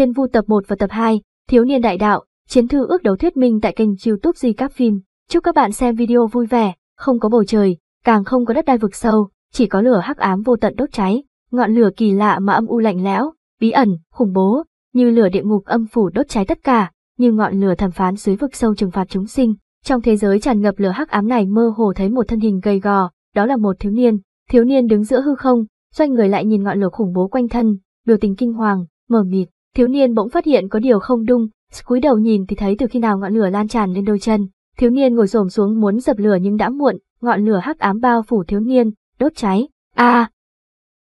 Thiên Vu tập 1 và tập 2, Thiếu niên đại đạo, chiến thư ước đấu thuyết minh tại kênh youtube Di Các Phim. Chúc các bạn xem video vui vẻ, không có bầu trời, càng không có đất đai vực sâu, chỉ có lửa hắc ám vô tận đốt cháy, ngọn lửa kỳ lạ mà âm u lạnh lẽo, bí ẩn, khủng bố, như lửa địa ngục âm phủ đốt cháy tất cả, như ngọn lửa thẩm phán dưới vực sâu trừng phạt chúng sinh. Trong thế giới tràn ngập lửa hắc ám này mơ hồ thấy một thân hình gầy gò, đó là một thiếu niên, thiếu niên đứng giữa hư không, xoay người lại nhìn ngọn lửa khủng bố quanh thân, biểu tình kinh hoàng, mờ mịt thiếu niên bỗng phát hiện có điều không đung cúi đầu nhìn thì thấy từ khi nào ngọn lửa lan tràn lên đôi chân, thiếu niên ngồi xổm xuống muốn dập lửa nhưng đã muộn, ngọn lửa hắc ám bao phủ thiếu niên, đốt cháy. A!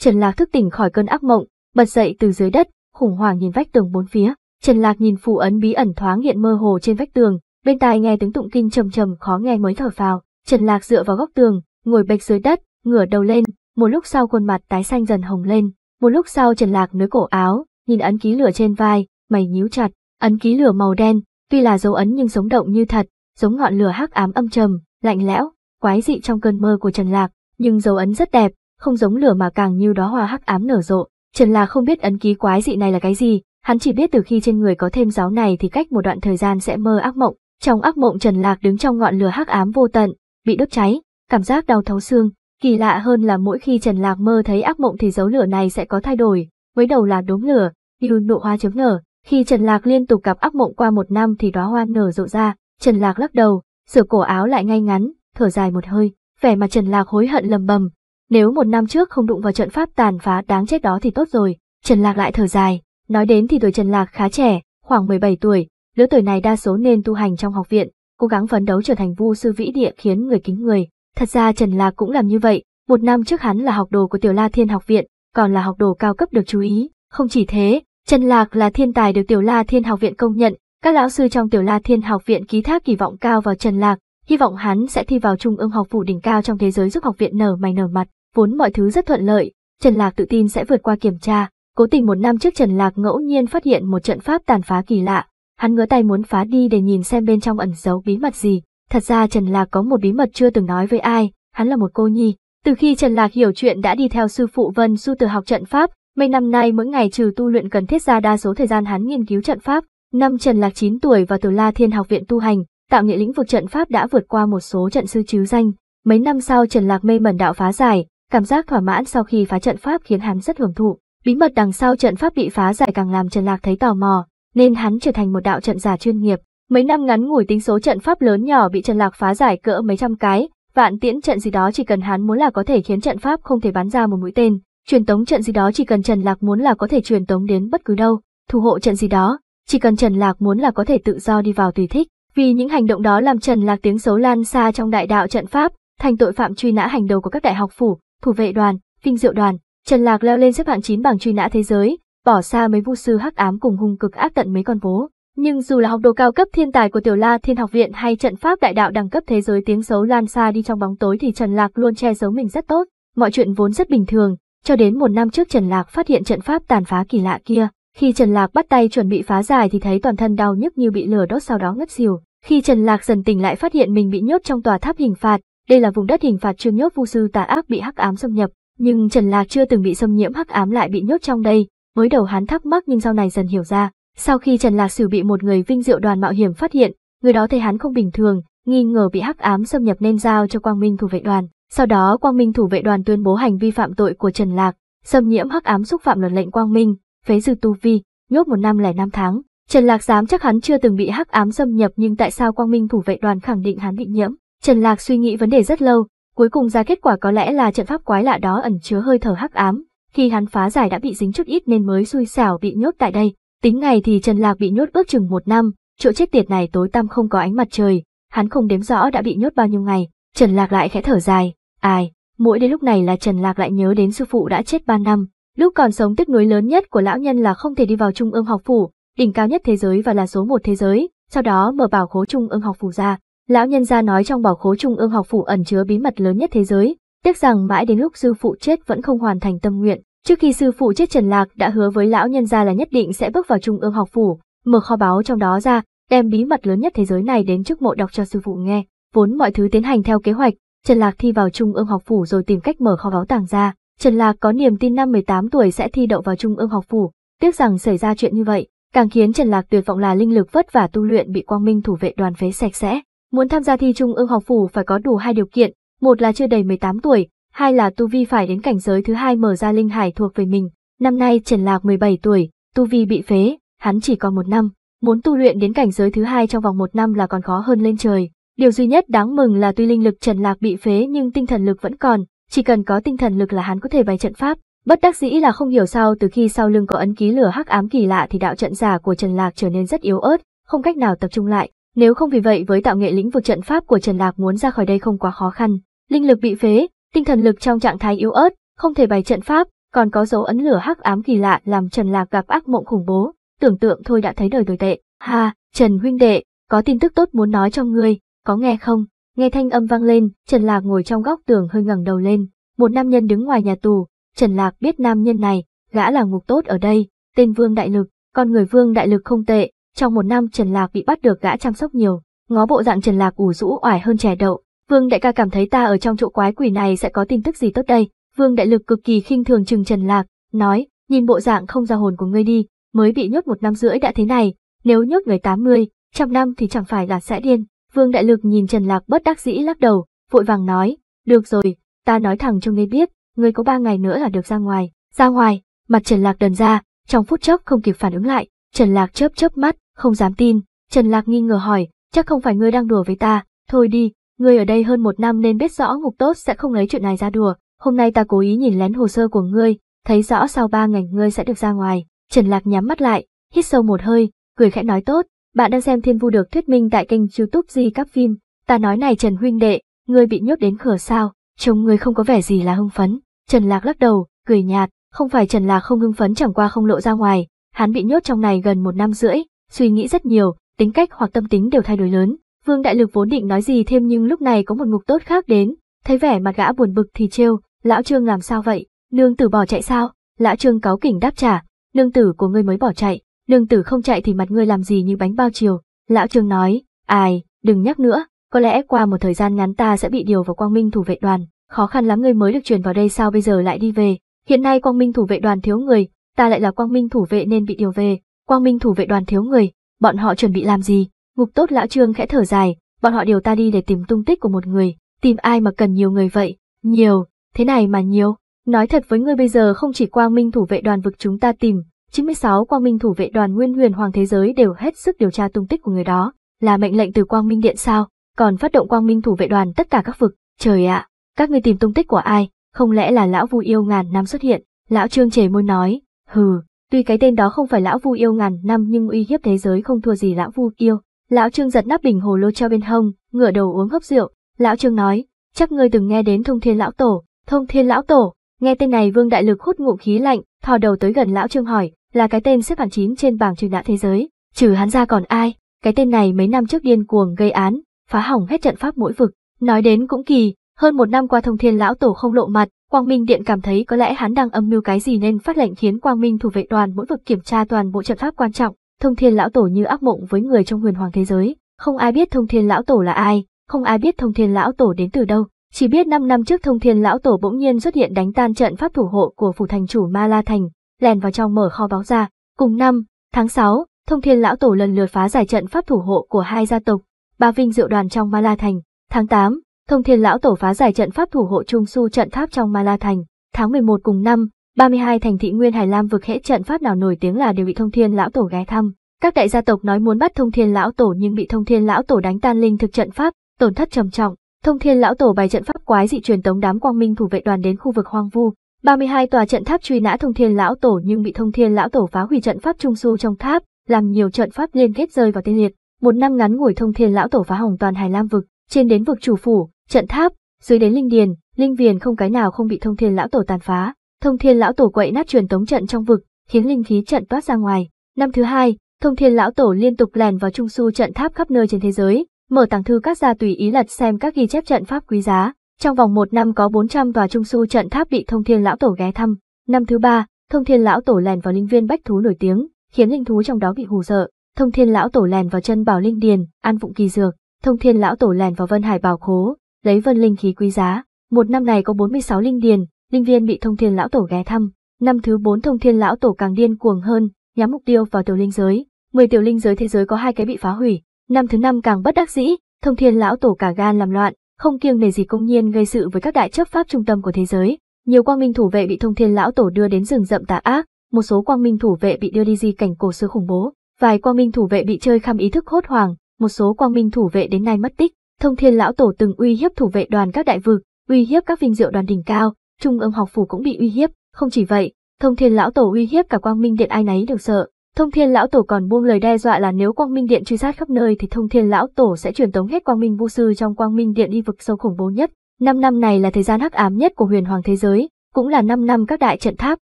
Trần Lạc thức tỉnh khỏi cơn ác mộng, bật dậy từ dưới đất, khủng hoảng nhìn vách tường bốn phía. Trần Lạc nhìn phù ấn bí ẩn thoáng hiện mơ hồ trên vách tường, bên tai nghe tiếng tụng kinh trầm trầm khó nghe mới thở phào. Trần Lạc dựa vào góc tường, ngồi bệch dưới đất, ngửa đầu lên, một lúc sau khuôn mặt tái xanh dần hồng lên, một lúc sau Trần Lạc nới cổ áo, nhìn ấn ký lửa trên vai, mày nhíu chặt, ấn ký lửa màu đen, tuy là dấu ấn nhưng sống động như thật, giống ngọn lửa hắc ám âm trầm, lạnh lẽo, quái dị trong cơn mơ của Trần Lạc, nhưng dấu ấn rất đẹp, không giống lửa mà càng như đó hoa hắc ám nở rộ. Trần Lạc không biết ấn ký quái dị này là cái gì, hắn chỉ biết từ khi trên người có thêm giáo này thì cách một đoạn thời gian sẽ mơ ác mộng. Trong ác mộng Trần Lạc đứng trong ngọn lửa hắc ám vô tận, bị đốt cháy, cảm giác đau thấu xương. Kỳ lạ hơn là mỗi khi Trần Lạc mơ thấy ác mộng thì dấu lửa này sẽ có thay đổi, với đầu là đốm lửa, Điều nụ hoa chớm nở, khi Trần Lạc liên tục gặp ác mộng qua một năm thì đóa hoa nở rộ ra, Trần Lạc lắc đầu, sửa cổ áo lại ngay ngắn, thở dài một hơi, vẻ mặt Trần Lạc hối hận lầm bầm. Nếu một năm trước không đụng vào trận pháp tàn phá đáng chết đó thì tốt rồi, Trần Lạc lại thở dài, nói đến thì tuổi Trần Lạc khá trẻ, khoảng 17 tuổi, lứa tuổi này đa số nên tu hành trong học viện, cố gắng phấn đấu trở thành vu sư vĩ địa khiến người kính người. Thật ra Trần Lạc cũng làm như vậy, một năm trước hắn là học đồ của Tiểu La Thiên học viện, còn là học đồ cao cấp được chú ý, không chỉ thế, Trần Lạc là thiên tài được Tiểu La Thiên Học Viện công nhận, các lão sư trong Tiểu La Thiên Học Viện ký thác kỳ vọng cao vào Trần Lạc, hy vọng hắn sẽ thi vào trung ương học phủ đỉnh cao trong thế giới giúp học viện nở mày nở mặt, vốn mọi thứ rất thuận lợi, Trần Lạc tự tin sẽ vượt qua kiểm tra. Cố tình một năm trước Trần Lạc ngẫu nhiên phát hiện một trận pháp tàn phá kỳ lạ, hắn ngửa tay muốn phá đi để nhìn xem bên trong ẩn giấu bí mật gì. Thật ra Trần Lạc có một bí mật chưa từng nói với ai, hắn là một cô nhi. Từ khi Trần Lạc hiểu chuyện đã đi theo sư phụ Vân Su từ học trận pháp, Mấy năm nay mỗi ngày trừ tu luyện cần thiết ra đa số thời gian hắn nghiên cứu trận pháp, năm Trần Lạc 9 tuổi và từ La Thiên học viện tu hành, tạo nghệ lĩnh vực trận pháp đã vượt qua một số trận sư chứ danh. Mấy năm sau Trần Lạc mê mẩn đạo phá giải, cảm giác thỏa mãn sau khi phá trận pháp khiến hắn rất hưởng thụ. Bí mật đằng sau trận pháp bị phá giải càng làm Trần Lạc thấy tò mò, nên hắn trở thành một đạo trận giả chuyên nghiệp. Mấy năm ngắn ngủi tính số trận pháp lớn nhỏ bị Trần Lạc phá giải cỡ mấy trăm cái, vạn tiễn trận gì đó chỉ cần hắn muốn là có thể khiến trận pháp không thể bắn ra một mũi tên truyền tống trận gì đó chỉ cần Trần Lạc muốn là có thể truyền tống đến bất cứ đâu, thủ hộ trận gì đó, chỉ cần Trần Lạc muốn là có thể tự do đi vào tùy thích. Vì những hành động đó làm Trần Lạc tiếng xấu lan xa trong đại đạo trận pháp, thành tội phạm truy nã hàng đầu của các đại học phủ, thủ vệ đoàn, vinh diệu đoàn, Trần Lạc leo lên xếp hạng chín bảng truy nã thế giới, bỏ xa mấy vu sư hắc ám cùng hung cực ác tận mấy con vố. Nhưng dù là học đồ cao cấp thiên tài của Tiểu La Thiên Học Viện hay trận pháp đại đạo đẳng cấp thế giới tiếng xấu lan xa đi trong bóng tối thì Trần Lạc luôn che giấu mình rất tốt. Mọi chuyện vốn rất bình thường, cho đến một năm trước Trần Lạc phát hiện trận pháp tàn phá kỳ lạ kia, khi Trần Lạc bắt tay chuẩn bị phá giải thì thấy toàn thân đau nhức như bị lửa đốt sau đó ngất xỉu. Khi Trần Lạc dần tỉnh lại phát hiện mình bị nhốt trong tòa tháp hình phạt, đây là vùng đất hình phạt chưa nhốt vu sư tà ác bị hắc ám xâm nhập, nhưng Trần Lạc chưa từng bị xâm nhiễm hắc ám lại bị nhốt trong đây, mới đầu hắn thắc mắc nhưng sau này dần hiểu ra, sau khi Trần Lạc Sử bị một người vinh diệu đoàn mạo hiểm phát hiện, người đó thấy hắn không bình thường, nghi ngờ bị hắc ám xâm nhập nên giao cho Quang Minh thủ vệ đoàn. Sau đó Quang Minh thủ vệ đoàn tuyên bố hành vi phạm tội của Trần Lạc, xâm nhiễm hắc ám xúc phạm luật lệnh Quang Minh, phế dư tu vi, nhốt một năm lẻ năm tháng. Trần Lạc dám chắc hắn chưa từng bị hắc ám xâm nhập nhưng tại sao Quang Minh thủ vệ đoàn khẳng định hắn bị nhiễm? Trần Lạc suy nghĩ vấn đề rất lâu, cuối cùng ra kết quả có lẽ là trận pháp quái lạ đó ẩn chứa hơi thở hắc ám, khi hắn phá giải đã bị dính chút ít nên mới xui xẻo bị nhốt tại đây. Tính ngày thì Trần Lạc bị nhốt ước chừng một năm, chỗ chết tiệt này tối tăm không có ánh mặt trời, hắn không đếm rõ đã bị nhốt bao nhiêu ngày. Trần Lạc lại khẽ thở dài, Ai, mỗi đến lúc này là Trần Lạc lại nhớ đến sư phụ đã chết 3 năm. Lúc còn sống tiếc nuối lớn nhất của lão nhân là không thể đi vào trung ương học phủ, đỉnh cao nhất thế giới và là số một thế giới, sau đó mở bảo khố trung ương học phủ ra. Lão nhân ra nói trong bảo khố trung ương học phủ ẩn chứa bí mật lớn nhất thế giới, tiếc rằng mãi đến lúc sư phụ chết vẫn không hoàn thành tâm nguyện. Trước khi sư phụ chết Trần Lạc đã hứa với lão nhân ra là nhất định sẽ bước vào trung ương học phủ, mở kho báu trong đó ra, đem bí mật lớn nhất thế giới này đến trước mộ đọc cho sư phụ nghe. Vốn mọi thứ tiến hành theo kế hoạch, Trần Lạc thi vào Trung ương học phủ rồi tìm cách mở kho báu tàng ra. Trần Lạc có niềm tin năm 18 tuổi sẽ thi đậu vào Trung ương học phủ, tiếc rằng xảy ra chuyện như vậy, càng khiến Trần Lạc tuyệt vọng là linh lực vất vả tu luyện bị Quang Minh thủ vệ đoàn phế sạch sẽ. Muốn tham gia thi Trung ương học phủ phải có đủ hai điều kiện, một là chưa đầy 18 tuổi, hai là tu vi phải đến cảnh giới thứ hai mở ra linh hải thuộc về mình. Năm nay Trần Lạc 17 tuổi, tu vi bị phế, hắn chỉ còn một năm, muốn tu luyện đến cảnh giới thứ hai trong vòng một năm là còn khó hơn lên trời. Điều duy nhất đáng mừng là tuy linh lực Trần Lạc bị phế nhưng tinh thần lực vẫn còn, chỉ cần có tinh thần lực là hắn có thể bày trận pháp. Bất đắc dĩ là không hiểu sao từ khi sau lưng có ấn ký lửa hắc ám kỳ lạ thì đạo trận giả của Trần Lạc trở nên rất yếu ớt, không cách nào tập trung lại. Nếu không vì vậy với tạo nghệ lĩnh vực trận pháp của Trần Lạc muốn ra khỏi đây không quá khó khăn. Linh lực bị phế, tinh thần lực trong trạng thái yếu ớt, không thể bày trận pháp, còn có dấu ấn lửa hắc ám kỳ lạ làm Trần Lạc gặp ác mộng khủng bố, tưởng tượng thôi đã thấy đời tồi tệ. Ha, Trần huynh đệ, có tin tức tốt muốn nói cho ngươi, có nghe không? Nghe thanh âm vang lên, Trần Lạc ngồi trong góc tường hơi ngẩng đầu lên, một nam nhân đứng ngoài nhà tù, Trần Lạc biết nam nhân này, gã là ngục tốt ở đây, tên Vương Đại Lực, con người Vương Đại Lực không tệ, trong một năm Trần Lạc bị bắt được gã chăm sóc nhiều, ngó bộ dạng Trần Lạc ủ rũ oải hơn trẻ đậu, Vương Đại ca cảm thấy ta ở trong chỗ quái quỷ này sẽ có tin tức gì tốt đây, Vương Đại Lực cực kỳ khinh thường chừng Trần Lạc, nói, nhìn bộ dạng không ra hồn của ngươi đi, mới bị nhốt một năm rưỡi đã thế này, nếu nhốt người tám mươi, trăm năm thì chẳng phải là sẽ điên, Vương Đại Lực nhìn Trần Lạc bất đắc dĩ lắc đầu, vội vàng nói, được rồi, ta nói thẳng cho ngươi biết, ngươi có ba ngày nữa là được ra ngoài, ra ngoài, mặt Trần Lạc đần ra, trong phút chốc không kịp phản ứng lại, Trần Lạc chớp chớp mắt, không dám tin, Trần Lạc nghi ngờ hỏi, chắc không phải ngươi đang đùa với ta, thôi đi, ngươi ở đây hơn một năm nên biết rõ ngục tốt sẽ không lấy chuyện này ra đùa, hôm nay ta cố ý nhìn lén hồ sơ của ngươi, thấy rõ sau ba ngày ngươi sẽ được ra ngoài, Trần Lạc nhắm mắt lại, hít sâu một hơi, cười khẽ nói tốt, bạn đang xem Thiên Vu được thuyết minh tại kênh youtube Di Các Phim. Ta nói này Trần huynh đệ, ngươi bị nhốt đến khở sao, trông ngươi không có vẻ gì là hưng phấn. Trần Lạc lắc đầu, cười nhạt, không phải Trần Lạc không hưng phấn chẳng qua không lộ ra ngoài, hắn bị nhốt trong này gần một năm rưỡi, suy nghĩ rất nhiều, tính cách hoặc tâm tính đều thay đổi lớn. Vương Đại Lực vốn định nói gì thêm nhưng lúc này có một ngục tốt khác đến, thấy vẻ mặt gã buồn bực thì trêu, lão Trương làm sao vậy, nương tử bỏ chạy sao, lão Trương cáo kỉnh đáp trả, nương tử của ngươi mới bỏ chạy, nương tử không chạy thì mặt ngươi làm gì như bánh bao chiều. Lão Trương nói, ai, đừng nhắc nữa, có lẽ qua một thời gian ngắn ta sẽ bị điều vào quang minh thủ vệ đoàn. Khó khăn lắm ngươi mới được chuyển vào đây sao bây giờ lại đi về. Hiện nay quang minh thủ vệ đoàn thiếu người, ta lại là quang minh thủ vệ nên bị điều về. Quang minh thủ vệ đoàn thiếu người, bọn họ chuẩn bị làm gì? Ngục tốt lão Trương khẽ thở dài, bọn họ điều ta đi để tìm tung tích của một người. Tìm ai mà cần nhiều người vậy? Nhiều, thế này mà nhiều. Nói thật với ngươi bây giờ không chỉ quang minh thủ vệ đoàn vực chúng ta tìm, 96 Quang Minh thủ vệ đoàn Nguyên Huyền Hoàng thế giới đều hết sức điều tra tung tích của người đó, là mệnh lệnh từ Quang Minh điện sao? Còn phát động Quang Minh thủ vệ đoàn tất cả các vực, trời ạ, các người tìm tung tích của ai? Không lẽ là lão Vu Yêu ngàn năm xuất hiện? Lão Trương chề môi nói, hừ, tuy cái tên đó không phải lão Vu Yêu ngàn năm nhưng uy hiếp thế giới không thua gì lão Vu Yêu. Lão Trương giật nắp bình hồ lô treo bên hông, ngửa đầu uống hấp rượu, lão Trương nói, chắc ngươi từng nghe đến Thông Thiên lão tổ, Thông Thiên lão tổ, nghe tên này Vương Đại Lực hút ngụm khí lạnh, thò đầu tới gần lão Trương hỏi, là cái tên xếp hạng 9 trên bảng truy nã thế giới, trừ hắn ra còn ai, cái tên này mấy năm trước điên cuồng gây án, phá hỏng hết trận pháp mỗi vực. Nói đến cũng kỳ, hơn một năm qua thông thiên lão tổ không lộ mặt, Quang Minh Điện cảm thấy có lẽ hắn đang âm mưu cái gì nên phát lệnh khiến Quang Minh thủ vệ đoàn mỗi vực kiểm tra toàn bộ trận pháp quan trọng. Thông thiên lão tổ như ác mộng với người trong huyền hoàng thế giới, không ai biết thông thiên lão tổ là ai, không ai biết thông thiên lão tổ đến từ đâu. Chỉ biết 5 năm trước thông thiên lão tổ bỗng nhiên xuất hiện đánh tan trận pháp thủ hộ của phủ thành chủ Ma La Thành, lèn vào trong mở kho báo ra. Cùng năm, tháng 6, thông thiên lão tổ lần lượt phá giải trận pháp thủ hộ của hai gia tộc, ba vinh diệu đoàn trong Ma La Thành. Tháng 8, thông thiên lão tổ phá giải trận pháp thủ hộ trung su trận tháp trong Ma La Thành. Tháng 11 cùng năm, 32 thành thị Nguyên Hải Lam vực hễ trận pháp nào nổi tiếng là đều bị thông thiên lão tổ ghé thăm. Các đại gia tộc nói muốn bắt thông thiên lão tổ nhưng bị thông thiên lão tổ đánh tan linh thực trận pháp, tổn thất trầm trọng. Thông thiên lão tổ bày trận pháp quái dị truyền tống đám quang minh thủ vệ đoàn đến khu vực hoang vu, 32 tòa trận tháp truy nã thông thiên lão tổ nhưng bị thông thiên lão tổ phá hủy trận pháp trung su trong tháp, làm nhiều trận pháp liên kết rơi vào tê liệt. Một năm ngắn ngủi thông thiên lão tổ phá hỏng toàn Hải Lam vực, trên đến vực chủ phủ, trận tháp, dưới đến linh điền, linh viền không cái nào không bị thông thiên lão tổ tàn phá. Thông thiên lão tổ quậy nát truyền tống trận trong vực, khiến linh khí trận toát ra ngoài. Năm thứ hai, thông thiên lão tổ liên tục lèn vào trung su trận tháp khắp nơi trên thế giới, mở tàng thư các gia tùy ý lật xem các ghi chép trận pháp quý giá, trong vòng một năm có 400 tòa trung su trận tháp bị thông thiên lão tổ ghé thăm. Năm thứ ba, thông thiên lão tổ lèn vào linh viên bách thú nổi tiếng, khiến linh thú trong đó bị hù sợ. Thông thiên lão tổ lèn vào chân bảo linh điền, an vụng kỳ dược. Thông thiên lão tổ lèn vào vân hải bảo khố, lấy vân linh khí quý giá. Một năm này có 46 linh điền, linh viên bị thông thiên lão tổ ghé thăm. Năm thứ bốn thông thiên lão tổ càng điên cuồng hơn, nhắm mục tiêu vào tiểu linh giới. 10 tiểu linh giới thế giới có hai cái bị phá hủy. Năm thứ năm càng bất đắc dĩ, thông thiên lão tổ cả gan làm loạn, không kiêng nề gì công nhiên gây sự với các đại chấp pháp trung tâm của thế giới. Nhiều quang minh thủ vệ bị thông thiên lão tổ đưa đến rừng rậm tà ác, một số quang minh thủ vệ bị đưa đi di cảnh cổ xưa khủng bố, vài quang minh thủ vệ bị chơi khăm ý thức hốt hoảng, một số quang minh thủ vệ đến nay mất tích. Thông thiên lão tổ từng uy hiếp thủ vệ đoàn các đại vực, uy hiếp các vinh diệu đoàn đỉnh cao, trung ương học phủ cũng bị uy hiếp, không chỉ vậy, thông thiên lão tổ uy hiếp cả quang minh điện ai nấy đều sợ, Thông Thiên lão tổ còn buông lời đe dọa là nếu Quang Minh Điện truy sát khắp nơi thì Thông Thiên lão tổ sẽ truyền tống hết Quang Minh Vu sư trong Quang Minh Điện đi vực sâu khủng bố nhất. Năm năm này là thời gian hắc ám nhất của huyền hoàng thế giới, cũng là năm năm các đại trận tháp,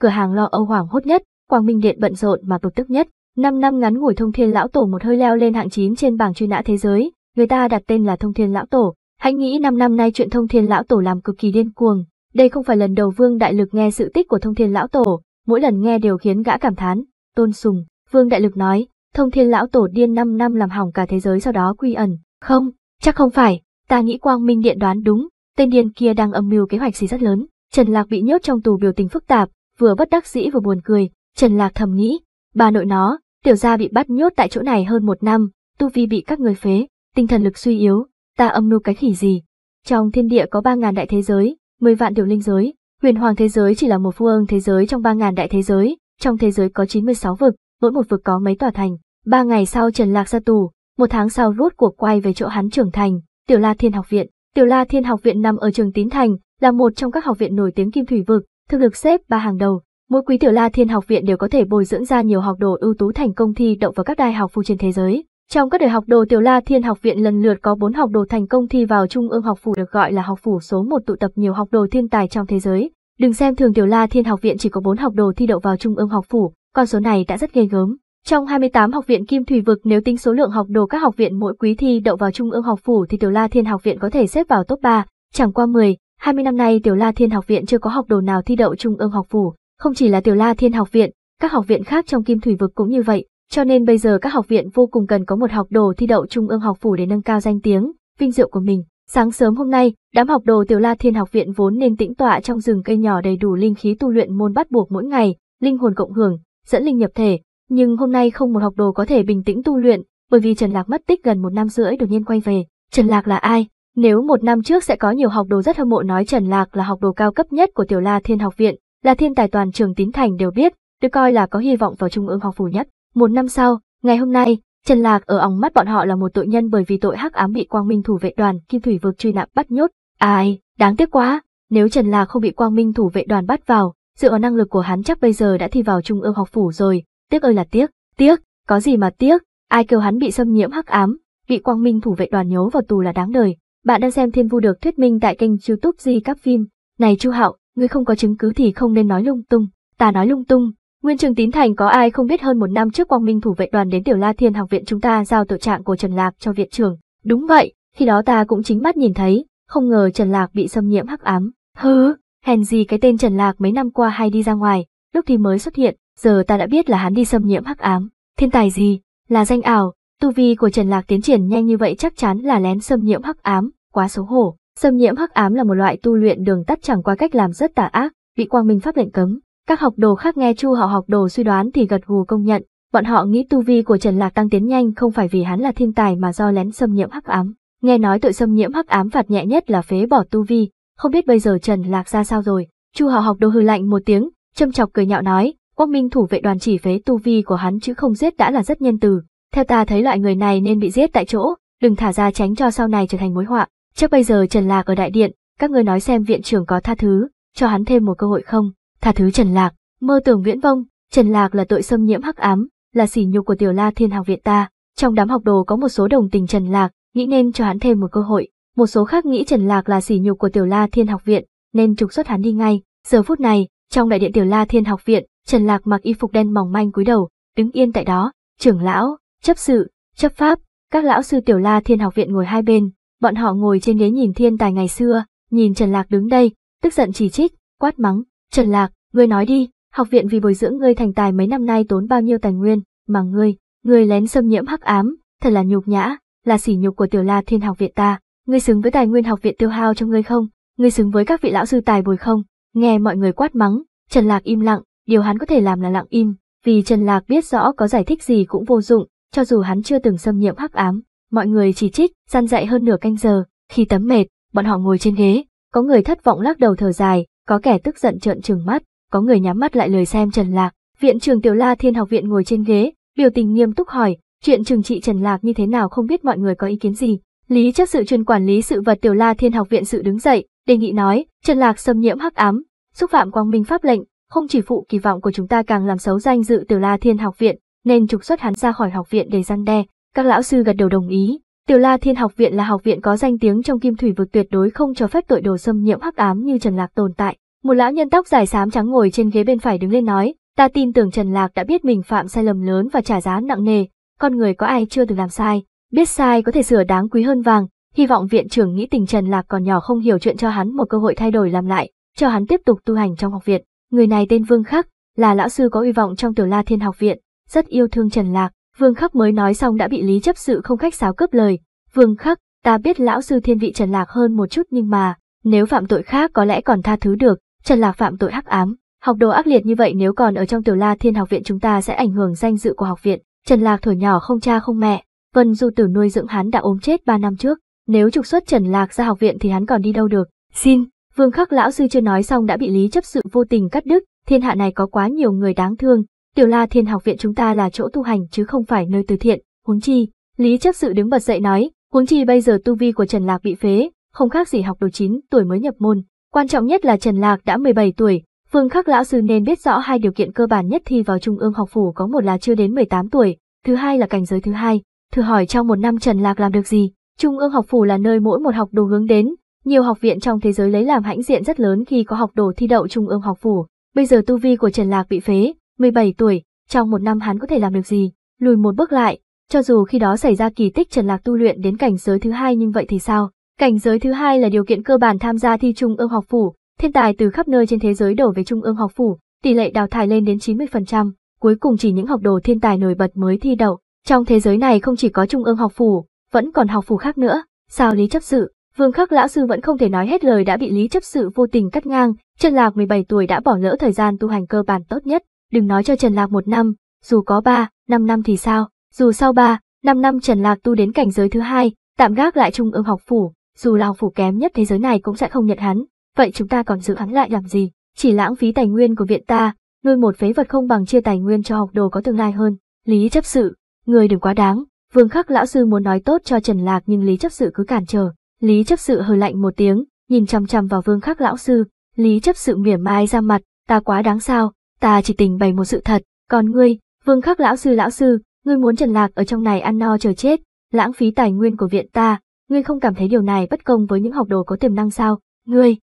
cửa hàng lo âu hoảng hốt nhất, Quang Minh Điện bận rộn mà bực tức nhất. Năm năm ngắn ngủi Thông Thiên lão tổ một hơi leo lên hạng 9 trên bảng truy nã thế giới, người ta đặt tên là Thông Thiên lão tổ. Hãy nghĩ năm năm nay chuyện Thông Thiên lão tổ làm cực kỳ điên cuồng, đây không phải lần đầu Vương Đại Lực nghe sự tích của Thông Thiên lão tổ, mỗi lần nghe đều khiến gã cảm thán, tôn sùng, Vương Đại Lực nói, thông thiên lão tổ điên 5 năm làm hỏng cả thế giới sau đó quy ẩn, không, chắc không phải, ta nghĩ Quang Minh Điện đoán đúng, tên điên kia đang âm mưu kế hoạch gì rất lớn, Trần Lạc bị nhốt trong tù biểu tình phức tạp, vừa bất đắc dĩ vừa buồn cười, Trần Lạc thầm nghĩ, bà nội nó, tiểu gia bị bắt nhốt tại chỗ này hơn một năm, tu vi bị các người phế, tinh thần lực suy yếu, ta âm mưu cái khỉ gì. Trong thiên địa có ba ngàn đại thế giới, mười vạn tiểu linh giới, huyền hoàng thế giới chỉ là một phương thế giới trong ba ngàn đại thế giới, trong thế giới có 96 vực, mỗi một vực có mấy tòa thành. Ba ngày sau Trần Lạc ra tù, một tháng sau rút cuộc quay về chỗ hắn trưởng thành, Tiểu La Thiên học viện. Tiểu La Thiên học viện nằm ở trường Tín Thành, là một trong các học viện nổi tiếng Kim Thủy vực, thực lực xếp ba hàng đầu. Mỗi quý Tiểu La Thiên học viện đều có thể bồi dưỡng ra nhiều học đồ ưu tú thành công thi đậu vào các đại học phu trên thế giới. Trong các đời học đồ Tiểu La Thiên học viện lần lượt có 4 học đồ thành công thi vào Trung ương học phủ được gọi là học phủ số 1 tụ tập nhiều học đồ thiên tài trong thế giới, Đừng xem thường Tiểu La Thiên học viện chỉ có 4 học đồ thi đậu vào trung ương học phủ, con số này đã rất ghê gớm. Trong 28 học viện Kim Thủy vực nếu tính số lượng học đồ các học viện mỗi quý thi đậu vào trung ương học phủ thì Tiểu La Thiên học viện có thể xếp vào top 3, chẳng qua 10, 20 năm nay Tiểu La Thiên học viện chưa có học đồ nào thi đậu trung ương học phủ, không chỉ là Tiểu La Thiên học viện, các học viện khác trong Kim Thủy vực cũng như vậy, cho nên bây giờ các học viện vô cùng cần có một học đồ thi đậu trung ương học phủ để nâng cao danh tiếng, vinh dự của mình. Sáng sớm hôm nay, đám học đồ Tiểu La Thiên học viện vốn nên tĩnh tọa trong rừng cây nhỏ đầy đủ linh khí tu luyện môn bắt buộc mỗi ngày, linh hồn cộng hưởng, dẫn linh nhập thể, nhưng hôm nay không một học đồ có thể bình tĩnh tu luyện, bởi vì Trần Lạc mất tích gần một năm rưỡi đột nhiên quay về. Trần Lạc là ai? Nếu một năm trước sẽ có nhiều học đồ rất hâm mộ nói Trần Lạc là học đồ cao cấp nhất của Tiểu La Thiên học viện, là thiên tài toàn trường tín thành đều biết, được coi là có hy vọng vào trung ương học phủ nhất. Một năm sau, ngày hôm nay, Trần Lạc ở ống mắt bọn họ là một tội nhân bởi vì tội hắc ám bị Quang Minh thủ vệ đoàn Kim Thủy vực truy nạp bắt nhốt. Ai, đáng tiếc quá, nếu Trần Lạc không bị Quang Minh thủ vệ đoàn bắt vào, dựa vào năng lực của hắn chắc bây giờ đã thi vào trung ương học phủ rồi, tiếc ơi là tiếc, tiếc, có gì mà tiếc, ai kêu hắn bị xâm nhiễm hắc ám, bị Quang Minh thủ vệ đoàn nhố vào tù là đáng đời. Bạn đang xem Thiên Vu được thuyết minh tại kênh YouTube Di các phim. Này Chu Hạo, ngươi không có chứng cứ thì không nên nói lung tung. Ta nói lung tung, Nguyên Trường Tín Thành có ai không biết hơn một năm trước Quang Minh thủ vệ đoàn đến Tiểu La Thiên học viện chúng ta giao tội trạng của Trần Lạc cho viện trưởng. Đúng vậy, khi đó ta cũng chính mắt nhìn thấy, không ngờ Trần Lạc bị xâm nhiễm hắc ám. Hừ, hèn gì cái tên Trần Lạc mấy năm qua hay đi ra ngoài, lúc thì mới xuất hiện, giờ ta đã biết là hắn đi xâm nhiễm hắc ám. Thiên tài gì, là danh ảo, tu vi của Trần Lạc tiến triển nhanh như vậy chắc chắn là lén xâm nhiễm hắc ám, quá xấu hổ. Xâm nhiễm hắc ám là một loại tu luyện đường tắt chẳng qua cách làm rất tà ác, bị quang minh pháp lệnh cấm. Các học đồ khác nghe Chu Hạo học đồ suy đoán thì gật gù công nhận, bọn họ nghĩ tu vi của Trần Lạc tăng tiến nhanh không phải vì hắn là thiên tài mà do lén xâm nhiễm hắc ám. Nghe nói tội xâm nhiễm hắc ám phạt nhẹ nhất là phế bỏ tu vi, không biết bây giờ Trần Lạc ra sao rồi. Chu Hạo học đồ hừ lạnh một tiếng, châm chọc cười nhạo nói, quốc Minh thủ vệ đoàn chỉ phế tu vi của hắn chứ không giết đã là rất nhân từ. Theo ta thấy loại người này nên bị giết tại chỗ, đừng thả ra tránh cho sau này trở thành mối họa. trước bây giờ Trần Lạc ở đại điện, các ngươi nói xem viện trưởng có tha thứ, cho hắn thêm một cơ hội không? tha thứ Trần Lạc, mơ tưởng viễn vông, Trần Lạc là tội xâm nhiễm hắc ám, là sỉ nhục của tiểu la thiên học viện ta. Trong đám học đồ có một số đồng tình Trần Lạc, nghĩ nên cho hắn thêm một cơ hội. Một số khác nghĩ Trần Lạc là sỉ nhục của tiểu la thiên học viện, nên trục xuất hắn đi ngay. Giờ phút này, trong đại điện tiểu la thiên học viện, Trần Lạc mặc y phục đen mỏng manh cúi đầu, đứng yên tại đó, trưởng lão, chấp sự, chấp pháp, các lão sư tiểu la thiên học viện ngồi hai bên, bọn họ ngồi trên ghế nhìn thiên tài ngày xưa, nhìn Trần Lạc đứng đây, tức giận chỉ trích, quát mắng, Trần Lạc, ngươi nói đi, học viện vì bồi dưỡng ngươi thành tài mấy năm nay tốn bao nhiêu tài nguyên, mà ngươi, ngươi lén xâm nhiễm hắc ám, thật là nhục nhã, là sỉ nhục của tiểu La Thiên học viện ta, ngươi xứng với tài nguyên học viện tiêu hao cho ngươi không, ngươi xứng với các vị lão sư tài bồi không? Nghe mọi người quát mắng, Trần Lạc im lặng, điều hắn có thể làm là lặng im, vì Trần Lạc biết rõ có giải thích gì cũng vô dụng, cho dù hắn chưa từng xâm nhiễm hắc ám, mọi người chỉ trích, gian dạy hơn nửa canh giờ, khi tấm mệt, bọn họ ngồi trên ghế, có người thất vọng lắc đầu thở dài, có kẻ tức giận trợn trừng mắt, có người nhắm mắt lại lời xem Trần Lạc. Viện trưởng Tiểu La Thiên học viện ngồi trên ghế, biểu tình nghiêm túc hỏi, chuyện trừng trị Trần Lạc như thế nào không biết mọi người có ý kiến gì. Lý chắc sự chuyên quản lý sự vật Tiểu La Thiên học viện sự đứng dậy, đề nghị nói, Trần Lạc xâm nhiễm hắc ám, xúc phạm quang minh pháp lệnh, không chỉ phụ kỳ vọng của chúng ta càng làm xấu danh dự Tiểu La Thiên học viện, nên trục xuất hắn ra khỏi học viện để răn đe. Các lão sư gật đầu đồng ý, Tiểu La Thiên học viện là học viện có danh tiếng trong Kim Thủy vực tuyệt đối không cho phép tội đồ xâm nhiễm hắc ám như Trần Lạc tồn tại. Một lão nhân tóc dài xám trắng ngồi trên ghế bên phải đứng lên nói, ta tin tưởng Trần Lạc đã biết mình phạm sai lầm lớn và trả giá nặng nề, con người có ai chưa từng làm sai, biết sai có thể sửa đáng quý hơn vàng, hy vọng viện trưởng nghĩ tình Trần Lạc còn nhỏ không hiểu chuyện cho hắn một cơ hội thay đổi làm lại, cho hắn tiếp tục tu hành trong học viện. Người này tên Vương Khắc, là lão sư có uy vọng trong Tiểu La Thiên học viện, rất yêu thương Trần Lạc, Vương Khắc mới nói xong đã bị Lý chấp sự không khách sáo cướp lời. Vương Khắc, ta biết lão sư thiên vị Trần Lạc hơn một chút nhưng mà, nếu phạm tội khác có lẽ còn tha thứ được, Trần Lạc phạm tội hắc ám. Học đồ ác liệt như vậy nếu còn ở trong tiểu la thiên học viện chúng ta sẽ ảnh hưởng danh dự của học viện. Trần Lạc thổi nhỏ không cha không mẹ, Vân Du Tử nuôi dưỡng hắn đã ốm chết 3 năm trước, nếu trục xuất Trần Lạc ra học viện thì hắn còn đi đâu được. Xin, Vương Khắc lão sư chưa nói xong đã bị Lý chấp sự vô tình cắt đứt, thiên hạ này có quá nhiều người đáng thương, Tiểu La Thiên học viện chúng ta là chỗ tu hành chứ không phải nơi từ thiện, huống chi, Lý chấp sự đứng bật dậy nói, huống chi bây giờ tu vi của Trần Lạc bị phế, không khác gì học đồ 9 tuổi mới nhập môn. Quan trọng nhất là Trần Lạc đã 17 tuổi, Phương Khắc lão sư nên biết rõ hai điều kiện cơ bản nhất thi vào Trung ương học phủ có một là chưa đến 18 tuổi, thứ hai là cảnh giới thứ hai. Thử hỏi trong một năm Trần Lạc làm được gì? Trung ương học phủ là nơi mỗi một học đồ hướng đến, nhiều học viện trong thế giới lấy làm hãnh diện rất lớn khi có học đồ thi đậu Trung ương học phủ. Bây giờ tu vi của Trần Lạc bị phế, 17 tuổi, trong một năm hắn có thể làm được gì, lùi một bước lại, cho dù khi đó xảy ra kỳ tích Trần Lạc tu luyện đến cảnh giới thứ hai nhưng vậy thì sao? Cảnh giới thứ hai là điều kiện cơ bản tham gia thi trung ương học phủ, thiên tài từ khắp nơi trên thế giới đổ về trung ương học phủ, tỷ lệ đào thải lên đến 90%, cuối cùng chỉ những học đồ thiên tài nổi bật mới thi đậu. Trong thế giới này không chỉ có trung ương học phủ, vẫn còn học phủ khác nữa. Sao Lý chấp sự, Vương Khắc lão sư vẫn không thể nói hết lời đã bị Lý chấp sự vô tình cắt ngang, Trần Lạc 17 tuổi đã bỏ lỡ thời gian tu hành cơ bản tốt nhất, đừng nói cho Trần Lạc một năm, dù có ba, năm năm thì sao, dù sau ba, năm năm Trần Lạc tu đến cảnh giới thứ hai, tạm gác lại trung ương học phủ, dù là học phủ kém nhất thế giới này cũng sẽ không nhận hắn, vậy chúng ta còn giữ hắn lại làm gì, chỉ lãng phí tài nguyên của viện ta, nuôi một phế vật không bằng chia tài nguyên cho học đồ có tương lai hơn, lý chấp sự, người đừng quá đáng, vương khắc lão sư muốn nói tốt cho Trần Lạc nhưng lý chấp sự cứ cản trở, lý chấp sự hơi lạnh một tiếng, nhìn chằm chằm vào vương khắc lão sư, lý chấp sự mỉa mai ra mặt, ta quá đáng sao, ta chỉ tình bày một sự thật, còn ngươi, vương khắc lão sư lão sư, ngươi muốn trần lạc ở trong này ăn no chờ chết, lãng phí tài nguyên của viện ta, ngươi không cảm thấy điều này bất công với những học đồ có tiềm năng sao, ngươi.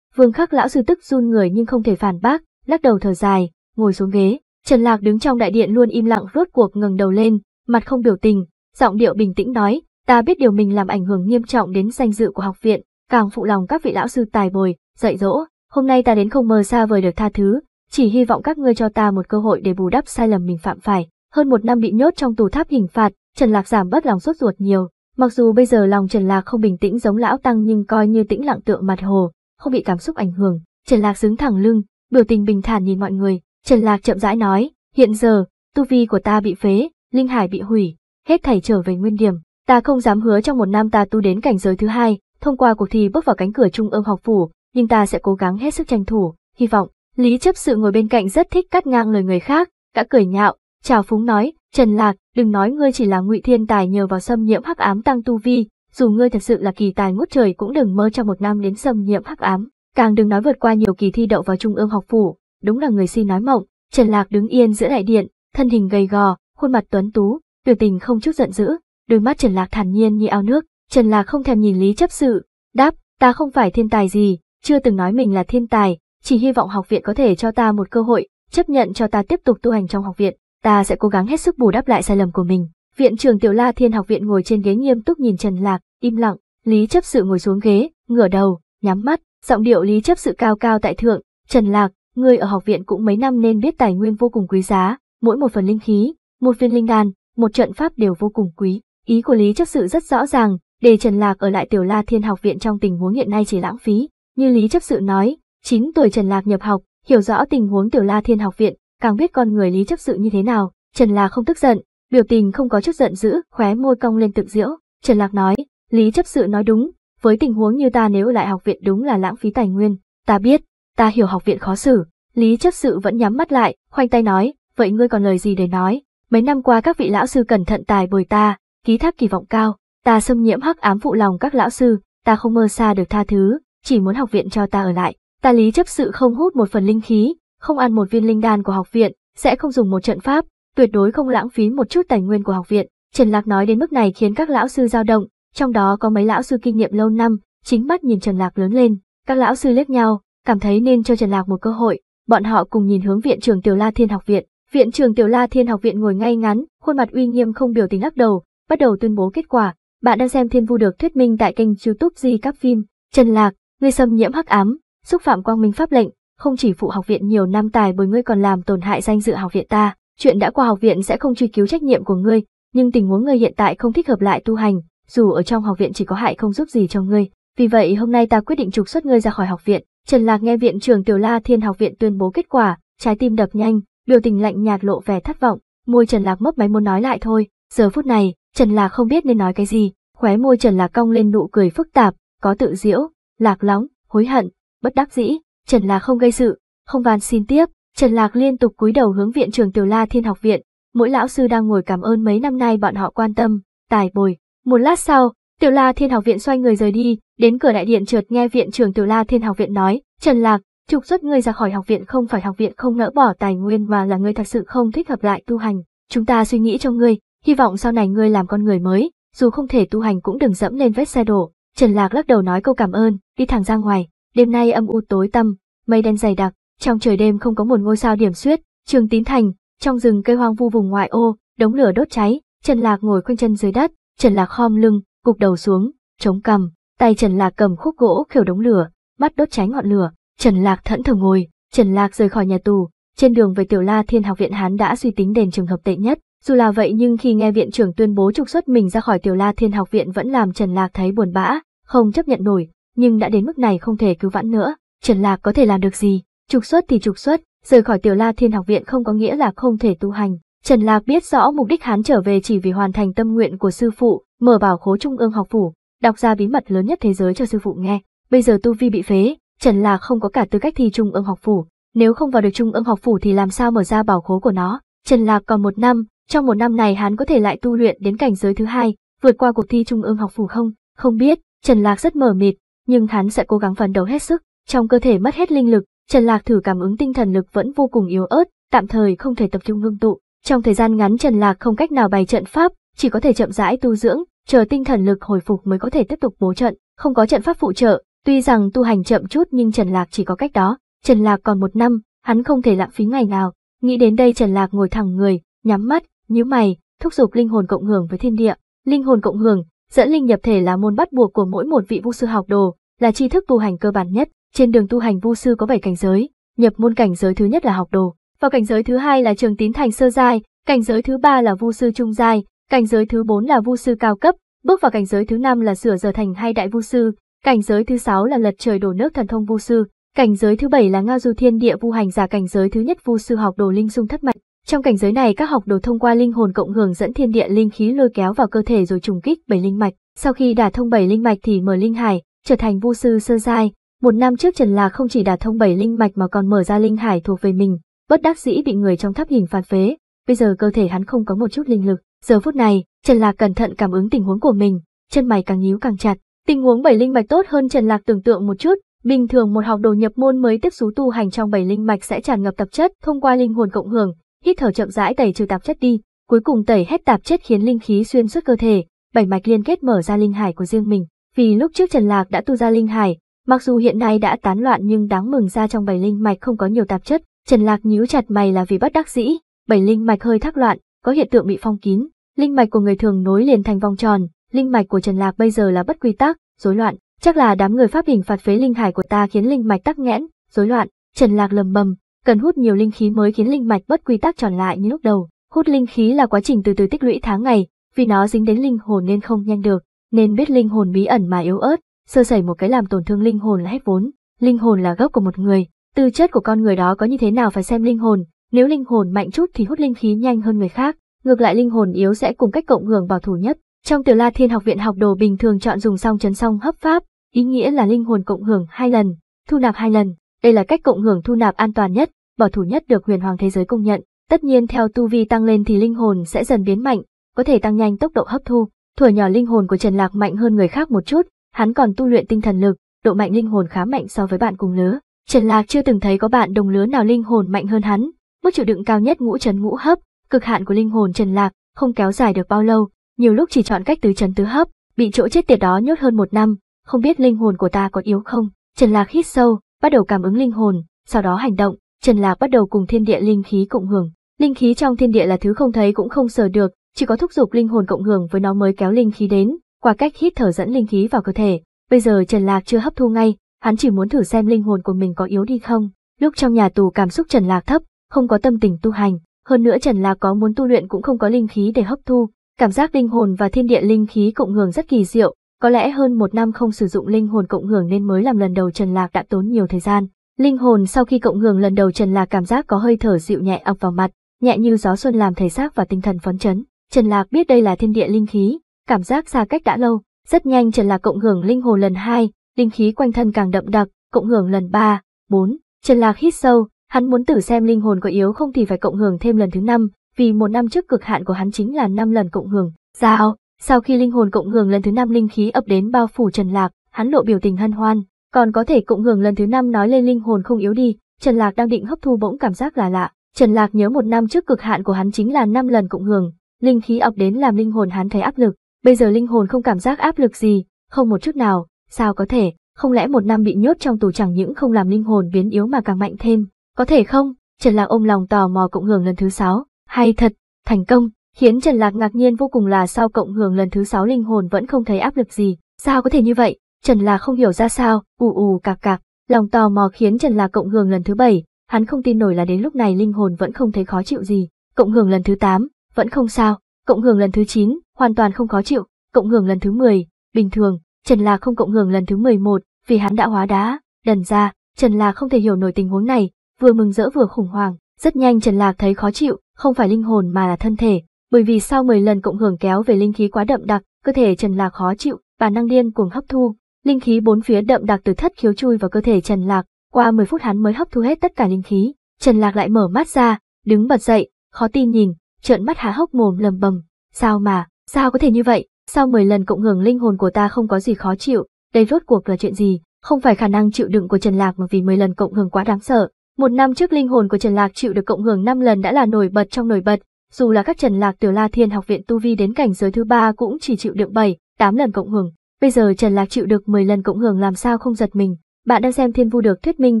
Vương khắc lão sư tức run người nhưng không thể phản bác, lắc đầu thở dài, ngồi xuống ghế, trần lạc đứng trong đại điện luôn im lặng rốt cuộc ngừng đầu lên, mặt không biểu tình, giọng điệu bình tĩnh nói, ta biết điều mình làm ảnh hưởng nghiêm trọng đến danh dự của học viện, càng phụ lòng các vị lão sư tài bồi, dạy dỗ, hôm nay ta đến không mơ xa vời được tha thứ, chỉ hy vọng các ngươi cho ta một cơ hội để bù đắp sai lầm mình phạm phải. Hơn một năm bị nhốt trong tù tháp hình phạt, Trần Lạc giảm bớt lòng sốt ruột nhiều. Mặc dù bây giờ lòng Trần Lạc không bình tĩnh giống lão tăng nhưng coi như tĩnh lặng tượng mặt hồ, không bị cảm xúc ảnh hưởng. Trần Lạc đứng thẳng lưng, biểu tình bình thản nhìn mọi người. Trần Lạc chậm rãi nói, hiện giờ, tu vi của ta bị phế, linh hải bị hủy, hết thảy trở về nguyên điểm. Ta không dám hứa trong một năm ta tu đến cảnh giới thứ hai, thông qua cuộc thi bước vào cánh cửa trung ương học phủ, nhưng ta sẽ cố gắng hết sức tranh thủ, hy vọng Lý chấp sự ngồi bên cạnh rất thích cắt ngang lời người khác, đã cười nhạo, chào phúng nói, Trần Lạc, đừng nói ngươi chỉ là ngụy thiên tài nhờ vào xâm nhiễm hắc ám tăng tu vi, dù ngươi thật sự là kỳ tài ngút trời cũng đừng mơ trong một năm đến xâm nhiễm hắc ám, càng đừng nói vượt qua nhiều kỳ thi đậu vào trung ương học phủ, đúng là người si nói mộng. Trần Lạc đứng yên giữa đại điện, thân hình gầy gò, khuôn mặt tuấn tú, biểu tình không chút giận dữ, đôi mắt Trần Lạc thản nhiên như ao nước, Trần Lạc không thèm nhìn Lý chấp sự, đáp, ta không phải thiên tài gì, chưa từng nói mình là thiên tài, chỉ hy vọng học viện có thể cho ta một cơ hội, chấp nhận cho ta tiếp tục tu hành trong học viện, ta sẽ cố gắng hết sức bù đắp lại sai lầm của mình. Viện trưởng Tiểu La Thiên học viện ngồi trên ghế nghiêm túc nhìn Trần Lạc, im lặng, Lý chấp sự ngồi xuống ghế, ngửa đầu, nhắm mắt, giọng điệu Lý chấp sự cao cao tại thượng, "Trần Lạc, ngươi ở học viện cũng mấy năm nên biết tài nguyên vô cùng quý giá, mỗi một phần linh khí, một viên linh đan, một trận pháp đều vô cùng quý." Ý của Lý chấp sự rất rõ ràng, để Trần Lạc ở lại Tiểu La Thiên học viện trong tình huống hiện nay chỉ lãng phí, như Lý chấp sự nói, 9 tuổi Trần Lạc nhập học, hiểu rõ tình huống Tiểu La Thiên học viện, càng biết con người Lý Chấp Sự như thế nào, Trần Lạc không tức giận, biểu tình không có chút giận dữ, khóe môi cong lên tự giễu. Trần Lạc nói, Lý Chấp Sự nói đúng, với tình huống như ta nếu lại học viện đúng là lãng phí tài nguyên, ta biết, ta hiểu học viện khó xử. Lý Chấp Sự vẫn nhắm mắt lại, khoanh tay nói, vậy ngươi còn lời gì để nói, mấy năm qua các vị lão sư cẩn thận tài bồi ta, ký thác kỳ vọng cao, ta xâm nhiễm hắc ám phụ lòng các lão sư, ta không mơ xa được tha thứ, chỉ muốn học viện cho ta ở lại ta lý chấp sự không hút một phần linh khí, không ăn một viên linh đan của học viện, sẽ không dùng một trận pháp, tuyệt đối không lãng phí một chút tài nguyên của học viện. Trần Lạc nói đến mức này khiến các lão sư dao động, trong đó có mấy lão sư kinh nghiệm lâu năm, chính mắt nhìn Trần Lạc lớn lên, các lão sư liếc nhau, cảm thấy nên cho Trần Lạc một cơ hội, bọn họ cùng nhìn hướng viện trưởng Tiểu La Thiên học viện. Viện trưởng Tiểu La Thiên học viện ngồi ngay ngắn, khuôn mặt uy nghiêm không biểu tình lắc đầu, bắt đầu tuyên bố kết quả. Bạn đang xem Thiên Vu được thuyết minh tại kênh YouTube Di Các Phim. Trần Lạc, ngươi xâm nhiễm hắc ám, xúc phạm quang minh pháp lệnh, không chỉ phụ học viện nhiều năm tài bồi ngươi còn làm tổn hại danh dự học viện ta, chuyện đã qua học viện sẽ không truy cứu trách nhiệm của ngươi, nhưng tình huống ngươi hiện tại không thích hợp lại tu hành, dù ở trong học viện chỉ có hại không giúp gì cho ngươi. Vì vậy hôm nay ta quyết định trục xuất ngươi ra khỏi học viện. Trần Lạc nghe viện trưởng Tiểu La Thiên học viện tuyên bố kết quả, trái tim đập nhanh, biểu tình lạnh nhạt lộ vẻ thất vọng, môi Trần Lạc mấp máy muốn nói lại thôi, giờ phút này, Trần Lạc không biết nên nói cái gì, khóe môi Trần Lạc cong lên nụ cười phức tạp, có tự giễu, lạc lõng, hối hận, bất đắc dĩ, Trần Lạc không gây sự, không van xin tiếp, Trần Lạc liên tục cúi đầu hướng viện trường Tiểu La Thiên học viện, mỗi lão sư đang ngồi cảm ơn mấy năm nay bọn họ quan tâm, tài bồi. Một lát sau, Tiểu La Thiên học viện xoay người rời đi, đến cửa đại điện trượt nghe viện trưởng Tiểu La Thiên học viện nói, Trần Lạc, trục xuất ngươi ra khỏi học viện không phải học viện không nỡ bỏ tài nguyên mà là ngươi thật sự không thích hợp lại tu hành. Chúng ta suy nghĩ cho ngươi, hy vọng sau này ngươi làm con người mới, dù không thể tu hành cũng đừng dẫm lên vết xe đổ. Trần Lạc lắc đầu nói câu cảm ơn, đi thẳng ra ngoài, đêm nay âm u tối tăm, mây đen dày đặc, trong trời đêm không có một ngôi sao điểm xuyết, trường tín thành, trong rừng cây hoang vu vùng ngoại ô, đống lửa đốt cháy, Trần Lạc ngồi khoanh chân dưới đất, Trần Lạc khom lưng, gục đầu xuống, chống cằm, tay Trần Lạc cầm khúc gỗ khều đống lửa, mắt đốt cháy ngọn lửa, Trần Lạc thẫn thờ ngồi, Trần Lạc rời khỏi nhà tù, trên đường về Tiểu La Thiên học viện Hán đã suy tính đến trường hợp tệ nhất, dù là vậy nhưng khi nghe viện trưởng tuyên bố trục xuất mình ra khỏi Tiểu La Thiên học viện vẫn làm Trần Lạc thấy buồn bã, không chấp nhận nổi, nhưng đã đến mức này không thể cứu vãn nữa, Trần Lạc có thể làm được gì, trục xuất thì trục xuất, rời khỏi Tiểu La Thiên học viện không có nghĩa là không thể tu hành. Trần Lạc biết rõ mục đích hắn trở về chỉ vì hoàn thành tâm nguyện của sư phụ, mở bảo khố trung ương học phủ, đọc ra bí mật lớn nhất thế giới cho sư phụ nghe. Bây giờ tu vi bị phế, Trần Lạc không có cả tư cách thi trung ương học phủ, nếu không vào được trung ương học phủ thì làm sao mở ra bảo khố của nó. Trần Lạc còn một năm, trong một năm này hắn có thể lại tu luyện đến cảnh giới thứ hai, vượt qua cuộc thi trung ương học phủ không? Không biết, Trần Lạc rất mờ mịt, nhưng hắn sẽ cố gắng phấn đấu hết sức. Trong cơ thể mất hết linh lực, Trần Lạc thử cảm ứng tinh thần lực vẫn vô cùng yếu ớt, tạm thời không thể tập trung ngưng tụ. Trong thời gian ngắn Trần Lạc không cách nào bày trận pháp, chỉ có thể chậm rãi tu dưỡng, chờ tinh thần lực hồi phục mới có thể tiếp tục bố trận, không có trận pháp phụ trợ, tuy rằng tu hành chậm chút nhưng Trần Lạc chỉ có cách đó. Trần Lạc còn một năm, hắn không thể lãng phí ngày nào. Nghĩ đến đây Trần Lạc ngồi thẳng người, nhắm mắt, nhíu mày, thúc giục linh hồn cộng hưởng với thiên địa. Linh hồn cộng hưởng, dẫn linh nhập thể là môn bắt buộc của mỗi một vị vũ sư học đồ, là tri thức tu hành cơ bản nhất. Trên đường tu hành vu sư có bảy cảnh giới, nhập môn cảnh giới thứ nhất là học đồ, vào cảnh giới thứ hai là trường tín thành sơ giai, cảnh giới thứ ba là vu sư trung giai, cảnh giới thứ bốn là vu sư cao cấp, bước vào cảnh giới thứ năm là sửa giờ thành hay đại vu sư, cảnh giới thứ sáu là lật trời đổ nước thần thông vu sư, cảnh giới thứ bảy là ngao du thiên địa vu hành giả cảnh giới thứ nhất vu sư học đồ linh sung thất mạch. Trong cảnh giới này các học đồ thông qua linh hồn cộng hưởng dẫn thiên địa linh khí lôi kéo vào cơ thể rồi trùng kích bảy linh mạch, sau khi đả thông bảy linh mạch thì mở linh hải, trở thành vu sư sơ giai. Một năm trước Trần Lạc không chỉ đạt thông bảy linh mạch mà còn mở ra linh hải thuộc về mình, bất đắc dĩ bị người trong tháp hình phạt phế, bây giờ cơ thể hắn không có một chút linh lực. Giờ phút này, Trần Lạc cẩn thận cảm ứng tình huống của mình, chân mày càng nhíu càng chặt. Tình huống bảy linh mạch tốt hơn Trần Lạc tưởng tượng một chút, bình thường một học đồ nhập môn mới tiếp xúc tu hành trong bảy linh mạch sẽ tràn ngập tạp chất thông qua linh hồn cộng hưởng, hít thở chậm rãi tẩy trừ tạp chất đi, cuối cùng tẩy hết tạp chất khiến linh khí xuyên suốt cơ thể, bảy mạch liên kết mở ra linh hải của riêng mình vì lúc trước Trần Lạc đã tu ra linh hải, mặc dù hiện nay đã tán loạn nhưng đáng mừng ra trong bảy linh mạch không có nhiều tạp chất, Trần Lạc nhíu chặt mày là vì bất đắc dĩ, bảy linh mạch hơi thắc loạn, có hiện tượng bị phong kín, linh mạch của người thường nối liền thành vòng tròn, linh mạch của Trần Lạc bây giờ là bất quy tắc, rối loạn, chắc là đám người pháp hình phạt phế linh hải của ta khiến linh mạch tắc nghẽn, rối loạn, Trần Lạc lầm bầm, cần hút nhiều linh khí mới khiến linh mạch bất quy tắc tròn lại như lúc đầu, hút linh khí là quá trình từ từ tích lũy tháng ngày, vì nó dính đến linh hồn nên không nhanh được, nên biết linh hồn bí ẩn mà yếu ớt, sơ sẩy một cái làm tổn thương linh hồn là hết vốn. Linh hồn là gốc của một người, tư chất của con người đó có như thế nào phải xem linh hồn, nếu linh hồn mạnh chút thì hút linh khí nhanh hơn người khác, ngược lại linh hồn yếu sẽ cùng cách cộng hưởng bảo thủ nhất. Trong Tiểu La Thiên học viện học đồ bình thường chọn dùng song chấn song hấp pháp, ý nghĩa là linh hồn cộng hưởng hai lần, thu nạp hai lần. Đây là cách cộng hưởng thu nạp an toàn nhất, bảo thủ nhất được huyền hoàng thế giới công nhận. Tất nhiên theo tu vi tăng lên thì linh hồn sẽ dần biến mạnh, có thể tăng nhanh tốc độ hấp thu. Thuở nhỏ linh hồn của Trần Lạc mạnh hơn người khác một chút, hắn còn tu luyện tinh thần lực, độ mạnh linh hồn khá mạnh so với bạn cùng lứa. Trần Lạc chưa từng thấy có bạn đồng lứa nào linh hồn mạnh hơn hắn, mức chịu đựng cao nhất ngũ trấn ngũ hấp, cực hạn của linh hồn Trần Lạc không kéo dài được bao lâu, nhiều lúc chỉ chọn cách tứ trấn tứ hấp, bị chỗ chết tiệt đó nhốt hơn một năm, không biết linh hồn của ta có yếu không. Trần Lạc hít sâu, bắt đầu cảm ứng linh hồn, sau đó hành động, Trần Lạc bắt đầu cùng thiên địa linh khí cộng hưởng. Linh khí trong thiên địa là thứ không thấy cũng không sờ được, chỉ có thúc giục linh hồn cộng hưởng với nó mới kéo linh khí đến, qua cách hít thở dẫn linh khí vào cơ thể. Bây giờ Trần Lạc chưa hấp thu ngay, hắn chỉ muốn thử xem linh hồn của mình có yếu đi không. Lúc trong nhà tù cảm xúc Trần Lạc thấp, không có tâm tình tu hành, hơn nữa Trần Lạc có muốn tu luyện cũng không có linh khí để hấp thu. Cảm giác linh hồn và thiên địa linh khí cộng hưởng rất kỳ diệu, có lẽ hơn một năm không sử dụng linh hồn cộng hưởng nên mới làm lần đầu Trần Lạc đã tốn nhiều thời gian. Linh hồn sau khi cộng hưởng lần đầu Trần Lạc cảm giác có hơi thở dịu nhẹ ập vào mặt, nhẹ như gió xuân làm thể xác và tinh thần phấn chấn. Trần Lạc biết đây là thiên địa linh khí, cảm giác xa cách đã lâu, rất nhanh Trần Lạc cộng hưởng linh hồn lần 2, linh khí quanh thân càng đậm đặc, cộng hưởng lần 3, 4. Trần Lạc hít sâu, hắn muốn thử xem linh hồn có yếu không thì phải cộng hưởng thêm lần thứ 5, vì một năm trước cực hạn của hắn chính là 5 lần cộng hưởng. Giao, sau khi linh hồn cộng hưởng lần thứ 5 linh khí ập đến bao phủ Trần Lạc, hắn lộ biểu tình hân hoan, còn có thể cộng hưởng lần thứ 5 nói lên linh hồn không yếu đi, Trần Lạc đang định hấp thu bỗng cảm giác là lạ. Trần Lạc nhớ một năm trước cực hạn của hắn chính là 5 lần cộng hưởng, linh khí ập đến làm linh hồn hắn thấy áp lực, bây giờ linh hồn không cảm giác áp lực gì, không một chút nào, sao có thể, không lẽ một năm bị nhốt trong tù chẳng những không làm linh hồn biến yếu mà càng mạnh thêm, có thể không, Trần Lạc ôm lòng tò mò cộng hưởng lần thứ sáu, hay thật, thành công, khiến Trần Lạc ngạc nhiên vô cùng là sau cộng hưởng lần thứ sáu linh hồn vẫn không thấy áp lực gì, sao có thể như vậy, Trần Lạc không hiểu ra sao, ù ù cạc cạc, lòng tò mò khiến Trần Lạc cộng hưởng lần thứ bảy, hắn không tin nổi là đến lúc này linh hồn vẫn không thấy khó chịu gì, cộng hưởng lần thứ tám, vẫn không sao, cộng hưởng lần thứ 9, hoàn toàn không khó chịu, cộng hưởng lần thứ 10, bình thường, Trần Lạc không cộng hưởng lần thứ 11, vì hắn đã hóa đá, đần ra, Trần Lạc không thể hiểu nổi tình huống này, vừa mừng rỡ vừa khủng hoảng, rất nhanh Trần Lạc thấy khó chịu, không phải linh hồn mà là thân thể, bởi vì sau 10 lần cộng hưởng kéo về linh khí quá đậm đặc, cơ thể Trần Lạc khó chịu, bản năng điên cuồng hấp thu, linh khí bốn phía đậm đặc từ thất khiếu chui vào cơ thể Trần Lạc, qua 10 phút hắn mới hấp thu hết tất cả linh khí, Trần Lạc lại mở mắt ra, đứng bật dậy, khó tin nhìn, trợn mắt há hốc mồm lầm bầm, sao mà, sao có thể như vậy, sao mười lần cộng hưởng linh hồn của ta không có gì khó chịu, đây rốt cuộc là chuyện gì, không phải khả năng chịu đựng của Trần Lạc mà vì mười lần cộng hưởng quá đáng sợ. Một năm trước linh hồn của Trần Lạc chịu được cộng hưởng năm lần đã là nổi bật trong nổi bật, dù là các Trần Lạc tiểu La Thiên học viện tu vi đến cảnh giới thứ ba cũng chỉ chịu đựng bảy tám lần cộng hưởng. Bây giờ Trần Lạc chịu được mười lần cộng hưởng làm sao không giật mình. Bạn đang xem Thiên Vu được thuyết minh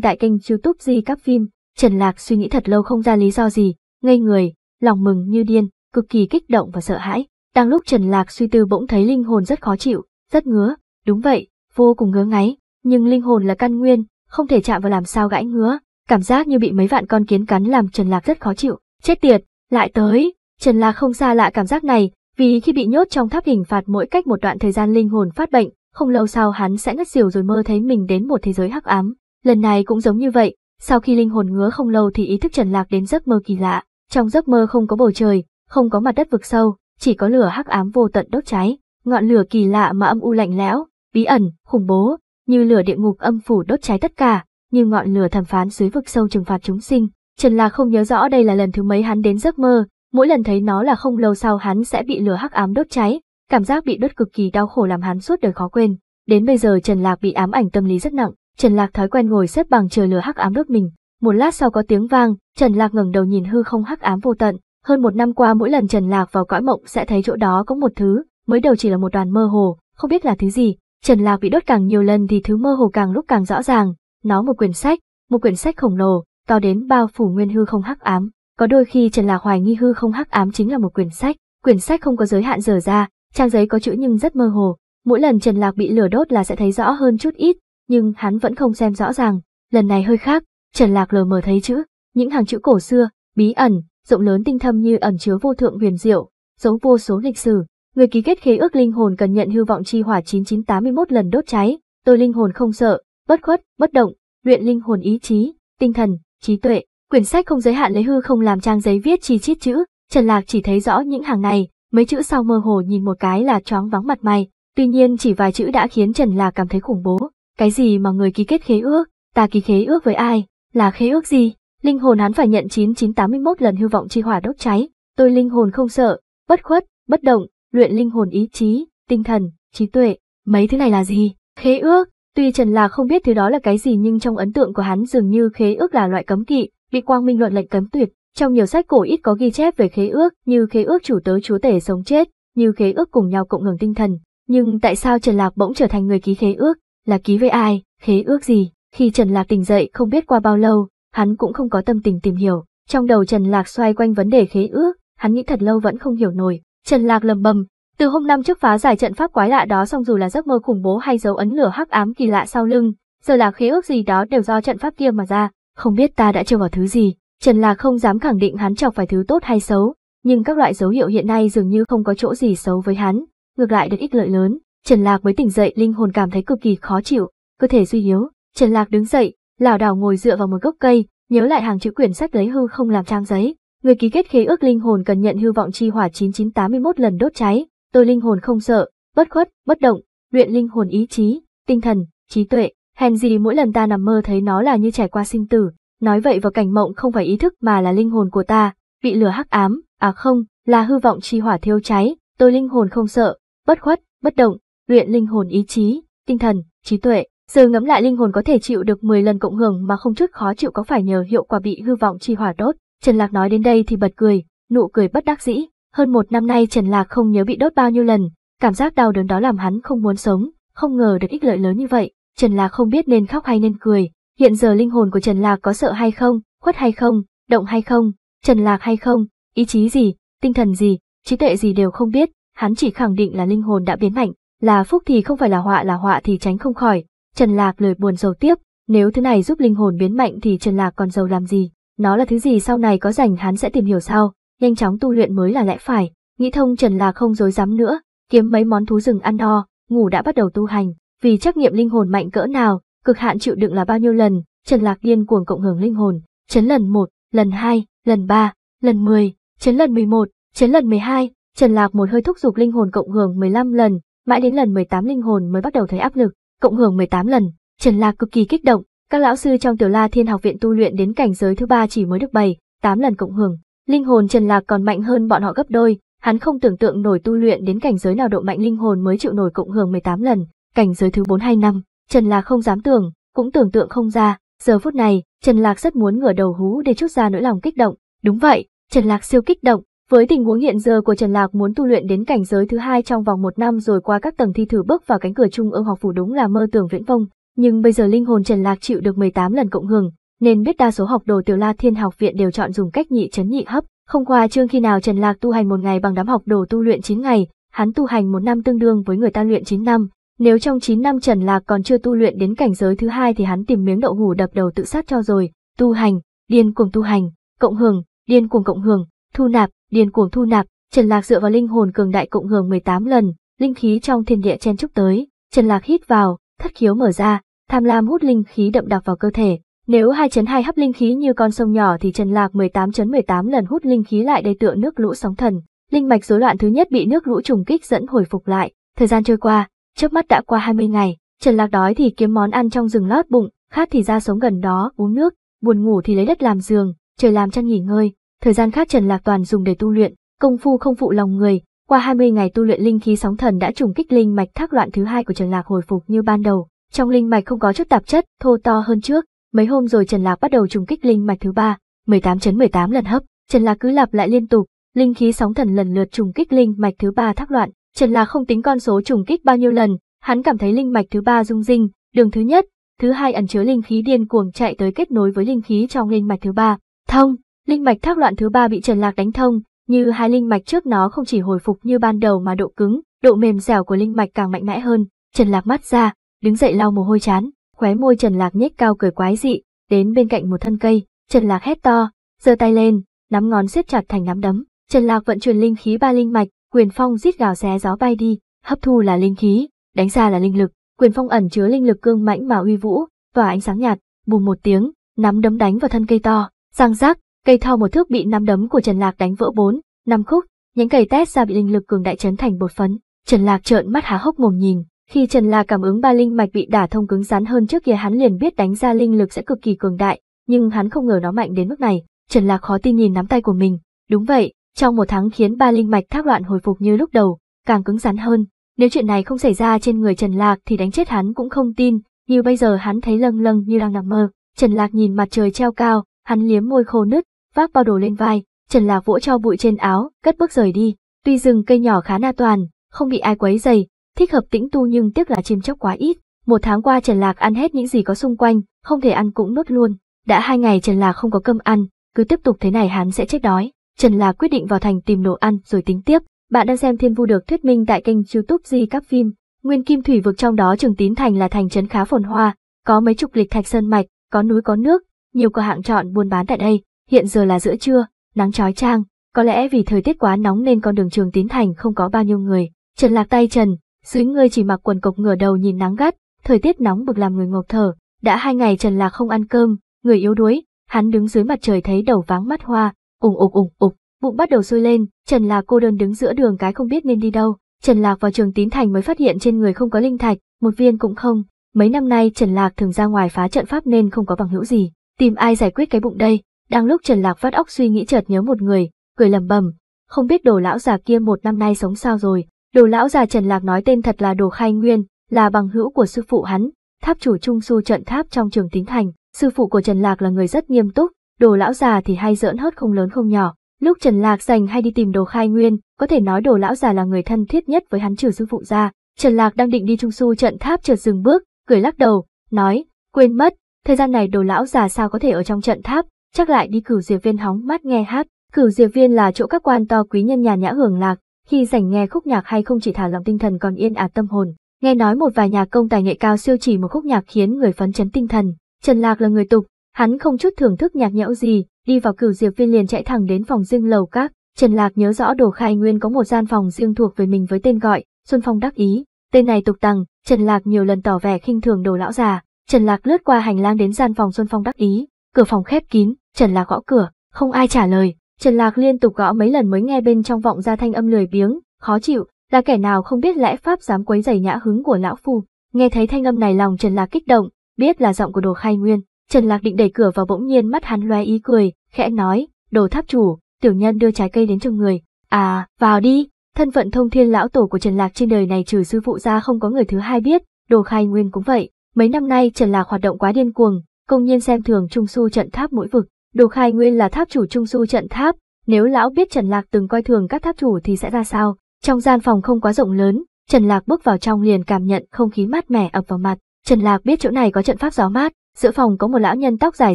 tại kênh YouTube Di các phim. Trần Lạc suy nghĩ thật lâu không ra lý do gì, ngây người, lòng mừng như điên, cực kỳ kích động và sợ hãi. Đang lúc Trần Lạc suy tư bỗng thấy linh hồn rất khó chịu, rất ngứa, đúng vậy, vô cùng ngứa ngáy, nhưng linh hồn là căn nguyên, không thể chạm vào làm sao gãi ngứa, cảm giác như bị mấy vạn con kiến cắn làm Trần Lạc rất khó chịu, chết tiệt, lại tới, Trần Lạc không xa lạ cảm giác này, vì khi bị nhốt trong tháp hình phạt mỗi cách một đoạn thời gian linh hồn phát bệnh, không lâu sau hắn sẽ ngất xỉu rồi mơ thấy mình đến một thế giới hắc ám, lần này cũng giống như vậy, sau khi linh hồn ngứa không lâu thì ý thức Trần Lạc đến giấc mơ kỳ lạ, trong giấc mơ không có bầu trời, không có mặt đất vực sâu, chỉ có lửa hắc ám vô tận đốt cháy, ngọn lửa kỳ lạ mà âm u lạnh lẽo, bí ẩn, khủng bố, như lửa địa ngục âm phủ đốt cháy tất cả, như ngọn lửa thẩm phán dưới vực sâu trừng phạt chúng sinh. Trần Lạc không nhớ rõ đây là lần thứ mấy hắn đến giấc mơ, mỗi lần thấy nó là không lâu sau hắn sẽ bị lửa hắc ám đốt cháy, cảm giác bị đốt cực kỳ đau khổ làm hắn suốt đời khó quên. Đến bây giờ Trần Lạc bị ám ảnh tâm lý rất nặng, Trần Lạc thói quen ngồi xếp bằng chờ lửa hắc ám đốt mình, một lát sau có tiếng vang, Trần Lạc ngẩng đầu nhìn hư không hắc ám vô tận, hơn một năm qua mỗi lần Trần Lạc vào cõi mộng sẽ thấy chỗ đó có một thứ, mới đầu chỉ là một đoàn mơ hồ, không biết là thứ gì. Trần Lạc bị đốt càng nhiều lần thì thứ mơ hồ càng lúc càng rõ ràng, nó một quyển sách, một quyển sách khổng lồ, to đến bao phủ nguyên hư không hắc ám. Có đôi khi Trần Lạc hoài nghi hư không hắc ám chính là một quyển sách, quyển sách không có giới hạn dở ra, trang giấy có chữ nhưng rất mơ hồ. Mỗi lần Trần Lạc bị lửa đốt là sẽ thấy rõ hơn chút ít, nhưng hắn vẫn không xem rõ ràng. Lần này hơi khác, Trần Lạc lờ mờ thấy chữ, những hàng chữ cổ xưa, bí ẩn, rộng lớn tinh thâm như ẩn chứa vô thượng huyền diệu, giấu vô số lịch sử. Người ký kết khế ước linh hồn cần nhận hư vọng chi hỏa 9981 lần đốt cháy, tôi linh hồn không sợ, bất khuất, bất động, luyện linh hồn ý chí, tinh thần, trí tuệ. Quyển sách không giới hạn lấy hư không làm trang giấy viết chi chít chữ, Trần Lạc chỉ thấy rõ những hàng này, mấy chữ sau mơ hồ nhìn một cái là choáng vắng mặt mày, tuy nhiên chỉ vài chữ đã khiến Trần Lạc cảm thấy khủng bố. Cái gì mà người ký kết khế ước, ta ký khế ước với ai? Là khế ước gì? Linh hồn hắn phải nhận 9981 lần hư vọng chi hỏa đốt cháy, tôi linh hồn không sợ, bất khuất, bất động, luyện linh hồn ý chí, tinh thần, trí tuệ, mấy thứ này là gì? Khế ước, tuy Trần Lạc không biết thứ đó là cái gì nhưng trong ấn tượng của hắn dường như khế ước là loại cấm kỵ, bị quang minh luận lệnh cấm tuyệt. Trong nhiều sách cổ ít có ghi chép về khế ước như khế ước chủ tớ chúa tể sống chết, như khế ước cùng nhau cộng hưởng tinh thần. Nhưng tại sao Trần Lạc bỗng trở thành người ký khế ước? Là ký với ai? Khế ước gì? Khi Trần Lạc tỉnh dậy không biết qua bao lâu, hắn cũng không có tâm tình tìm hiểu. Trong đầu Trần Lạc xoay quanh vấn đề khế ước, hắn nghĩ thật lâu vẫn không hiểu nổi. Trần Lạc lầm bầm, từ hôm năm trước phá giải trận pháp quái lạ đó xong dù là giấc mơ khủng bố hay dấu ấn lửa hắc ám kỳ lạ sau lưng, giờ là khế ước gì đó đều do trận pháp kia mà ra, không biết ta đã trêu vào thứ gì. Trần Lạc không dám khẳng định hắn chọc phải thứ tốt hay xấu, nhưng các loại dấu hiệu hiện nay dường như không có chỗ gì xấu với hắn, ngược lại được ít lợi lớn. Trần Lạc mới tỉnh dậy linh hồn cảm thấy cực kỳ khó chịu, cơ thể suy yếu, Trần Lạc đứng dậy, lảo đảo ngồi dựa vào một gốc cây, nhớ lại hàng chữ quyển sách lấy hư không làm trang giấy. Người ký kết khế ước linh hồn cần nhận hư vọng chi hỏa 9981 lần đốt cháy, tôi linh hồn không sợ, bất khuất, bất động, luyện linh hồn ý chí, tinh thần, trí tuệ, hèn gì mỗi lần ta nằm mơ thấy nó là như trải qua sinh tử, nói vậy vào cảnh mộng không phải ý thức mà là linh hồn của ta, bị lửa hắc ám, à không, là hư vọng chi hỏa thiêu cháy, tôi linh hồn không sợ, bất khuất, bất động, luyện linh hồn ý chí, tinh thần, trí tuệ, Giờ ngẫm lại linh hồn có thể chịu được 10 lần cộng hưởng mà không chút khó chịu có phải nhờ hiệu quả bị hư vọng chi hỏa đốt. Trần Lạc nói đến đây thì bật cười, nụ cười bất đắc dĩ. Hơn một năm nay Trần Lạc không nhớ bị đốt bao nhiêu lần, cảm giác đau đớn đó làm hắn không muốn sống, không ngờ được ích lợi lớn như vậy. Trần Lạc không biết nên khóc hay nên cười. Hiện giờ linh hồn của Trần Lạc có sợ hay không, khuất hay không, động hay không, Trần Lạc hay không, ý chí gì, tinh thần gì, trí tuệ gì đều không biết, hắn chỉ khẳng định là linh hồn đã biến mạnh, là phúc thì không phải là họa là họa thì tránh không khỏi, Trần Lạc lời buồn rầu tiếp, nếu thứ này giúp linh hồn biến mạnh thì Trần Lạc còn giàu làm gì, nó là thứ gì sau này có rảnh hắn sẽ tìm hiểu sau, nhanh chóng tu luyện mới là lẽ phải, nghĩ thông Trần Lạc không dối dám nữa, kiếm mấy món thú rừng ăn no, ngủ đã bắt đầu tu hành, vì trách nhiệm linh hồn mạnh cỡ nào, cực hạn chịu đựng là bao nhiêu lần, Trần Lạc điên cuồng cộng hưởng linh hồn, chấn lần 1, lần 2, lần 3, lần 10, chấn lần 11, chấn lần 12, Trần Lạc một hơi thúc giục linh hồn cộng hưởng 15 lần, mãi đến lần 18 linh hồn mới bắt đầu thấy áp lực, cộng hưởng 18 lần. Trần Lạc cực kỳ kích động, các lão sư trong tiểu la thiên học viện tu luyện đến cảnh giới thứ ba chỉ mới được 7, 8 lần cộng hưởng. Linh hồn Trần Lạc còn mạnh hơn bọn họ gấp đôi, hắn không tưởng tượng nổi tu luyện đến cảnh giới nào độ mạnh linh hồn mới chịu nổi cộng hưởng 18 lần, cảnh giới thứ 4 hay 5. Trần Lạc không dám tưởng, cũng tưởng tượng không ra, giờ phút này, Trần Lạc rất muốn ngửa đầu hú để chút ra nỗi lòng kích động. Đúng vậy, Trần Lạc siêu kích động, với tình huống hiện giờ của Trần Lạc muốn tu luyện đến cảnh giới thứ hai trong vòng một năm rồi qua các tầng thi thử bước vào cánh cửa trung ương học phủ đúng là mơ tưởng viễn vông, nhưng bây giờ linh hồn Trần Lạc chịu được 18 lần cộng hưởng, nên biết đa số học đồ Tiểu La Thiên học viện đều chọn dùng cách nhị chấn nhị hấp. Không qua chương khi nào Trần Lạc tu hành một ngày bằng đám học đồ tu luyện 9 ngày, hắn tu hành một năm tương đương với người ta luyện 9 năm. Nếu trong 9 năm Trần Lạc còn chưa tu luyện đến cảnh giới thứ hai thì hắn tìm miếng đậu hủ đập đầu tự sát cho rồi. Tu hành, điên cuồng tu hành, cộng hưởng, điên cuồng cộng hưởng, Thu nạp, điền cuồng thu nạp, Trần Lạc dựa vào linh hồn cường đại cộng hưởng 18 lần, linh khí trong thiên địa chen chúc tới, Trần Lạc hít vào, thất khiếu mở ra, tham lam hút linh khí đậm đặc vào cơ thể. Nếu hai chấn hai hấp linh khí như con sông nhỏ thì Trần Lạc 18.18 lần hút linh khí lại đầy tựa nước lũ sóng thần. Linh mạch rối loạn thứ nhất bị nước lũ trùng kích dẫn hồi phục lại. Thời gian trôi qua, chớp mắt đã qua 20 ngày, Trần Lạc đói thì kiếm món ăn trong rừng lót bụng, khát thì ra sống gần đó, uống nước, buồn ngủ thì lấy đất làm giường, trời làm chăn nghỉ ngơi, Thời gian khác Trần Lạc Toàn dùng để tu luyện, công phu không phụ lòng người, qua 20 ngày tu luyện linh khí sóng thần đã trùng kích linh mạch thác loạn thứ hai của Trần Lạc hồi phục như ban đầu. Trong linh mạch không có chất tạp chất, thô to hơn trước, mấy hôm rồi Trần Lạc bắt đầu trùng kích linh mạch thứ ba, 18.18 lần hấp, Trần Lạc cứ lặp lại liên tục, linh khí sóng thần lần lượt trùng kích linh mạch thứ ba thác loạn, Trần Lạc không tính con số trùng kích bao nhiêu lần, hắn cảm thấy linh mạch thứ ba rung rinh, đường thứ nhất, thứ hai ẩn chứa linh khí điên cuồng chạy tới kết nối với linh khí trong linh mạch thứ ba. Thông, Linh mạch thác loạn thứ ba bị Trần Lạc đánh thông, như hai linh mạch trước nó không chỉ hồi phục như ban đầu mà độ cứng, độ mềm dẻo của linh mạch càng mạnh mẽ hơn. Trần Lạc mắt ra, đứng dậy lau mồ hôi chán, khóe môi Trần Lạc nhếch cao cười quái dị, đến bên cạnh một thân cây, Trần Lạc hét to, giơ tay lên, nắm ngón siết chặt thành nắm đấm. Trần Lạc vận chuyển linh khí ba linh mạch, quyền phong rít gào xé gió bay đi, hấp thu là linh khí, đánh ra là linh lực, quyền phong ẩn chứa linh lực cương mãnh mà uy vũ, tỏa ánh sáng nhạt, bùm một tiếng, nắm đấm đánh vào thân cây to, răng rác, Cây thao một thước bị năm đấm của Trần Lạc đánh vỡ bốn, năm khúc, nhánh cây tét ra bị linh lực cường đại chấn thành bột phấn. Trần Lạc trợn mắt há hốc mồm nhìn, khi Trần Lạc cảm ứng ba linh mạch bị đả thông cứng rắn hơn trước kia hắn liền biết đánh ra linh lực sẽ cực kỳ cường đại, nhưng hắn không ngờ nó mạnh đến mức này. Trần Lạc khó tin nhìn nắm tay của mình. Đúng vậy, trong một tháng khiến ba linh mạch thác loạn hồi phục như lúc đầu, càng cứng rắn hơn. Nếu chuyện này không xảy ra trên người Trần Lạc thì đánh chết hắn cũng không tin, như bây giờ hắn thấy lâng lâng như đang nằm mơ. Trần Lạc nhìn mặt trời treo cao, Hắn liếm môi khô nứt, vác bao đồ lên vai, Trần Lạc vỗ cho bụi trên áo, cất bước rời đi. Tuy rừng cây nhỏ khá na toàn, không bị ai quấy dày, thích hợp tĩnh tu nhưng tiếc là chim chóc quá ít. Một tháng qua Trần Lạc ăn hết những gì có xung quanh, không thể ăn cũng nuốt luôn. Đã hai ngày Trần Lạc không có cơm ăn, cứ tiếp tục thế này hắn sẽ chết đói. Trần Lạc quyết định vào thành tìm đồ ăn rồi tính tiếp. Bạn đang xem Thiên Vu được thuyết minh tại kênh YouTube Di Các Phim. Nguyên Kim Thủy vực trong đó Trường Tín Thành là thành trấn khá phồn hoa, có mấy chục lịch thạch sơn mạch, có núi có nước, nhiều cửa hàng chọn buôn bán tại đây, hiện giờ là giữa trưa, nắng trói trang, có lẽ vì thời tiết quá nóng nên con đường trường tín thành không có bao nhiêu người. Trần lạc tay trần, dưới người chỉ mặc quần cộc ngửa đầu nhìn nắng gắt, thời tiết nóng bực làm người ngộp thở. Đã hai ngày Trần Lạc không ăn cơm, người yếu đuối, hắn đứng dưới mặt trời thấy đầu váng mắt hoa, ủng ục ủng ục, bụng bắt đầu sôi lên, Trần Lạc cô đơn đứng giữa đường cái không biết nên đi đâu. Trần Lạc vào trường Tín Thành mới phát hiện trên người không có linh thạch, một viên cũng không. Mấy năm nay Trần Lạc thường ra ngoài phá trận pháp nên không có bằng hữu gì tìm ai giải quyết cái bụng đây, đang lúc Trần Lạc phát óc suy nghĩ chợt nhớ một người, cười lầm bầm, không biết đồ lão già kia một năm nay sống sao rồi, đồ lão già Trần Lạc nói tên thật là đồ khai nguyên, là bằng hữu của sư phụ hắn, tháp chủ trung su trận tháp trong trường tính thành, sư phụ của Trần Lạc là người rất nghiêm túc, đồ lão già thì hay giỡn hớt không lớn không nhỏ. Lúc Trần Lạc dành hay đi tìm đồ khai nguyên, có thể nói đồ lão già là người thân thiết nhất với hắn trừ sư phụ ra. Trần Lạc đang định đi trung su trận tháp chợt dừng bước, cười lắc đầu, nói, quên mất, Thời gian này đồ lão già sao có thể ở trong trận tháp, chắc lại đi cử diệp viên hóng mát nghe hát. cử diệp viên là chỗ các quan to quý nhân nhà nhã hưởng lạc, khi rảnh nghe khúc nhạc hay không chỉ thả lòng tinh thần còn yên ả tâm hồn. Nghe nói một vài nhà công tài nghệ cao siêu chỉ một khúc nhạc khiến người phấn chấn tinh thần. Trần Lạc là người tục, hắn không chút thưởng thức nhạc nhẽo gì, đi vào cử diệp viên liền chạy thẳng đến phòng riêng lầu các. Trần Lạc nhớ rõ Đồ Khai Nguyên có một gian phòng riêng thuộc về mình với tên gọi, Xuân Phong đắc ý. Tên này tục tằng, Trần Lạc nhiều lần tỏ vẻ khinh thường Đồ lão già, Trần Lạc lướt qua hành lang đến gian phòng Xuân Phong đắc ý, cửa phòng khép kín, Trần Lạc gõ cửa, không ai trả lời, Trần Lạc liên tục gõ mấy lần mới nghe bên trong vọng ra thanh âm lười biếng, khó chịu, là kẻ nào không biết lẽ pháp dám quấy rầy nhã hứng của lão phu. Nghe thấy thanh âm này lòng Trần Lạc kích động, biết là giọng của Đồ Khai Nguyên, Trần Lạc định đẩy cửa vào bỗng nhiên mắt hắn loé ý cười, khẽ nói, "Đồ tháp chủ, tiểu nhân đưa trái cây đến cho người." "À, vào đi." Thân phận thông thiên lão tổ của Trần Lạc trên đời này trừ sư phụ ra không có người thứ hai biết, Đồ Khai Nguyên cũng vậy, Mấy năm nay Trần Lạc hoạt động quá điên cuồng, công nhiên xem thường Trung Su trận tháp mỗi vực. Đồ Khai Nguyên là tháp chủ Trung Su trận tháp, nếu lão biết Trần Lạc từng coi thường các tháp chủ thì sẽ ra sao? Trong gian phòng không quá rộng lớn, Trần Lạc bước vào trong liền cảm nhận không khí mát mẻ ập vào mặt. Trần Lạc biết chỗ này có trận pháp gió mát, giữa phòng có một lão nhân tóc dài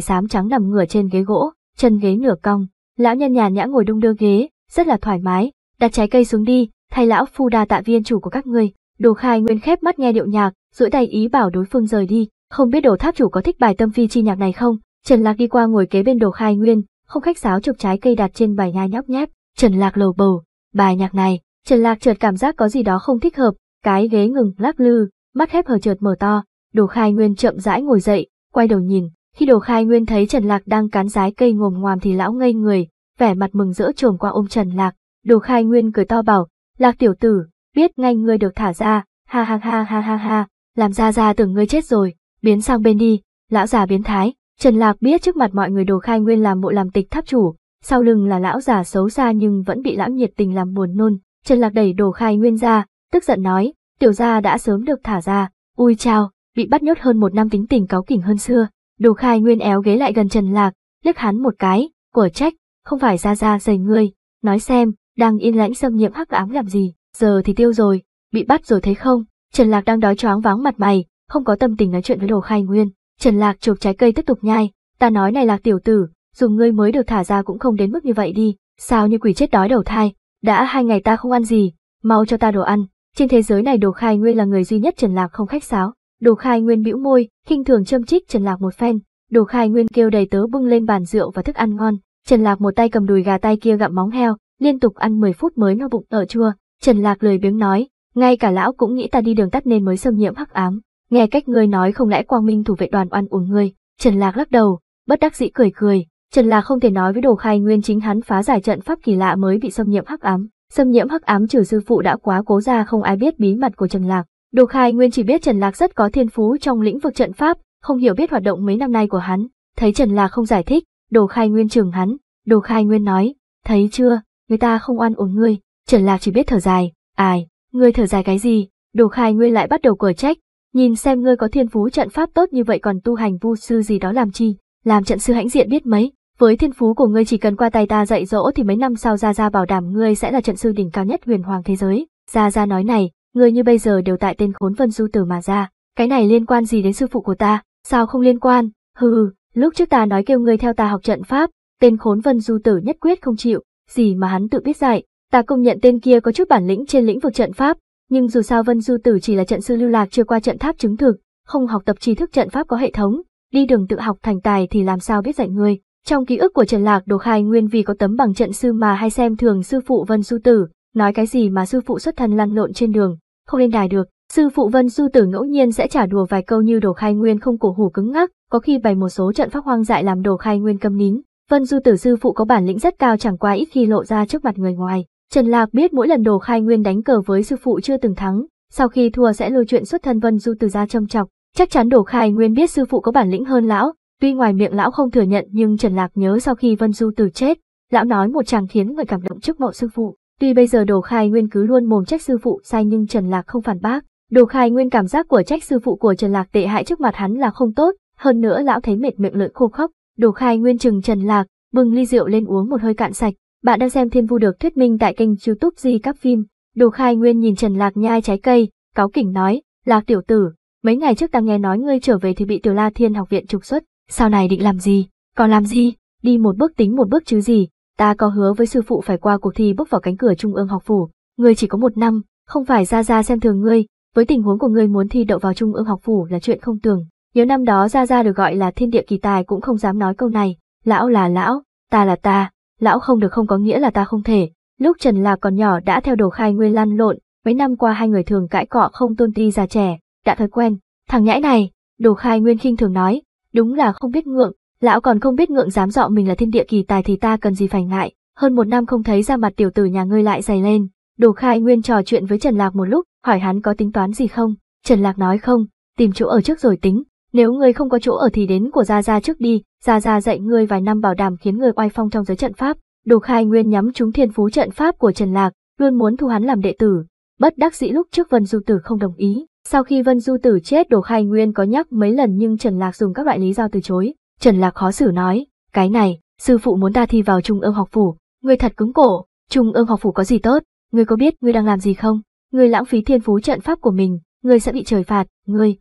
xám trắng nằm ngửa trên ghế gỗ, chân ghế nửa cong. Lão nhân nhàn nhã ngồi đung đưa ghế, rất là thoải mái, đặt trái cây xuống đi, thay lão phu đa tạ viên chủ của các ngươi. Đồ Khai Nguyên khép mắt nghe điệu nhạc, duỗi tay ý bảo đối phương rời đi, không biết đồ tháp chủ có thích bài tâm phi chi nhạc này không? Trần Lạc đi qua ngồi kế bên đồ khai nguyên, không khách sáo chụp trái cây đặt trên bài nhai nhóc nhép, Trần Lạc lầu bầu, bài nhạc này, Trần Lạc chợt cảm giác có gì đó không thích hợp, cái ghế ngừng lắc lư, mắt hép hở chợt mở to, đồ khai nguyên chậm rãi ngồi dậy, quay đầu nhìn, khi đồ khai nguyên thấy Trần Lạc đang cán rái cây ngồm ngoàm thì lão ngây người, vẻ mặt mừng rỡ trồm qua ôm Trần Lạc, đồ khai nguyên cười to bảo, Lạc tiểu tử, biết ngay ngươi được thả ra, ha ha ha ha ha ha, làm ra ra tưởng ngươi chết rồi, biến sang bên đi, lão già biến thái, Trần Lạc biết trước mặt mọi người đồ khai nguyên làm bộ làm tịch tháp chủ, sau lưng là lão già xấu xa nhưng vẫn bị lão nhiệt tình làm buồn nôn, Trần Lạc đẩy đồ khai nguyên ra, tức giận nói, tiểu gia đã sớm được thả ra, ui chao, bị bắt nhốt hơn một năm tính tình cáu kỉnh hơn xưa, đồ khai nguyên éo ghế lại gần Trần Lạc, liếc hắn một cái, của trách, không phải ra ra dày ngươi, nói xem, đang yên lãnh xâm nhiễm hắc ám làm gì, giờ thì tiêu rồi, bị bắt rồi thấy không, Trần Lạc đang đói choáng váng mặt mày, không có tâm tình nói chuyện với Đồ Khai Nguyên. Trần Lạc chụp trái cây tiếp tục nhai, ta nói này Lạc tiểu tử, dù ngươi mới được thả ra cũng không đến mức như vậy đi, sao như quỷ chết đói đầu thai, đã hai ngày ta không ăn gì, mau cho ta đồ ăn. Trên thế giới này Đồ Khai Nguyên là người duy nhất Trần Lạc không khách sáo. Đồ Khai Nguyên bĩu môi, khinh thường châm chích Trần Lạc một phen. Đồ Khai Nguyên kêu đầy tớ bưng lên bàn rượu và thức ăn ngon. Trần Lạc một tay cầm đùi gà tay kia gặm móng heo, liên tục ăn 10 phút mới no bụng ở chua. Trần Lạc lười biếng nói, ngay cả lão cũng nghĩ ta đi đường tắt nên mới xâm nhiễm hắc ám. Nghe cách ngươi nói không lẽ quang minh thủ vệ đoàn oan uổng ngươi. Trần Lạc lắc đầu, bất đắc dĩ cười cười. Trần Lạc không thể nói với đồ khai nguyên chính hắn phá giải trận pháp kỳ lạ mới bị xâm nhiễm hắc ám. Xâm nhiễm hắc ám trừ sư phụ đã quá cố ra không ai biết bí mật của Trần Lạc. Đồ khai nguyên chỉ biết Trần Lạc rất có thiên phú trong lĩnh vực trận pháp, không hiểu biết hoạt động mấy năm nay của hắn. Thấy Trần Lạc không giải thích, đồ khai nguyên trường hắn. Đồ khai nguyên nói, thấy chưa, người ta không oan uổng ngươi. Trần Lạc chỉ biết thở dài, ai, Ngươi thở dài cái gì? Đồ khai nguyên lại bắt đầu cờ trách, nhìn xem ngươi có thiên phú trận pháp tốt như vậy còn tu hành vu sư gì đó làm chi, làm trận sư hãnh diện biết mấy. Với thiên phú của ngươi chỉ cần qua tay ta dạy dỗ thì mấy năm sau Gia Gia bảo đảm ngươi sẽ là trận sư đỉnh cao nhất huyền hoàng thế giới. Gia Gia nói này, ngươi như bây giờ đều tại tên khốn vân du tử mà ra. Cái này liên quan gì đến sư phụ của ta? Sao không liên quan? Hừ, lúc trước ta nói kêu ngươi theo ta học trận pháp, tên khốn vân du tử nhất quyết không chịu, gì mà hắn tự biết dạy, Ta công nhận tên kia có chút bản lĩnh trên lĩnh vực trận pháp, nhưng dù sao Vân Du Tử chỉ là trận sư lưu lạc chưa qua trận tháp chứng thực, không học tập tri thức trận pháp có hệ thống, đi đường tự học thành tài thì làm sao biết dạy người. Trong ký ức của Trần Lạc Đồ Khai nguyên vì có tấm bằng trận sư mà hay xem thường sư phụ Vân Du Tử, nói cái gì mà sư phụ xuất thân lăn lộn trên đường, không lên đài được. Sư phụ Vân Du Tử ngẫu nhiên sẽ trả đùa vài câu như Đồ Khai Nguyên không cổ hủ cứng ngắc, có khi bày một số trận pháp hoang dại làm Đồ Khai Nguyên câm nín. Vân Du Tử sư phụ có bản lĩnh rất cao chẳng qua ít khi lộ ra trước mặt người ngoài. Trần Lạc biết mỗi lần Đồ Khai Nguyên đánh cờ với sư phụ chưa từng thắng, sau khi thua sẽ lôi chuyện xuất thân Vân Du từ ra châm chọc, chắc chắn Đồ Khai Nguyên biết sư phụ có bản lĩnh hơn lão, tuy ngoài miệng lão không thừa nhận nhưng Trần Lạc nhớ sau khi Vân Du từ chết, lão nói một chàng khiến người cảm động trước mộ sư phụ. Tuy bây giờ Đồ Khai Nguyên cứ luôn mồm trách sư phụ sai nhưng Trần Lạc không phản bác, Đồ Khai Nguyên cảm giác của trách sư phụ của Trần Lạc tệ hại trước mặt hắn là không tốt, hơn nữa lão thấy mệt miệng lưỡi khô khốc, Đồ Khai Nguyên chừng Trần Lạc, bưng ly rượu lên uống một hơi cạn sạch, bạn đang xem Thiên Vu được thuyết minh tại kênh youtube Di Các Phim. Đồ Khai Nguyên nhìn Trần Lạc nhai trái cây, cáo kỉnh nói, Lạc tiểu tử, mấy ngày trước ta nghe nói ngươi trở về thì bị tiểu La Thiên học viện trục xuất, sau này định làm gì, còn làm gì, đi một bước tính một bước chứ gì, ta có hứa với sư phụ phải qua cuộc thi bước vào cánh cửa trung ương học phủ, ngươi chỉ có một năm, không phải ra ra xem thường ngươi, với tình huống của ngươi muốn thi đậu vào trung ương học phủ là chuyện không tưởng. Nếu năm đó gia gia được gọi là thiên địa kỳ tài cũng không dám nói câu này, lão là lão, ta là ta, lão không được không có nghĩa là ta không thể. Lúc Trần Lạc còn nhỏ đã theo đồ khai nguyên lăn lộn, mấy năm qua hai người thường cãi cọ không tôn ti già trẻ, đã thói quen. Thằng nhãi này, đồ khai nguyên khinh thường nói, đúng là không biết ngượng, lão còn không biết ngượng dám dọ mình là thiên địa kỳ tài thì ta cần gì phải ngại. Hơn một năm không thấy ra mặt tiểu tử nhà ngươi lại dày lên. Đồ khai nguyên trò chuyện với Trần Lạc một lúc, hỏi hắn có tính toán gì không. Trần Lạc nói không, tìm chỗ ở trước rồi tính, nếu ngươi không có chỗ ở thì đến của Gia Gia trước đi, Gia Gia dạy ngươi vài năm bảo đảm khiến ngươi oai phong trong giới trận pháp. Đồ Khai Nguyên nhắm chúng thiên phú trận pháp của Trần Lạc, luôn muốn thu hắn làm đệ tử. Bất đắc dĩ lúc trước Vân Du Tử không đồng ý. Sau khi Vân Du Tử chết Đồ Khai Nguyên có nhắc mấy lần nhưng Trần Lạc dùng các loại lý do từ chối. Trần Lạc khó xử nói, cái này, sư phụ muốn ta thi vào Trung ương học phủ, ngươi thật cứng cổ, Trung ương học phủ có gì tốt, ngươi có biết ngươi đang làm gì không? Ngươi lãng phí thiên phú trận pháp của mình, ngươi sẽ bị trời phạt, ngươi,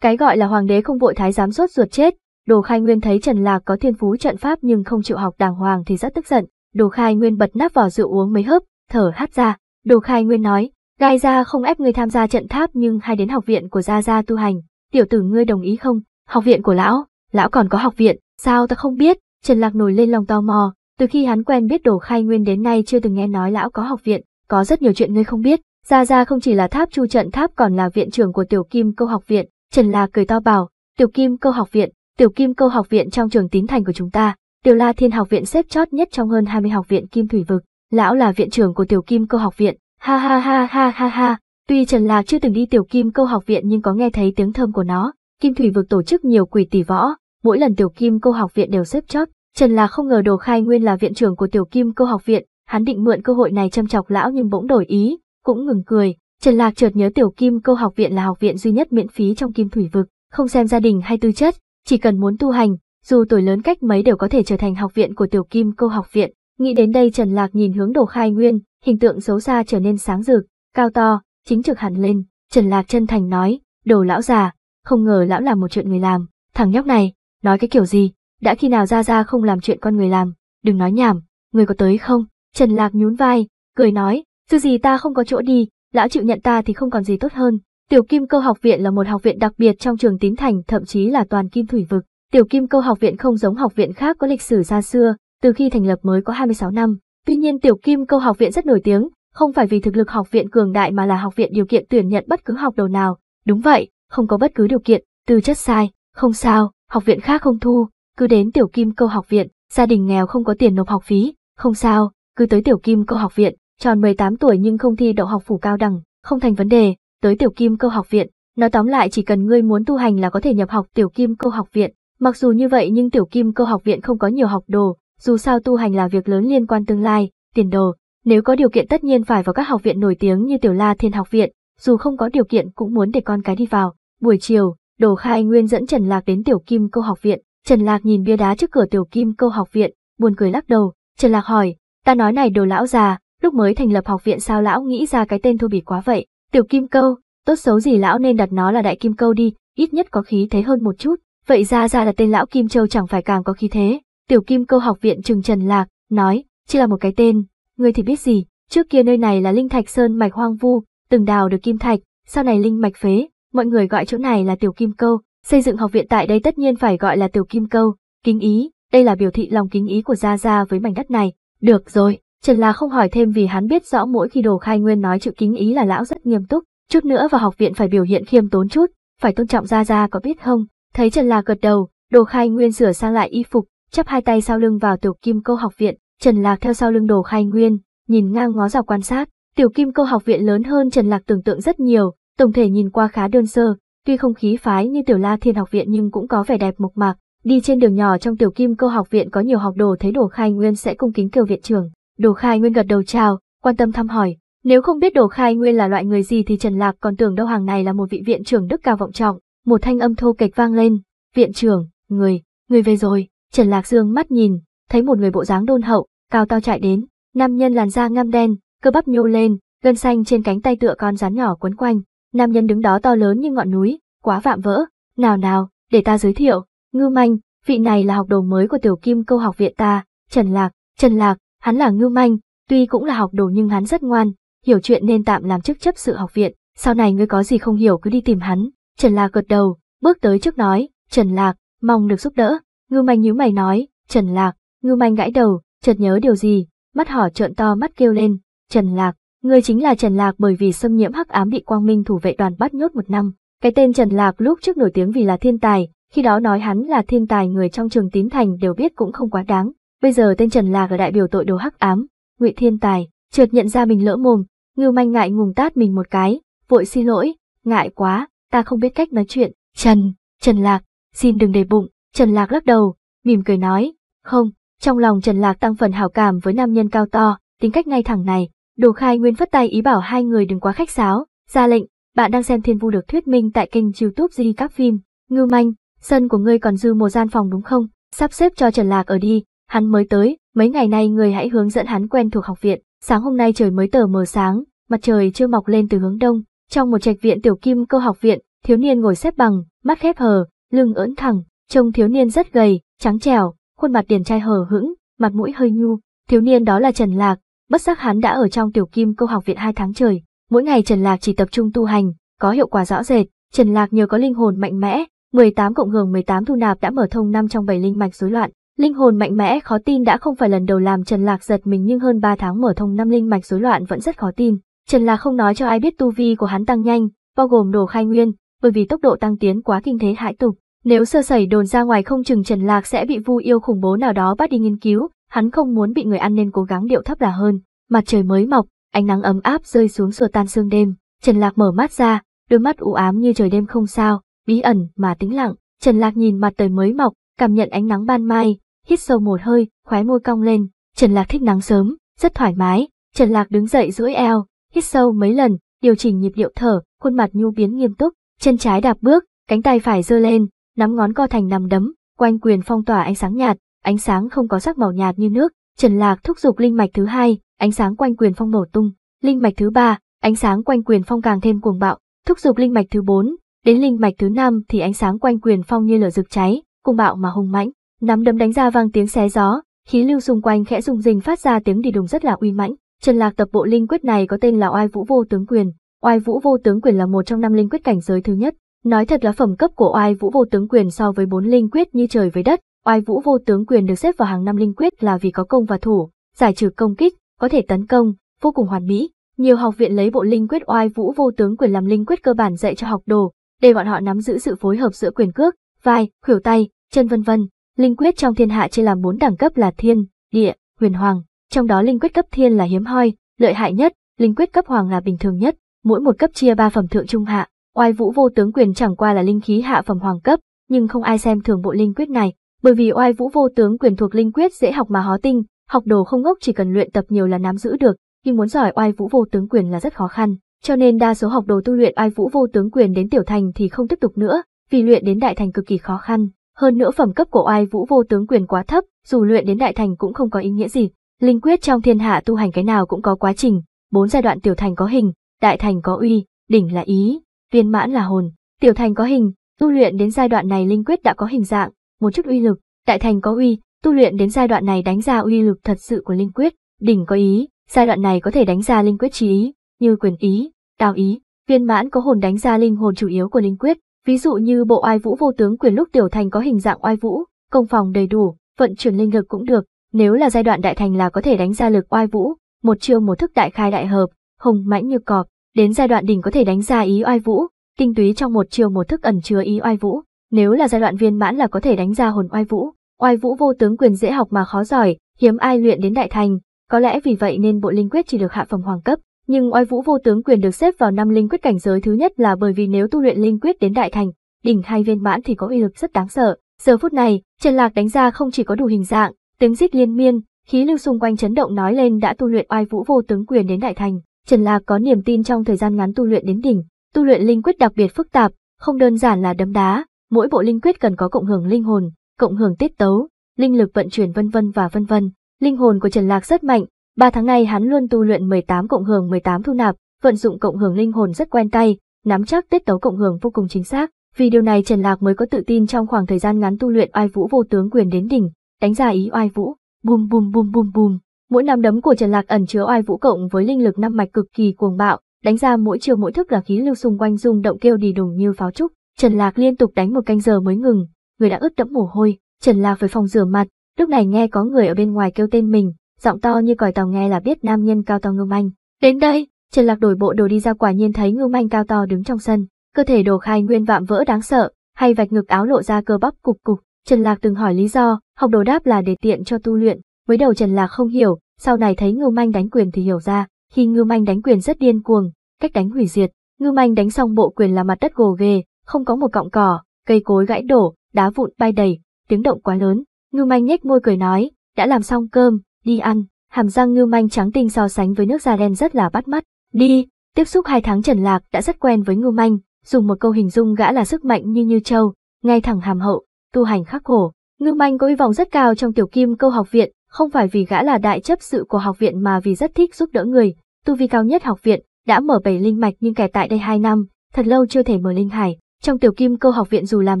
cái gọi là hoàng đế không vội thái giám sốt ruột chết, Đồ Khai Nguyên thấy Trần Lạc có thiên phú trận pháp nhưng không chịu học đàng hoàng thì rất tức giận, Đồ Khai Nguyên bật nắp vỏ rượu uống mấy hớp, thở hắt ra, Đồ Khai Nguyên nói, gai ra không ép ngươi tham gia trận tháp nhưng hay đến học viện của gia gia tu hành, tiểu tử ngươi đồng ý không, học viện của lão, lão còn có học viện, sao ta không biết, Trần Lạc nổi lên lòng tò mò, từ khi hắn quen biết Đồ Khai Nguyên đến nay chưa từng nghe nói lão có học viện, có rất nhiều chuyện ngươi không biết, gia gia không chỉ là tháp chu trận tháp còn là viện trưởng của tiểu kim câu học viện, Trần La cười to bảo, tiểu kim câu học viện, tiểu kim câu học viện trong trường tín thành của chúng ta, tiểu la thiên học viện xếp chót nhất trong hơn 20 học viện kim thủy vực, lão là viện trưởng của tiểu kim câu học viện, ha ha ha ha ha ha, tuy Trần La chưa từng đi tiểu kim câu học viện nhưng có nghe thấy tiếng thơm của nó, kim thủy vực tổ chức nhiều quỷ tỷ võ, mỗi lần tiểu kim câu học viện đều xếp chót, Trần La không ngờ đồ khai nguyên là viện trưởng của tiểu kim câu học viện, hắn định mượn cơ hội này châm chọc lão nhưng bỗng đổi ý, cũng ngừng cười, Trần Lạc chợt nhớ Tiểu Kim Câu học viện là học viện duy nhất miễn phí trong Kim Thủy vực, không xem gia đình hay tư chất, chỉ cần muốn tu hành, dù tuổi lớn cách mấy đều có thể trở thành học viện của Tiểu Kim Câu học viện. Nghĩ đến đây Trần Lạc nhìn hướng Đồ Khai Nguyên, hình tượng xấu xa trở nên sáng rực, cao to, chính trực hẳn lên, Trần Lạc chân thành nói, "Đồ lão già, không ngờ lão làm một chuyện người làm, thằng nhóc này, nói cái kiểu gì, đã khi nào ra ra không làm chuyện con người làm, đừng nói nhảm, người có tới không?" Trần Lạc nhún vai, cười nói, "Chứ gì ta không có chỗ đi, lão chịu nhận ta thì không còn gì tốt hơn. Tiểu Kim Câu Học Viện là một học viện đặc biệt trong trường Tín Thành, thậm chí là toàn Kim Thủy Vực. Tiểu Kim Câu Học Viện không giống học viện khác có lịch sử xa xưa, từ khi thành lập mới có 26 năm. Tuy nhiên Tiểu Kim Câu Học Viện rất nổi tiếng, không phải vì thực lực học viện cường đại mà là học viện điều kiện tuyển nhận bất cứ học đầu nào. Đúng vậy, không có bất cứ điều kiện, tư chất sai, không sao, học viện khác không thu, cứ đến Tiểu Kim Câu Học Viện, gia đình nghèo không có tiền nộp học phí, không sao, cứ tới Tiểu Kim Câu Học Viện, tròn 18 tuổi nhưng không thi đậu học phủ cao đẳng, không thành vấn đề, tới tiểu kim câu học viện. Nói tóm lại chỉ cần ngươi muốn tu hành là có thể nhập học tiểu kim câu học viện. Mặc dù như vậy nhưng tiểu kim câu học viện không có nhiều học đồ, dù sao tu hành là việc lớn liên quan tương lai, tiền đồ. Nếu có điều kiện tất nhiên phải vào các học viện nổi tiếng như tiểu la thiên học viện, dù không có điều kiện cũng muốn để con cái đi vào. Buổi chiều, đồ khai nguyên dẫn Trần Lạc đến tiểu kim câu học viện. Trần Lạc nhìn bia đá trước cửa tiểu kim câu học viện, buồn cười lắc đầu. Trần Lạc hỏi, ta nói này đồ lão già, lúc mới thành lập học viện sao lão nghĩ ra cái tên thô bỉ quá vậy, tiểu kim câu, tốt xấu gì lão nên đặt nó là đại kim câu đi, ít nhất có khí thế hơn một chút, vậy ra ra là tên lão kim châu chẳng phải càng có khí thế, tiểu kim câu học viện trừng trần lạc, nói, chỉ là một cái tên, ngươi thì biết gì, trước kia nơi này là linh thạch sơn mạch hoang vu, từng đào được kim thạch, sau này linh mạch phế, mọi người gọi chỗ này là tiểu kim câu, xây dựng học viện tại đây tất nhiên phải gọi là tiểu kim câu, kính ý, đây là biểu thị lòng kính ý của Gia Gia với mảnh đất này, được rồi, Trần là không hỏi thêm vì hắn biết rõ mỗi khi đồ khai nguyên nói chữ kính ý là lão rất nghiêm túc, chút nữa vào học viện phải biểu hiện khiêm tốn chút, phải tôn trọng gia gia có biết không? Thấy Trần là gật đầu, đồ khai nguyên sửa sang lại y phục, chắp hai tay sau lưng vào tiểu kim câu học viện, Trần Lạc theo sau lưng đồ khai nguyên, nhìn ngang ngó dọc quan sát, tiểu kim câu học viện lớn hơn Trần Lạc tưởng tượng rất nhiều, tổng thể nhìn qua khá đơn sơ, tuy không khí phái như tiểu la thiên học viện nhưng cũng có vẻ đẹp mộc mạc, đi trên đường nhỏ trong tiểu kim câu học viện có nhiều học đồ thấy đồ khai nguyên sẽ cung kính kêu viện trưởng Đồ Khai Nguyên gật đầu chào, quan tâm thăm hỏi, nếu không biết Đồ Khai Nguyên là loại người gì thì Trần Lạc còn tưởng đâu hàng này là một vị viện trưởng đức cao vọng trọng, một thanh âm thô kệch vang lên, "Viện trưởng, người, người về rồi." Trần Lạc dương mắt nhìn, thấy một người bộ dáng đôn hậu, cao to chạy đến, nam nhân làn da ngăm đen, cơ bắp nhô lên, gân xanh trên cánh tay tựa con rắn nhỏ quấn quanh, nam nhân đứng đó to lớn như ngọn núi, quá vạm vỡ, "Nào nào, để ta giới thiệu, Ngư Manh, vị này là học đồ mới của Tiểu Kim Câu học viện ta, Trần Lạc, Trần Lạc, Hắn là ngưu manh, tuy cũng là học đồ nhưng hắn rất ngoan, hiểu chuyện nên tạm làm chức chấp sự học viện, sau này ngươi có gì không hiểu cứ đi tìm hắn. Trần Lạc gật đầu, bước tới trước nói, Trần Lạc, mong được giúp đỡ. Ngưu manh nhíu mày nói, Trần Lạc, ngưu manh gãi đầu, chợt nhớ điều gì, mắt hỏ trợn to mắt kêu lên, Trần Lạc, ngươi chính là Trần Lạc bởi vì xâm nhiễm hắc ám bị quang minh thủ vệ đoàn bắt nhốt một năm. Cái tên Trần Lạc lúc trước nổi tiếng vì là thiên tài, khi đó nói hắn là thiên tài người trong trường tín thành đều biết cũng không quá đáng, Bây giờ tên Trần Lạc ở đại biểu tội đồ hắc ám, Ngụy Thiên Tài, chợt nhận ra mình lỡ mồm, Ngưu Manh ngại ngùng tát mình một cái, vội xin lỗi, ngại quá, ta không biết cách nói chuyện, Trần, Trần Lạc, xin đừng để bụng, Trần Lạc lắc đầu, mỉm cười nói, không, trong lòng Trần Lạc tăng phần hào cảm với nam nhân cao to, tính cách ngay thẳng này, đồ khai nguyên phất tay ý bảo hai người đừng quá khách sáo, ra lệnh, bạn đang xem thiên vu được thuyết minh tại kênh youtube di các phim, Ngưu Manh, sân của ngươi còn dư một gian phòng đúng không, sắp xếp cho Trần Lạc ở đi, Hắn mới tới, mấy ngày nay người hãy hướng dẫn hắn quen thuộc học viện, sáng hôm nay trời mới tờ mờ sáng, mặt trời chưa mọc lên từ hướng đông, trong một trạch viện tiểu kim cơ học viện, thiếu niên ngồi xếp bằng, mắt khép hờ, lưng ưỡn thẳng, trông thiếu niên rất gầy, trắng trẻo, khuôn mặt điển trai hờ hững, mặt mũi hơi nhu, thiếu niên đó là Trần Lạc, bất giác hắn đã ở trong tiểu kim cơ học viện hai tháng trời, mỗi ngày Trần Lạc chỉ tập trung tu hành, có hiệu quả rõ rệt, Trần Lạc nhờ có linh hồn mạnh mẽ, 18 cộng hưởng 18 thu nạp đã mở thông năm trong bảy linh mạch rối loạn, Linh hồn mạnh mẽ khó tin đã không phải lần đầu làm Trần Lạc giật mình nhưng hơn 3 tháng mở thông năm linh mạch rối loạn vẫn rất khó tin. Trần Lạc không nói cho ai biết tu vi của hắn tăng nhanh, bao gồm đồ khai nguyên, bởi vì tốc độ tăng tiến quá kinh thế hãi tục. Nếu sơ sẩy đồn ra ngoài không chừng Trần Lạc sẽ bị vu yêu khủng bố nào đó bắt đi nghiên cứu, hắn không muốn bị người ăn nên cố gắng điệu thấp là hơn. Mặt trời mới mọc, ánh nắng ấm áp rơi xuống xua tan sương đêm, Trần Lạc mở mắt ra, đôi mắt u ám như trời đêm không sao, bí ẩn mà tĩnh lặng. Trần Lạc nhìn mặt trời mới mọc, cảm nhận ánh nắng ban mai, hít sâu một hơi, khóe môi cong lên, Trần Lạc thích nắng sớm, rất thoải mái, Trần Lạc đứng dậy duỗi eo, hít sâu mấy lần, điều chỉnh nhịp điệu thở, khuôn mặt nhu biến nghiêm túc, chân trái đạp bước, cánh tay phải giơ lên, nắm ngón co thành nằm đấm, quanh quyền phong tỏa ánh sáng nhạt, ánh sáng không có sắc màu nhạt như nước, Trần Lạc thúc giục linh mạch thứ hai, ánh sáng quanh quyền phong nổ tung, linh mạch thứ ba, ánh sáng quanh quyền phong càng thêm cuồng bạo, thúc giục linh mạch thứ bốn, đến linh mạch thứ năm thì ánh sáng quanh quyền phong như lửa rực cháy, cuồng bạo mà hung mãnh. Nắm đấm đánh ra vang tiếng xé gió, khí lưu xung quanh khẽ rung rình phát ra tiếng đi đùng rất là uy mãnh. Trần Lạc tập bộ linh quyết này có tên là Oai Vũ Vô Tướng Quyền. Oai Vũ Vô Tướng Quyền là một trong năm linh quyết cảnh giới thứ nhất. Nói thật là phẩm cấp của Oai Vũ Vô Tướng Quyền so với bốn linh quyết như trời với đất. Oai Vũ Vô Tướng Quyền được xếp vào hàng năm linh quyết là vì có công và thủ, giải trừ công kích, có thể tấn công, vô cùng hoàn mỹ. Nhiều học viện lấy bộ linh quyết Oai Vũ Vô Tướng Quyền làm linh quyết cơ bản dạy cho học đồ, để bọn họ nắm giữ sự phối hợp giữa quyền cước, vai, khuỷu tay, chân vân vân Linh quyết trong thiên hạ chia làm bốn đẳng cấp là thiên, địa, huyền hoàng, trong đó linh quyết cấp thiên là hiếm hoi, lợi hại nhất, linh quyết cấp hoàng là bình thường nhất, mỗi một cấp chia ba phẩm thượng trung hạ, oai vũ vô tướng quyền chẳng qua là linh khí hạ phẩm hoàng cấp, nhưng không ai xem thường bộ linh quyết này, bởi vì oai vũ vô tướng quyền thuộc linh quyết dễ học mà hó tinh, học đồ không ngốc chỉ cần luyện tập nhiều là nắm giữ được, nhưng muốn giỏi oai vũ vô tướng quyền là rất khó khăn, cho nên đa số học đồ tu luyện oai vũ vô tướng quyền đến tiểu thành thì không tiếp tục nữa, vì luyện đến đại thành cực kỳ khó khăn. Hơn nữa phẩm cấp của oai vũ vô tướng quyền quá thấp, dù luyện đến đại thành cũng không có ý nghĩa gì. Linh quyết trong thiên hạ tu hành cái nào cũng có quá trình, bốn giai đoạn tiểu thành có hình, đại thành có uy, đỉnh là ý, viên mãn là hồn. Tiểu thành có hình, tu luyện đến giai đoạn này linh quyết đã có hình dạng, một chút uy lực, đại thành có uy, tu luyện đến giai đoạn này đánh ra uy lực thật sự của linh quyết, đỉnh có ý, giai đoạn này có thể đánh ra linh quyết trí ý, như quyền ý, đào ý, viên mãn có hồn đánh ra linh hồn chủ yếu của linh quyết, Ví dụ như bộ oai vũ vô tướng quyền lúc tiểu thành có hình dạng oai vũ, công phòng đầy đủ, vận chuyển linh lực cũng được, nếu là giai đoạn đại thành là có thể đánh ra lực oai vũ, một chiêu một thức đại khai đại hợp, hùng mãnh như cọp, đến giai đoạn đỉnh có thể đánh ra ý oai vũ, tinh túy trong một chiêu một thức ẩn chứa ý oai vũ, nếu là giai đoạn viên mãn là có thể đánh ra hồn oai vũ. Oai vũ vô tướng quyền dễ học mà khó giỏi, hiếm ai luyện đến đại thành, có lẽ vì vậy nên bộ linh quyết chỉ được hạ phẩm hoàng cấp, nhưng oai vũ vô tướng quyền được xếp vào năm linh quyết cảnh giới thứ nhất là bởi vì nếu tu luyện linh quyết đến đại thành, đỉnh hay viên mãn thì có uy lực rất đáng sợ. Giờ phút này, Trần Lạc đánh ra không chỉ có đủ hình dạng, tiếng rít liên miên, khí lưu xung quanh chấn động nói lên đã tu luyện oai vũ vô tướng quyền đến đại thành. Trần Lạc có niềm tin trong thời gian ngắn tu luyện đến đỉnh, tu luyện linh quyết đặc biệt phức tạp, không đơn giản là đấm đá, mỗi bộ linh quyết cần có cộng hưởng linh hồn, cộng hưởng tiết tấu, linh lực vận chuyển vân vân và vân vân. Linh hồn của Trần Lạc rất mạnh, Ba tháng nay hắn luôn tu luyện 18 cộng hưởng 18 thu nạp, vận dụng cộng hưởng linh hồn rất quen tay, nắm chắc tiết tấu cộng hưởng vô cùng chính xác. Vì điều này Trần Lạc mới có tự tin trong khoảng thời gian ngắn tu luyện oai vũ vô tướng quyền đến đỉnh, đánh ra ý oai vũ, bùm bùm bùm bùm bùm. Mỗi nắm đấm của Trần Lạc ẩn chứa oai vũ cộng với linh lực năm mạch cực kỳ cuồng bạo, đánh ra mỗi chiều mỗi thức là khí lưu xung quanh rung động kêu đi đùng như pháo trúc. Trần Lạc liên tục đánh một canh giờ mới ngừng, người đã ướt đẫm mồ hôi. Trần Lạc về phòng rửa mặt, lúc này nghe có người ở bên ngoài kêu tên mình, giọng to như còi tàu nghe là biết nam nhân cao to ngưu manh. Đến đây, Trần Lạc đổi bộ đồ đi ra quả nhiên thấy ngưu manh cao to đứng trong sân, cơ thể đồ khai nguyên vạm vỡ đáng sợ, hay vạch ngực áo lộ ra cơ bắp cục cục. Trần Lạc từng hỏi lý do, học đồ đáp là để tiện cho tu luyện, mới đầu Trần Lạc không hiểu, sau này thấy ngưu manh đánh quyền thì hiểu ra, khi ngưu manh đánh quyền rất điên cuồng, cách đánh hủy diệt, ngưu manh đánh xong bộ quyền là mặt đất gồ ghề, không có một cọng cỏ, cây cối gãy đổ, đá vụn bay đầy, tiếng động quá lớn, ngưu manh nhếch môi cười nói, đã làm xong cơm, đi ăn, hàm răng ngưu manh trắng tinh so sánh với nước da đen rất là bắt mắt, đi, tiếp xúc hai tháng Trần Lạc đã rất quen với ngưu manh, dùng một câu hình dung gã là sức mạnh như như châu, ngay thẳng hàm hậu, tu hành khắc khổ. Ngưu manh có hy vọng rất cao trong tiểu kim câu học viện, không phải vì gã là đại chấp sự của học viện mà vì rất thích giúp đỡ người, tu vi cao nhất học viện, đã mở bảy linh mạch nhưng kẻ tại đây hai năm, thật lâu chưa thể mở linh hải, trong tiểu kim câu học viện dù làm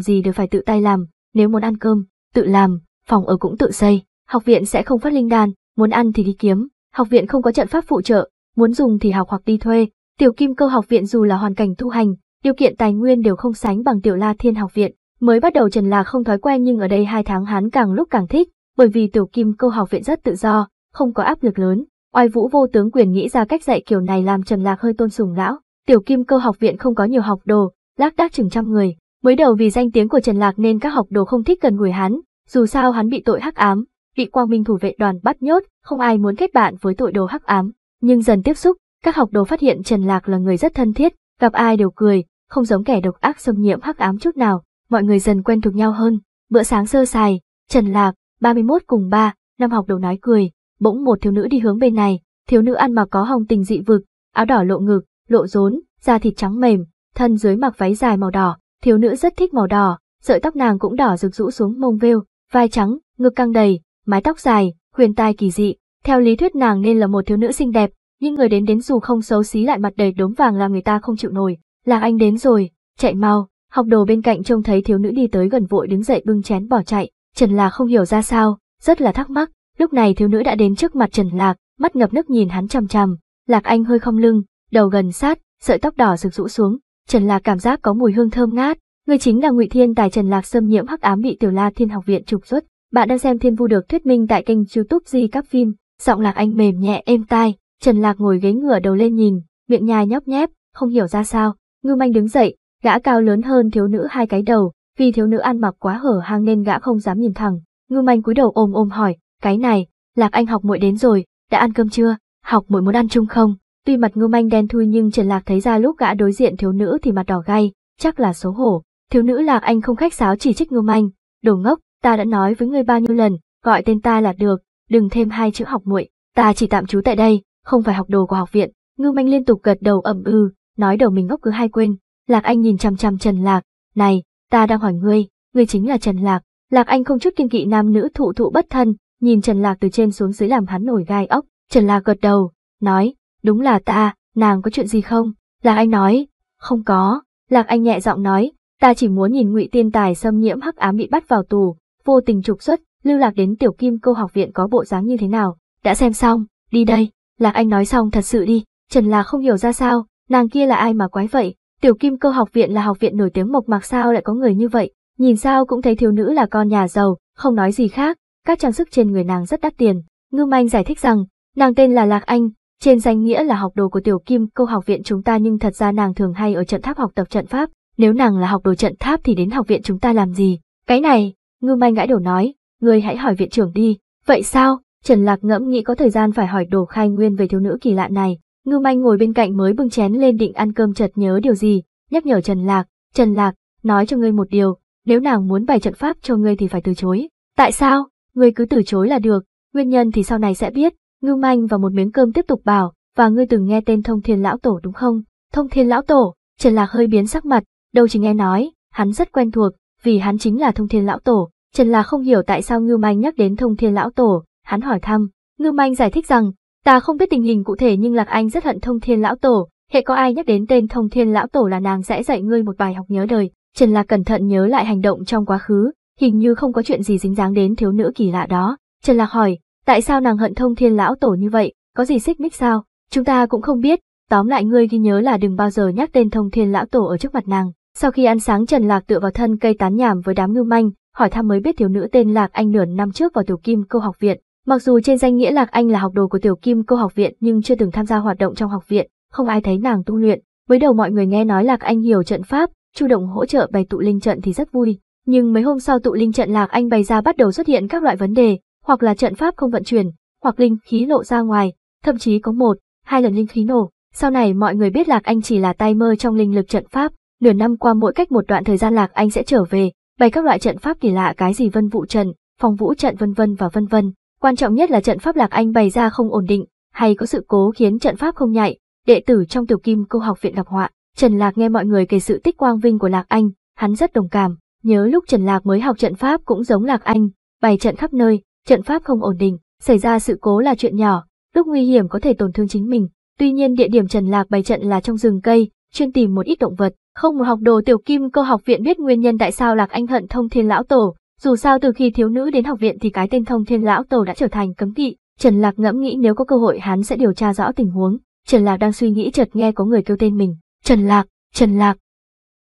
gì đều phải tự tay làm, nếu muốn ăn cơm, tự làm, phòng ở cũng tự xây học viện sẽ không phát linh đan, muốn ăn thì đi kiếm, học viện không có trận pháp phụ trợ, muốn dùng thì học hoặc đi thuê. Tiểu Kim Câu học viện dù là hoàn cảnh thu hành, điều kiện tài nguyên đều không sánh bằng Tiểu La Thiên học viện. Mới bắt đầu Trần Lạc không thói quen nhưng ở đây hai tháng hắn càng lúc càng thích, bởi vì Tiểu Kim Câu học viện rất tự do, không có áp lực lớn. Oai Vũ vô tướng quyền nghĩ ra cách dạy kiểu này làm Trần Lạc hơi tôn sùng lão. Tiểu Kim Câu học viện không có nhiều học đồ, lác đác chừng trăm người. Mới đầu vì danh tiếng của Trần Lạc nên các học đồ không thích gần người hắn, dù sao hắn bị tội hắc ám, bị quang minh thủ vệ đoàn bắt nhốt, không ai muốn kết bạn với tội đồ hắc ám. Nhưng dần tiếp xúc, các học đồ phát hiện Trần Lạc là người rất thân thiết, gặp ai đều cười, không giống kẻ độc ác xâm nhiễm hắc ám chút nào, mọi người dần quen thuộc nhau hơn. Bữa sáng sơ sài, Trần Lạc, 31 cùng 3, năm học đồ nói cười, bỗng một thiếu nữ đi hướng bên này, thiếu nữ ăn mặc có hồng tình dị vực, áo đỏ lộ ngực, lộ rốn, da thịt trắng mềm, thân dưới mặc váy dài màu đỏ, thiếu nữ rất thích màu đỏ, sợi tóc nàng cũng đỏ rực rũ xuống mông veo, vai trắng, ngực căng đầy, mái tóc dài, huyền tai kỳ dị, theo lý thuyết nàng nên là một thiếu nữ xinh đẹp, nhưng người đến đến dù không xấu xí lại mặt đầy đốm vàng là người ta không chịu nổi. Lạc Anh đến rồi, chạy mau, học đồ bên cạnh trông thấy thiếu nữ đi tới gần vội đứng dậy bưng chén bỏ chạy, Trần Lạc không hiểu ra sao, rất là thắc mắc, lúc này thiếu nữ đã đến trước mặt Trần Lạc, mắt ngập nước nhìn hắn chằm chằm, Lạc Anh hơi không lưng, đầu gần sát, sợi tóc đỏ rực rũ xuống, Trần Lạc cảm giác có mùi hương thơm ngát, người chính là Ngụy Thiên Tài Trần Lạc xâm nhiễm hắc ám bị Tiểu La Thiên học viện trục xuất, bạn đang xem Thiên Vu được thuyết minh tại kênh youtube Di Các Phim, giọng Lạc Anh mềm nhẹ êm tai, Trần Lạc ngồi ghế ngửa đầu lên nhìn, miệng nhai nhóc nhép, không hiểu ra sao, Ngưu Manh đứng dậy, gã cao lớn hơn thiếu nữ hai cái đầu, vì thiếu nữ ăn mặc quá hở hang nên gã không dám nhìn thẳng, Ngưu Manh cúi đầu ôm ôm hỏi, cái này, Lạc Anh học muội đến rồi, đã ăn cơm chưa, học muội muốn ăn chung không? Tuy mặt Ngưu Manh đen thui nhưng Trần Lạc thấy ra lúc gã đối diện thiếu nữ thì mặt đỏ gay, chắc là xấu hổ, thiếu nữ Lạc Anh không khách sáo chỉ trích Ngưu Manh, đồ ngốc ta đã nói với ngươi bao nhiêu lần, gọi tên ta là được, đừng thêm hai chữ học muội, ta chỉ tạm trú tại đây, không phải học đồ của học viện. Ngưu minh liên tục gật đầu ẩm ư, ừ, nói đầu mình ngốc cứ hay quên. Lạc Anh nhìn chăm chăm Trần Lạc, "Này, ta đang hỏi ngươi, ngươi chính là Trần Lạc?" Lạc Anh không chút kiên kỵ nam nữ thụ thụ bất thân, nhìn Trần Lạc từ trên xuống dưới làm hắn nổi gai ốc. Trần Lạc gật đầu, nói, "Đúng là ta, nàng có chuyện gì không?" Lạc Anh nói, "Không có." Lạc Anh nhẹ giọng nói, "Ta chỉ muốn nhìn Ngụy Tiên Tài xâm nhiễm hắc ám bị bắt vào tù, vô tình trục xuất, lưu lạc đến tiểu kim câu học viện có bộ dáng như thế nào. Đã xem xong, đi đây, Lạc Anh nói xong thật sự đi, Trần Lạc không hiểu ra sao, nàng kia là ai mà quái vậy, tiểu kim câu học viện là học viện nổi tiếng mộc mạc sao lại có người như vậy, nhìn sao cũng thấy thiếu nữ là con nhà giàu, không nói gì khác, các trang sức trên người nàng rất đắt tiền. Ngư Manh giải thích rằng, nàng tên là Lạc Anh, trên danh nghĩa là học đồ của tiểu kim câu học viện chúng ta nhưng thật ra nàng thường hay ở trận tháp học tập trận pháp, nếu nàng là học đồ trận tháp thì đến học viện chúng ta làm gì, cái này, Ngư Mai gãi đầu nói, người hãy hỏi viện trưởng đi. Vậy sao? Trần Lạc ngẫm nghĩ có thời gian phải hỏi đồ khai nguyên về thiếu nữ kỳ lạ này. Ngư Mai ngồi bên cạnh mới bưng chén lên định ăn cơm chợt nhớ điều gì, nhắc nhở Trần Lạc. Trần Lạc, nói cho ngươi một điều, nếu nàng muốn bày trận pháp cho ngươi thì phải từ chối. Tại sao? Ngươi cứ từ chối là được, nguyên nhân thì sau này sẽ biết. Ngư Mai và một miếng cơm tiếp tục bảo, và ngươi từng nghe tên Thông Thiên Lão Tổ đúng không? Thông Thiên Lão Tổ, Trần Lạc hơi biến sắc mặt, đâu chỉ nghe nói, hắn rất quen thuộc, vì hắn chính là thông thiên lão tổ. Trần là không hiểu tại sao Ngưu Manh nhắc đến thông thiên lão tổ, hắn hỏi thăm. Ngưu Manh giải thích rằng, ta không biết tình hình cụ thể nhưng Lạc Anh rất hận thông thiên lão tổ, hệ có ai nhắc đến tên thông thiên lão tổ là nàng sẽ dạy ngươi một bài học nhớ đời. Trần Lạc cẩn thận nhớ lại hành động trong quá khứ, hình như không có chuyện gì dính dáng đến thiếu nữ kỳ lạ đó. Trần Lạc hỏi, tại sao nàng hận thông thiên lão tổ như vậy, có gì xích mích sao? Chúng ta cũng không biết, tóm lại ngươi ghi nhớ là đừng bao giờ nhắc tên thông thiên lão tổ ở trước mặt nàng. Sau khi ăn sáng Trần Lạc tựa vào thân cây tán nhảm với đám ngưu manh, hỏi thăm mới biết thiếu nữ tên Lạc Anh nửa năm trước vào tiểu kim câu học viện. Mặc dù trên danh nghĩa Lạc Anh là học đồ của tiểu kim câu học viện nhưng chưa từng tham gia hoạt động trong học viện, không ai thấy nàng tu luyện. Mới đầu mọi người nghe nói Lạc Anh hiểu trận pháp, chủ động hỗ trợ bày tụ linh trận thì rất vui. Nhưng mấy hôm sau tụ linh trận Lạc Anh bày ra bắt đầu xuất hiện các loại vấn đề, hoặc là trận pháp không vận chuyển, hoặc linh khí lộ ra ngoài, thậm chí có một, hai lần linh khí nổ. Sau này mọi người biết Lạc Anh chỉ là tay mơ trong linh lực trận pháp, Nửa năm qua mỗi cách một đoạn thời gian Lạc Anh sẽ trở về, bày các loại trận pháp kỳ lạ cái gì vân vụ trận, phòng vũ trận vân vân và vân vân. Quan trọng nhất là trận pháp Lạc Anh bày ra không ổn định, hay có sự cố khiến trận pháp không nhạy, đệ tử trong tiểu kim câu học viện gặp họa. Trần Lạc nghe mọi người kể sự tích quang vinh của Lạc Anh, hắn rất đồng cảm, nhớ lúc Trần Lạc mới học trận pháp cũng giống Lạc Anh, bày trận khắp nơi, trận pháp không ổn định, xảy ra sự cố là chuyện nhỏ, lúc nguy hiểm có thể tổn thương chính mình. Tuy nhiên địa điểm Trần Lạc bày trận là trong rừng cây, chuyên tìm một ít động vật, không một học đồ tiểu kim cơ học viện biết nguyên nhân tại sao Lạc Anh hận thông thiên lão tổ, dù sao từ khi thiếu nữ đến học viện thì cái tên thông thiên lão tổ đã trở thành cấm kỵ, Trần Lạc ngẫm nghĩ nếu có cơ hội hắn sẽ điều tra rõ tình huống, Trần Lạc đang suy nghĩ chợt nghe có người kêu tên mình, Trần Lạc, Trần Lạc.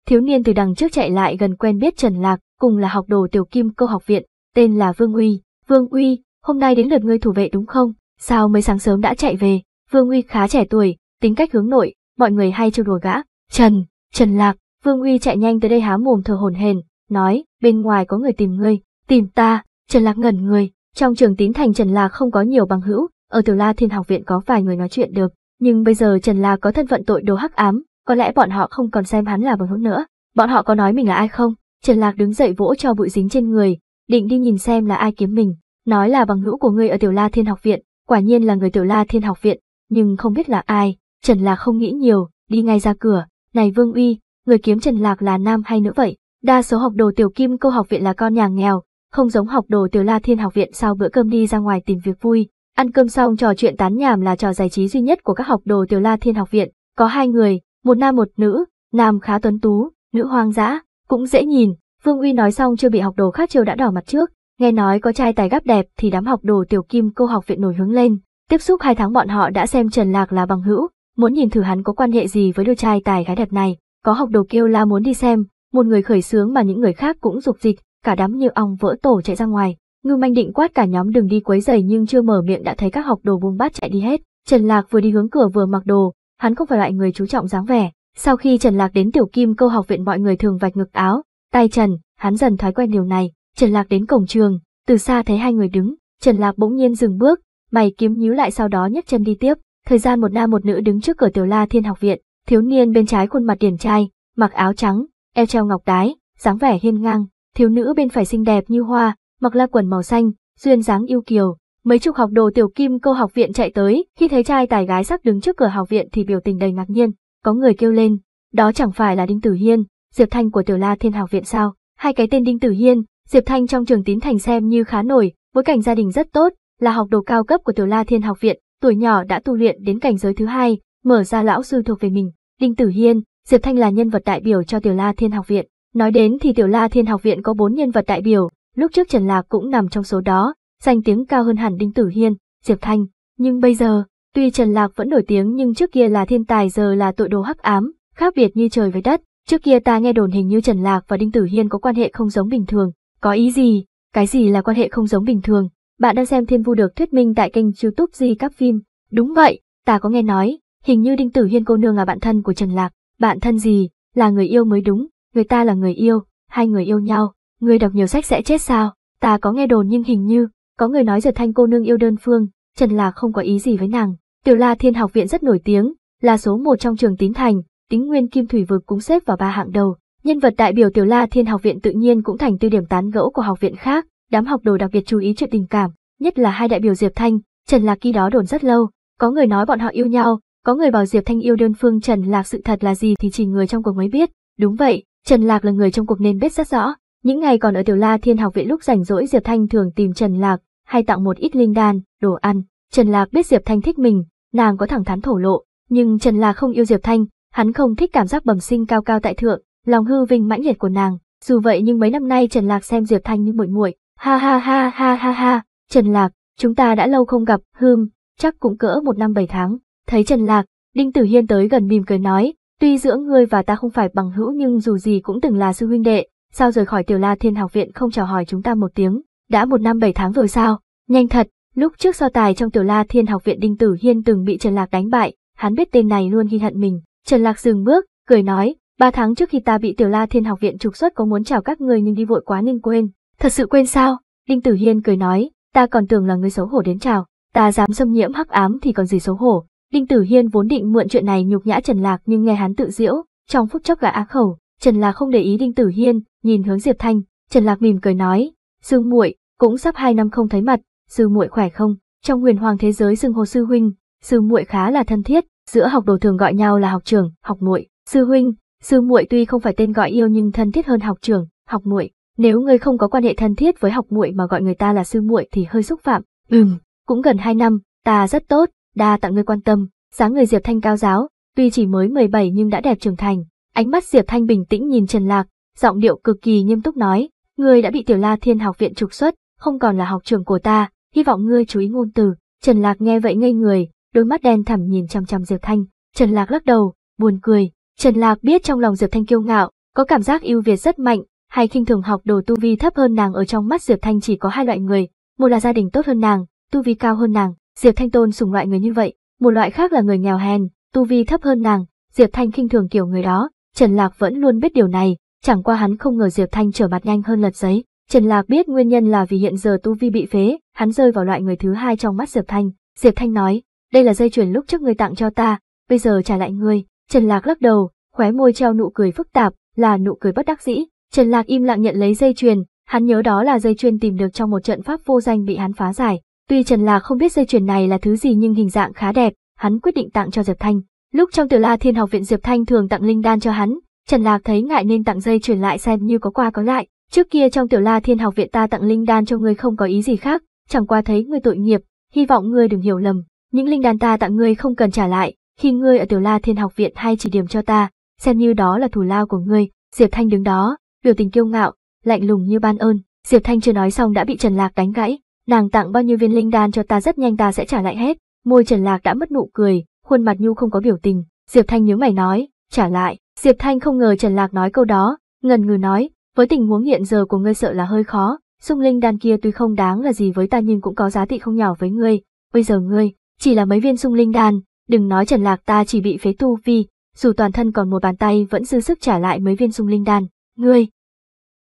Thiếu niên từ đằng trước chạy lại gần quen biết Trần Lạc, cùng là học đồ tiểu kim cơ học viện, tên là Vương Uy, Vương Uy, hôm nay đến lượt ngươi thủ vệ đúng không, sao mới sáng sớm đã chạy về, Vương Uy khá trẻ tuổi, tính cách hướng nội, mọi người hay trêu đùa gã, Trần, Trần Lạc, Vương Uy chạy nhanh tới đây há mồm thở hổn hển, nói, bên ngoài có người tìm ngươi, tìm ta, Trần Lạc ngẩn người, trong trường tín thành Trần Lạc không có nhiều bằng hữu, ở tiểu la thiên học viện có vài người nói chuyện được, nhưng bây giờ Trần Lạc có thân phận tội đồ hắc ám, có lẽ bọn họ không còn xem hắn là bằng hữu nữa, bọn họ có nói mình là ai không? Trần Lạc đứng dậy vỗ cho bụi dính trên người, định đi nhìn xem là ai kiếm mình, nói là bằng hữu của ngươi ở tiểu la thiên học viện, quả nhiên là người tiểu la thiên học viện, nhưng không biết là ai, Trần Lạc không nghĩ nhiều, đi ngay ra cửa, này Vương Uy, người kiếm Trần Lạc là nam hay nữ vậy? Đa số học đồ tiểu kim câu học viện là con nhà nghèo, không giống học đồ tiểu la thiên học viện sau bữa cơm đi ra ngoài tìm việc vui. Ăn cơm xong trò chuyện tán nhảm là trò giải trí duy nhất của các học đồ tiểu la thiên học viện. Có hai người, một nam một nữ, nam khá tuấn tú, nữ hoang dã, cũng dễ nhìn. Vương Uy nói xong chưa bị học đồ khác chiêu đã đỏ mặt trước, nghe nói có trai tài gắp đẹp thì đám học đồ tiểu kim câu học viện nổi hướng lên. Tiếp xúc hai tháng bọn họ đã xem Trần Lạc là bằng hữu, muốn nhìn thử hắn có quan hệ gì với đôi trai tài gái đẹp này, có học đồ kêu la muốn đi xem, một người khởi sướng mà những người khác cũng dục dịch, cả đám như ong vỡ tổ chạy ra ngoài. Ngưu manh định quát cả nhóm đừng đi quấy giày nhưng chưa mở miệng đã thấy các học đồ buông bát chạy đi hết. Trần Lạc vừa đi hướng cửa vừa mặc đồ, hắn không phải loại người chú trọng dáng vẻ. Sau khi Trần Lạc đến tiểu kim câu học viện mọi người thường vạch ngực áo, tay Trần, hắn dần thói quen điều này. Trần Lạc đến cổng trường, từ xa thấy hai người đứng, Trần Lạc bỗng nhiên dừng bước, mày kiếm nhíu lại sau đó nhấc chân đi tiếp. Thời gian một nam một nữ đứng trước cửa Tiểu La Thiên học viện, thiếu niên bên trái khuôn mặt điển trai, mặc áo trắng, eo treo ngọc đái, dáng vẻ hiên ngang, thiếu nữ bên phải xinh đẹp như hoa, mặc la quần màu xanh, duyên dáng yêu kiều. Mấy chục học đồ tiểu kim câu học viện chạy tới, khi thấy trai tài gái sắc đứng trước cửa học viện thì biểu tình đầy ngạc nhiên, có người kêu lên, đó chẳng phải là Đinh Tử Hiên, Diệp Thanh của Tiểu La Thiên học viện sao? Hai cái tên Đinh Tử Hiên, Diệp Thanh trong trường tín thành xem như khá nổi, bối cảnh gia đình rất tốt, là học đồ cao cấp của Tiểu La Thiên học viện, tuổi nhỏ đã tu luyện đến cảnh giới thứ hai, mở ra lão sư thuộc về mình. Đinh Tử Hiên, Diệp Thanh là nhân vật đại biểu cho Tiểu La Thiên Học Viện. Nói đến thì Tiểu La Thiên Học Viện có bốn nhân vật đại biểu, lúc trước Trần Lạc cũng nằm trong số đó, danh tiếng cao hơn hẳn Đinh Tử Hiên, Diệp Thanh. Nhưng bây giờ, tuy Trần Lạc vẫn nổi tiếng nhưng trước kia là thiên tài giờ là tội đồ hắc ám, khác biệt như trời với đất. Trước kia ta nghe đồn hình như Trần Lạc và Đinh Tử Hiên có quan hệ không giống bình thường. Có ý gì? Cái gì là quan hệ không giống bình thường? Bạn đang xem Thiên Vu được thuyết minh tại kênh youtube Di Các Phim. Đúng vậy, ta có nghe nói, hình như Đinh Tử Hiên cô nương là bạn thân của Trần Lạc. Bạn thân gì, là người yêu mới đúng, người ta là người yêu, hai người yêu nhau, người đọc nhiều sách sẽ chết sao? Ta có nghe đồn nhưng hình như, có người nói Giật Thanh cô nương yêu đơn phương, Trần Lạc không có ý gì với nàng. Tiểu La Thiên học viện rất nổi tiếng, là số một trong trường tín thành, tính nguyên kim thủy vực cũng xếp vào ba hạng đầu. Nhân vật đại biểu Tiểu La Thiên học viện tự nhiên cũng thành tiêu điểm tán gẫu của học viện khác, đám học đồ đặc biệt chú ý chuyện tình cảm, nhất là hai đại biểu Diệp Thanh, Trần Lạc khi đó đồn rất lâu, có người nói bọn họ yêu nhau, có người bảo Diệp Thanh yêu đơn phương Trần Lạc sự thật là gì thì chỉ người trong cuộc mới biết, đúng vậy, Trần Lạc là người trong cuộc nên biết rất rõ. Những ngày còn ở Tiểu La Thiên học viện lúc rảnh rỗi Diệp Thanh thường tìm Trần Lạc, hay tặng một ít linh đan, đồ ăn. Trần Lạc biết Diệp Thanh thích mình, nàng có thẳng thắn thổ lộ, nhưng Trần Lạc không yêu Diệp Thanh, hắn không thích cảm giác bẩm sinh cao cao tại thượng, lòng hư vinh mãnh liệt của nàng. Dù vậy nhưng mấy năm nay Trần Lạc xem Diệp Thanh như muội muội, Ha ha ha ha ha ha, Trần Lạc, chúng ta đã lâu không gặp, hừm, chắc cũng cỡ một năm bảy tháng. Thấy Trần Lạc, Đinh Tử Hiên tới gần mỉm cười nói, tuy giữa ngươi và ta không phải bằng hữu nhưng dù gì cũng từng là sư huynh đệ, sao rời khỏi tiểu la thiên học viện không chào hỏi chúng ta một tiếng, đã một năm bảy tháng rồi sao, nhanh thật, lúc trước so tài trong tiểu la thiên học viện Đinh Tử Hiên từng bị Trần Lạc đánh bại, hắn biết tên này luôn ghi hận mình, Trần Lạc dừng bước, cười nói, ba tháng trước khi ta bị tiểu la thiên học viện trục xuất có muốn chào các người nhưng đi vội quá nên quên, Thật sự quên sao? Đinh Tử Hiên cười nói, ta còn tưởng là người xấu hổ đến chào, ta dám xâm nhiễm hắc ám thì còn gì xấu hổ. Đinh Tử Hiên vốn định mượn chuyện này nhục nhã Trần Lạc nhưng nghe hắn tự diễu, trong phút chốc gã á khẩu, Trần Lạc không để ý Đinh Tử Hiên, nhìn hướng Diệp Thanh, Trần Lạc mỉm cười nói, "Sư muội, cũng sắp hai năm không thấy mặt, sư muội khỏe không?" Trong huyền hoàng thế giới Dương Hồ sư huynh, sư muội khá là thân thiết, giữa học đồ thường gọi nhau là học trưởng, học muội, sư huynh, sư muội tuy không phải tên gọi yêu nhưng thân thiết hơn học trưởng, học muội. Nếu ngươi không có quan hệ thân thiết với học muội mà gọi người ta là sư muội thì hơi xúc phạm. Ừm, cũng gần hai năm, ta rất tốt, đa tặng ngươi quan tâm, dáng người Diệp Thanh cao giáo, tuy chỉ mới 17 nhưng đã đẹp trưởng thành. Ánh mắt Diệp Thanh bình tĩnh nhìn Trần Lạc, giọng điệu cực kỳ nghiêm túc nói, ngươi đã bị Tiểu La Thiên học viện trục xuất, không còn là học trường của ta, hy vọng ngươi chú ý ngôn từ. Trần Lạc nghe vậy ngây người, đôi mắt đen thẳm nhìn chằm chằm Diệp Thanh. Trần Lạc lắc đầu, buồn cười. Trần Lạc biết trong lòng Diệp Thanh kiêu ngạo, có cảm giác ưu việt rất mạnh, hay khinh thường học đồ tu vi thấp hơn nàng ở trong mắt Diệp Thanh chỉ có hai loại người, một là gia đình tốt hơn nàng, tu vi cao hơn nàng, Diệp Thanh tôn sùng loại người như vậy, một loại khác là người nghèo hèn, tu vi thấp hơn nàng, Diệp Thanh khinh thường kiểu người đó, Trần Lạc vẫn luôn biết điều này, chẳng qua hắn không ngờ Diệp Thanh trở mặt nhanh hơn lật giấy. Trần Lạc biết nguyên nhân là vì hiện giờ tu vi bị phế, hắn rơi vào loại người thứ hai trong mắt Diệp Thanh. Diệp Thanh nói, đây là dây chuyền lúc trước ngươi tặng cho ta, bây giờ trả lại ngươi. Trần Lạc lắc đầu, khóe môi treo nụ cười phức tạp, là nụ cười bất đắc dĩ. Trần Lạc im lặng nhận lấy dây chuyền, hắn nhớ đó là dây chuyền tìm được trong một trận pháp vô danh bị hắn phá giải. Tuy Trần Lạc không biết dây chuyền này là thứ gì nhưng hình dạng khá đẹp, hắn quyết định tặng cho Diệp Thanh. Lúc trong Tử La Thiên học viện Diệp Thanh thường tặng linh đan cho hắn, Trần Lạc thấy ngại nên tặng dây chuyền lại xem như có qua có lại. Trước kia trong Tiểu La Thiên học viện ta tặng linh đan cho ngươi không có ý gì khác, chẳng qua thấy ngươi tội nghiệp, hy vọng ngươi đừng hiểu lầm, những linh đan ta tặng ngươi không cần trả lại, khi ngươi ở Tiểu La Thiên học viện hay chỉ điểm cho ta, xem như đó là thù lao của ngươi. Diệp Thanh đứng đó, biểu tình kiêu ngạo, lạnh lùng như ban ơn. Diệp Thanh chưa nói xong đã bị Trần Lạc đánh gãy, nàng tặng bao nhiêu viên linh đan cho ta rất nhanh ta sẽ trả lại hết. Môi Trần Lạc đã mất nụ cười, khuôn mặt nhu không có biểu tình. Diệp Thanh nhớ mày nói, trả lại. Diệp Thanh không ngờ Trần Lạc nói câu đó, ngần ngừ nói, với tình huống hiện giờ của ngươi sợ là hơi khó, Xung linh đan kia tuy không đáng là gì với ta nhưng cũng có giá trị không nhỏ với ngươi. Bây giờ ngươi, chỉ là mấy viên xung linh đan, đừng nói Trần Lạc ta chỉ bị phế tu vi, dù toàn thân còn một bàn tay vẫn dư sức trả lại mấy viên xung linh đan. Ngươi!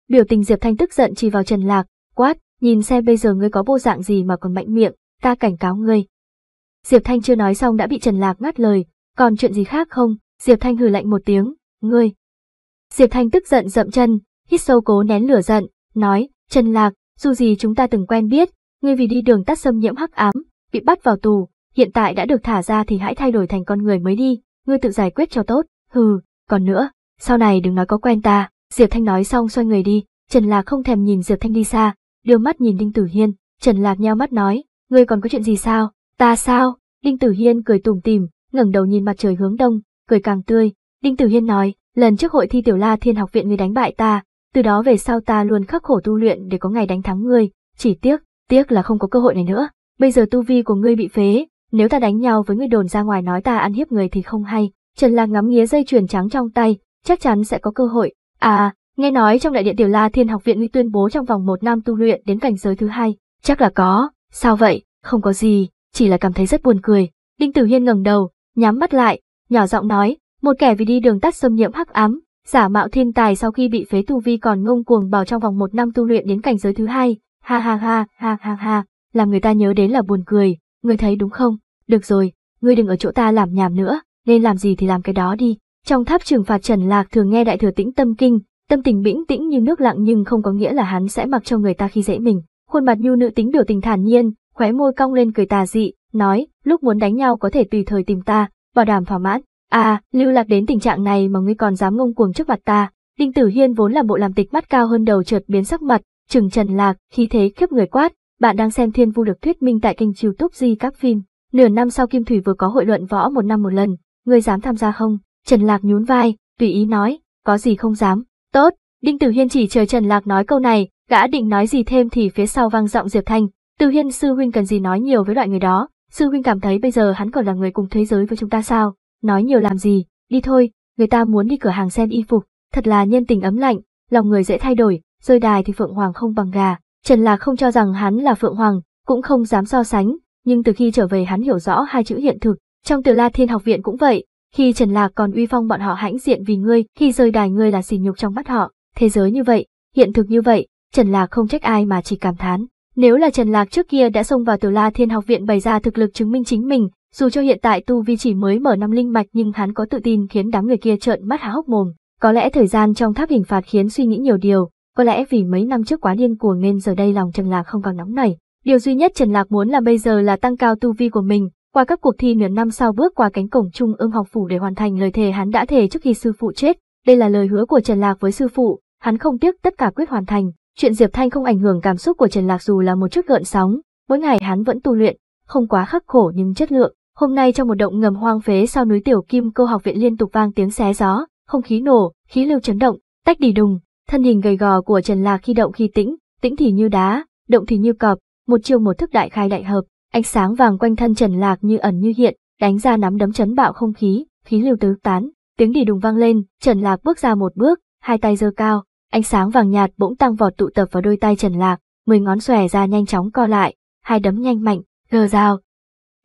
Biểu tình Diệp Thanh tức giận chỉ vào Trần Lạc, quát, nhìn xem bây giờ ngươi có bộ dạng gì mà còn mạnh miệng, ta cảnh cáo ngươi. Diệp Thanh chưa nói xong đã bị Trần Lạc ngắt lời, còn chuyện gì khác không? Diệp Thanh hừ lạnh một tiếng, ngươi. Diệp Thanh tức giận dậm chân, hít sâu cố nén lửa giận, nói, Trần Lạc, dù gì chúng ta từng quen biết, ngươi vì đi đường tắt xâm nhiễm hắc ám, bị bắt vào tù, hiện tại đã được thả ra thì hãy thay đổi thành con người mới đi, ngươi tự giải quyết cho tốt, hừ, còn nữa, sau này đừng nói có quen ta, Diệp Thanh nói xong xoay người đi, Trần Lạc không thèm nhìn Diệp Thanh đi xa, đưa mắt nhìn Đinh Tử Hiên, Trần Lạc nheo mắt nói, ngươi còn có chuyện gì sao, ta sao, Đinh Tử Hiên cười tủm tỉm, ngẩng đầu nhìn mặt trời hướng đông, cười càng tươi, Đinh Tử Hiên nói, lần trước hội thi tiểu la thiên học viện ngươi đánh bại ta, từ đó về sau ta luôn khắc khổ tu luyện để có ngày đánh thắng ngươi, chỉ tiếc, tiếc là không có cơ hội này nữa, bây giờ tu vi của ngươi bị phế, nếu ta đánh nhau với ngươi đồn ra ngoài nói ta ăn hiếp người thì không hay, Trần Lạc ngắm nghía dây chuyền trắng trong tay, chắc chắn sẽ có cơ hội, À, nghe nói trong đại điện tiểu la thiên học viện nguy tuyên bố trong vòng một năm tu luyện đến cảnh giới thứ hai, chắc là có, sao vậy, không có gì, chỉ là cảm thấy rất buồn cười. Đinh Tử Hiên ngẩng đầu, nhắm mắt lại, nhỏ giọng nói, một kẻ vì đi đường tắt xâm nhiễm hắc ám, giả mạo thiên tài sau khi bị phế tu vi còn ngông cuồng bảo trong vòng một năm tu luyện đến cảnh giới thứ hai, ha ha ha, ha ha ha, làm người ta nhớ đến là buồn cười, người thấy đúng không, được rồi, ngươi đừng ở chỗ ta làm nhảm nữa, nên làm gì thì làm cái đó đi, trong tháp trừng phạt Trần Lạc thường nghe đại thừa tĩnh tâm kinh, tâm tình bĩnh tĩnh như nước lặng nhưng không có nghĩa là hắn sẽ mặc cho người ta khi dễ mình. Khuôn mặt nhu nữ tính biểu tình thản nhiên, khóe môi cong lên cười tà dị, nói, lúc muốn đánh nhau có thể tùy thời tìm ta, bảo đảm thỏa mãn. À, lưu lạc đến tình trạng này mà ngươi còn dám ngông cuồng trước mặt ta. Đinh Tử Hiên vốn là bộ làm tịch mắt cao hơn đầu chợt biến sắc mặt, trừng Trần Lạc, khí thế khiếp người quát, bạn đang xem Thiên Vu được thuyết minh tại kênh YouTube Di các phim. Nửa năm sau Kim Thủy vừa có hội luận võ một năm một lần, ngươi dám tham gia không? Trần Lạc nhún vai, tùy ý nói, có gì không dám. Tốt, Đinh Tử Hiên chỉ chờ Trần Lạc nói câu này, gã định nói gì thêm thì phía sau vang giọng Diệp Thanh, Tử Hiên sư huynh cần gì nói nhiều với loại người đó, sư huynh cảm thấy bây giờ hắn còn là người cùng thế giới với chúng ta sao, nói nhiều làm gì, đi thôi, người ta muốn đi cửa hàng xem y phục, thật là nhân tình ấm lạnh, lòng người dễ thay đổi, rơi đài thì phượng hoàng không bằng gà. Trần Lạc không cho rằng hắn là phượng hoàng, cũng không dám so sánh, nhưng từ khi trở về hắn hiểu rõ hai chữ hiện thực, trong Từ La Thiên học viện cũng vậy, khi Trần Lạc còn uy phong bọn họ hãnh diện vì ngươi, khi rơi đài ngươi là sỉ nhục trong mắt họ. Thế giới như vậy, hiện thực như vậy, Trần Lạc không trách ai mà chỉ cảm thán. Nếu là Trần Lạc trước kia đã xông vào Tử La Thiên học viện bày ra thực lực chứng minh chính mình, dù cho hiện tại tu vi chỉ mới mở năm linh mạch nhưng hắn có tự tin khiến đám người kia trợn mắt há hốc mồm. Có lẽ thời gian trong tháp hình phạt khiến suy nghĩ nhiều điều, có lẽ vì mấy năm trước quá điên cuồng nên giờ đây lòng Trần Lạc không còn nóng nảy. Điều duy nhất Trần Lạc muốn là bây giờ là tăng cao tu vi của mình, qua các cuộc thi nửa năm sau bước qua cánh cổng trung ương học phủ để hoàn thành lời thề hắn đã thề trước khi sư phụ chết, đây là lời hứa của Trần Lạc với sư phụ, hắn không tiếc tất cả quyết hoàn thành. Chuyện Diệp Thanh không ảnh hưởng cảm xúc của Trần Lạc dù là một chút gợn sóng, mỗi ngày hắn vẫn tu luyện, không quá khắc khổ nhưng chất lượng. Hôm nay trong một động ngầm hoang phế sau núi Tiểu Kim Câu học viện liên tục vang tiếng xé gió, không khí nổ, khí lưu chấn động, tách đi đùng, thân hình gầy gò của Trần Lạc khi động khi tĩnh, tĩnh thì như đá, động thì như cọp, một chiều một thức đại khai đại hợp, Ánh sáng vàng quanh thân Trần Lạc như ẩn như hiện, đánh ra nắm đấm chấn bạo không khí, khí lưu tứ tán, tiếng đi đùng vang lên, Trần Lạc bước ra một bước, hai tay giơ cao, ánh sáng vàng nhạt bỗng tăng vọt tụ tập vào đôi tay Trần Lạc, mười ngón xòe ra nhanh chóng co lại, hai đấm nhanh mạnh, gờ dao.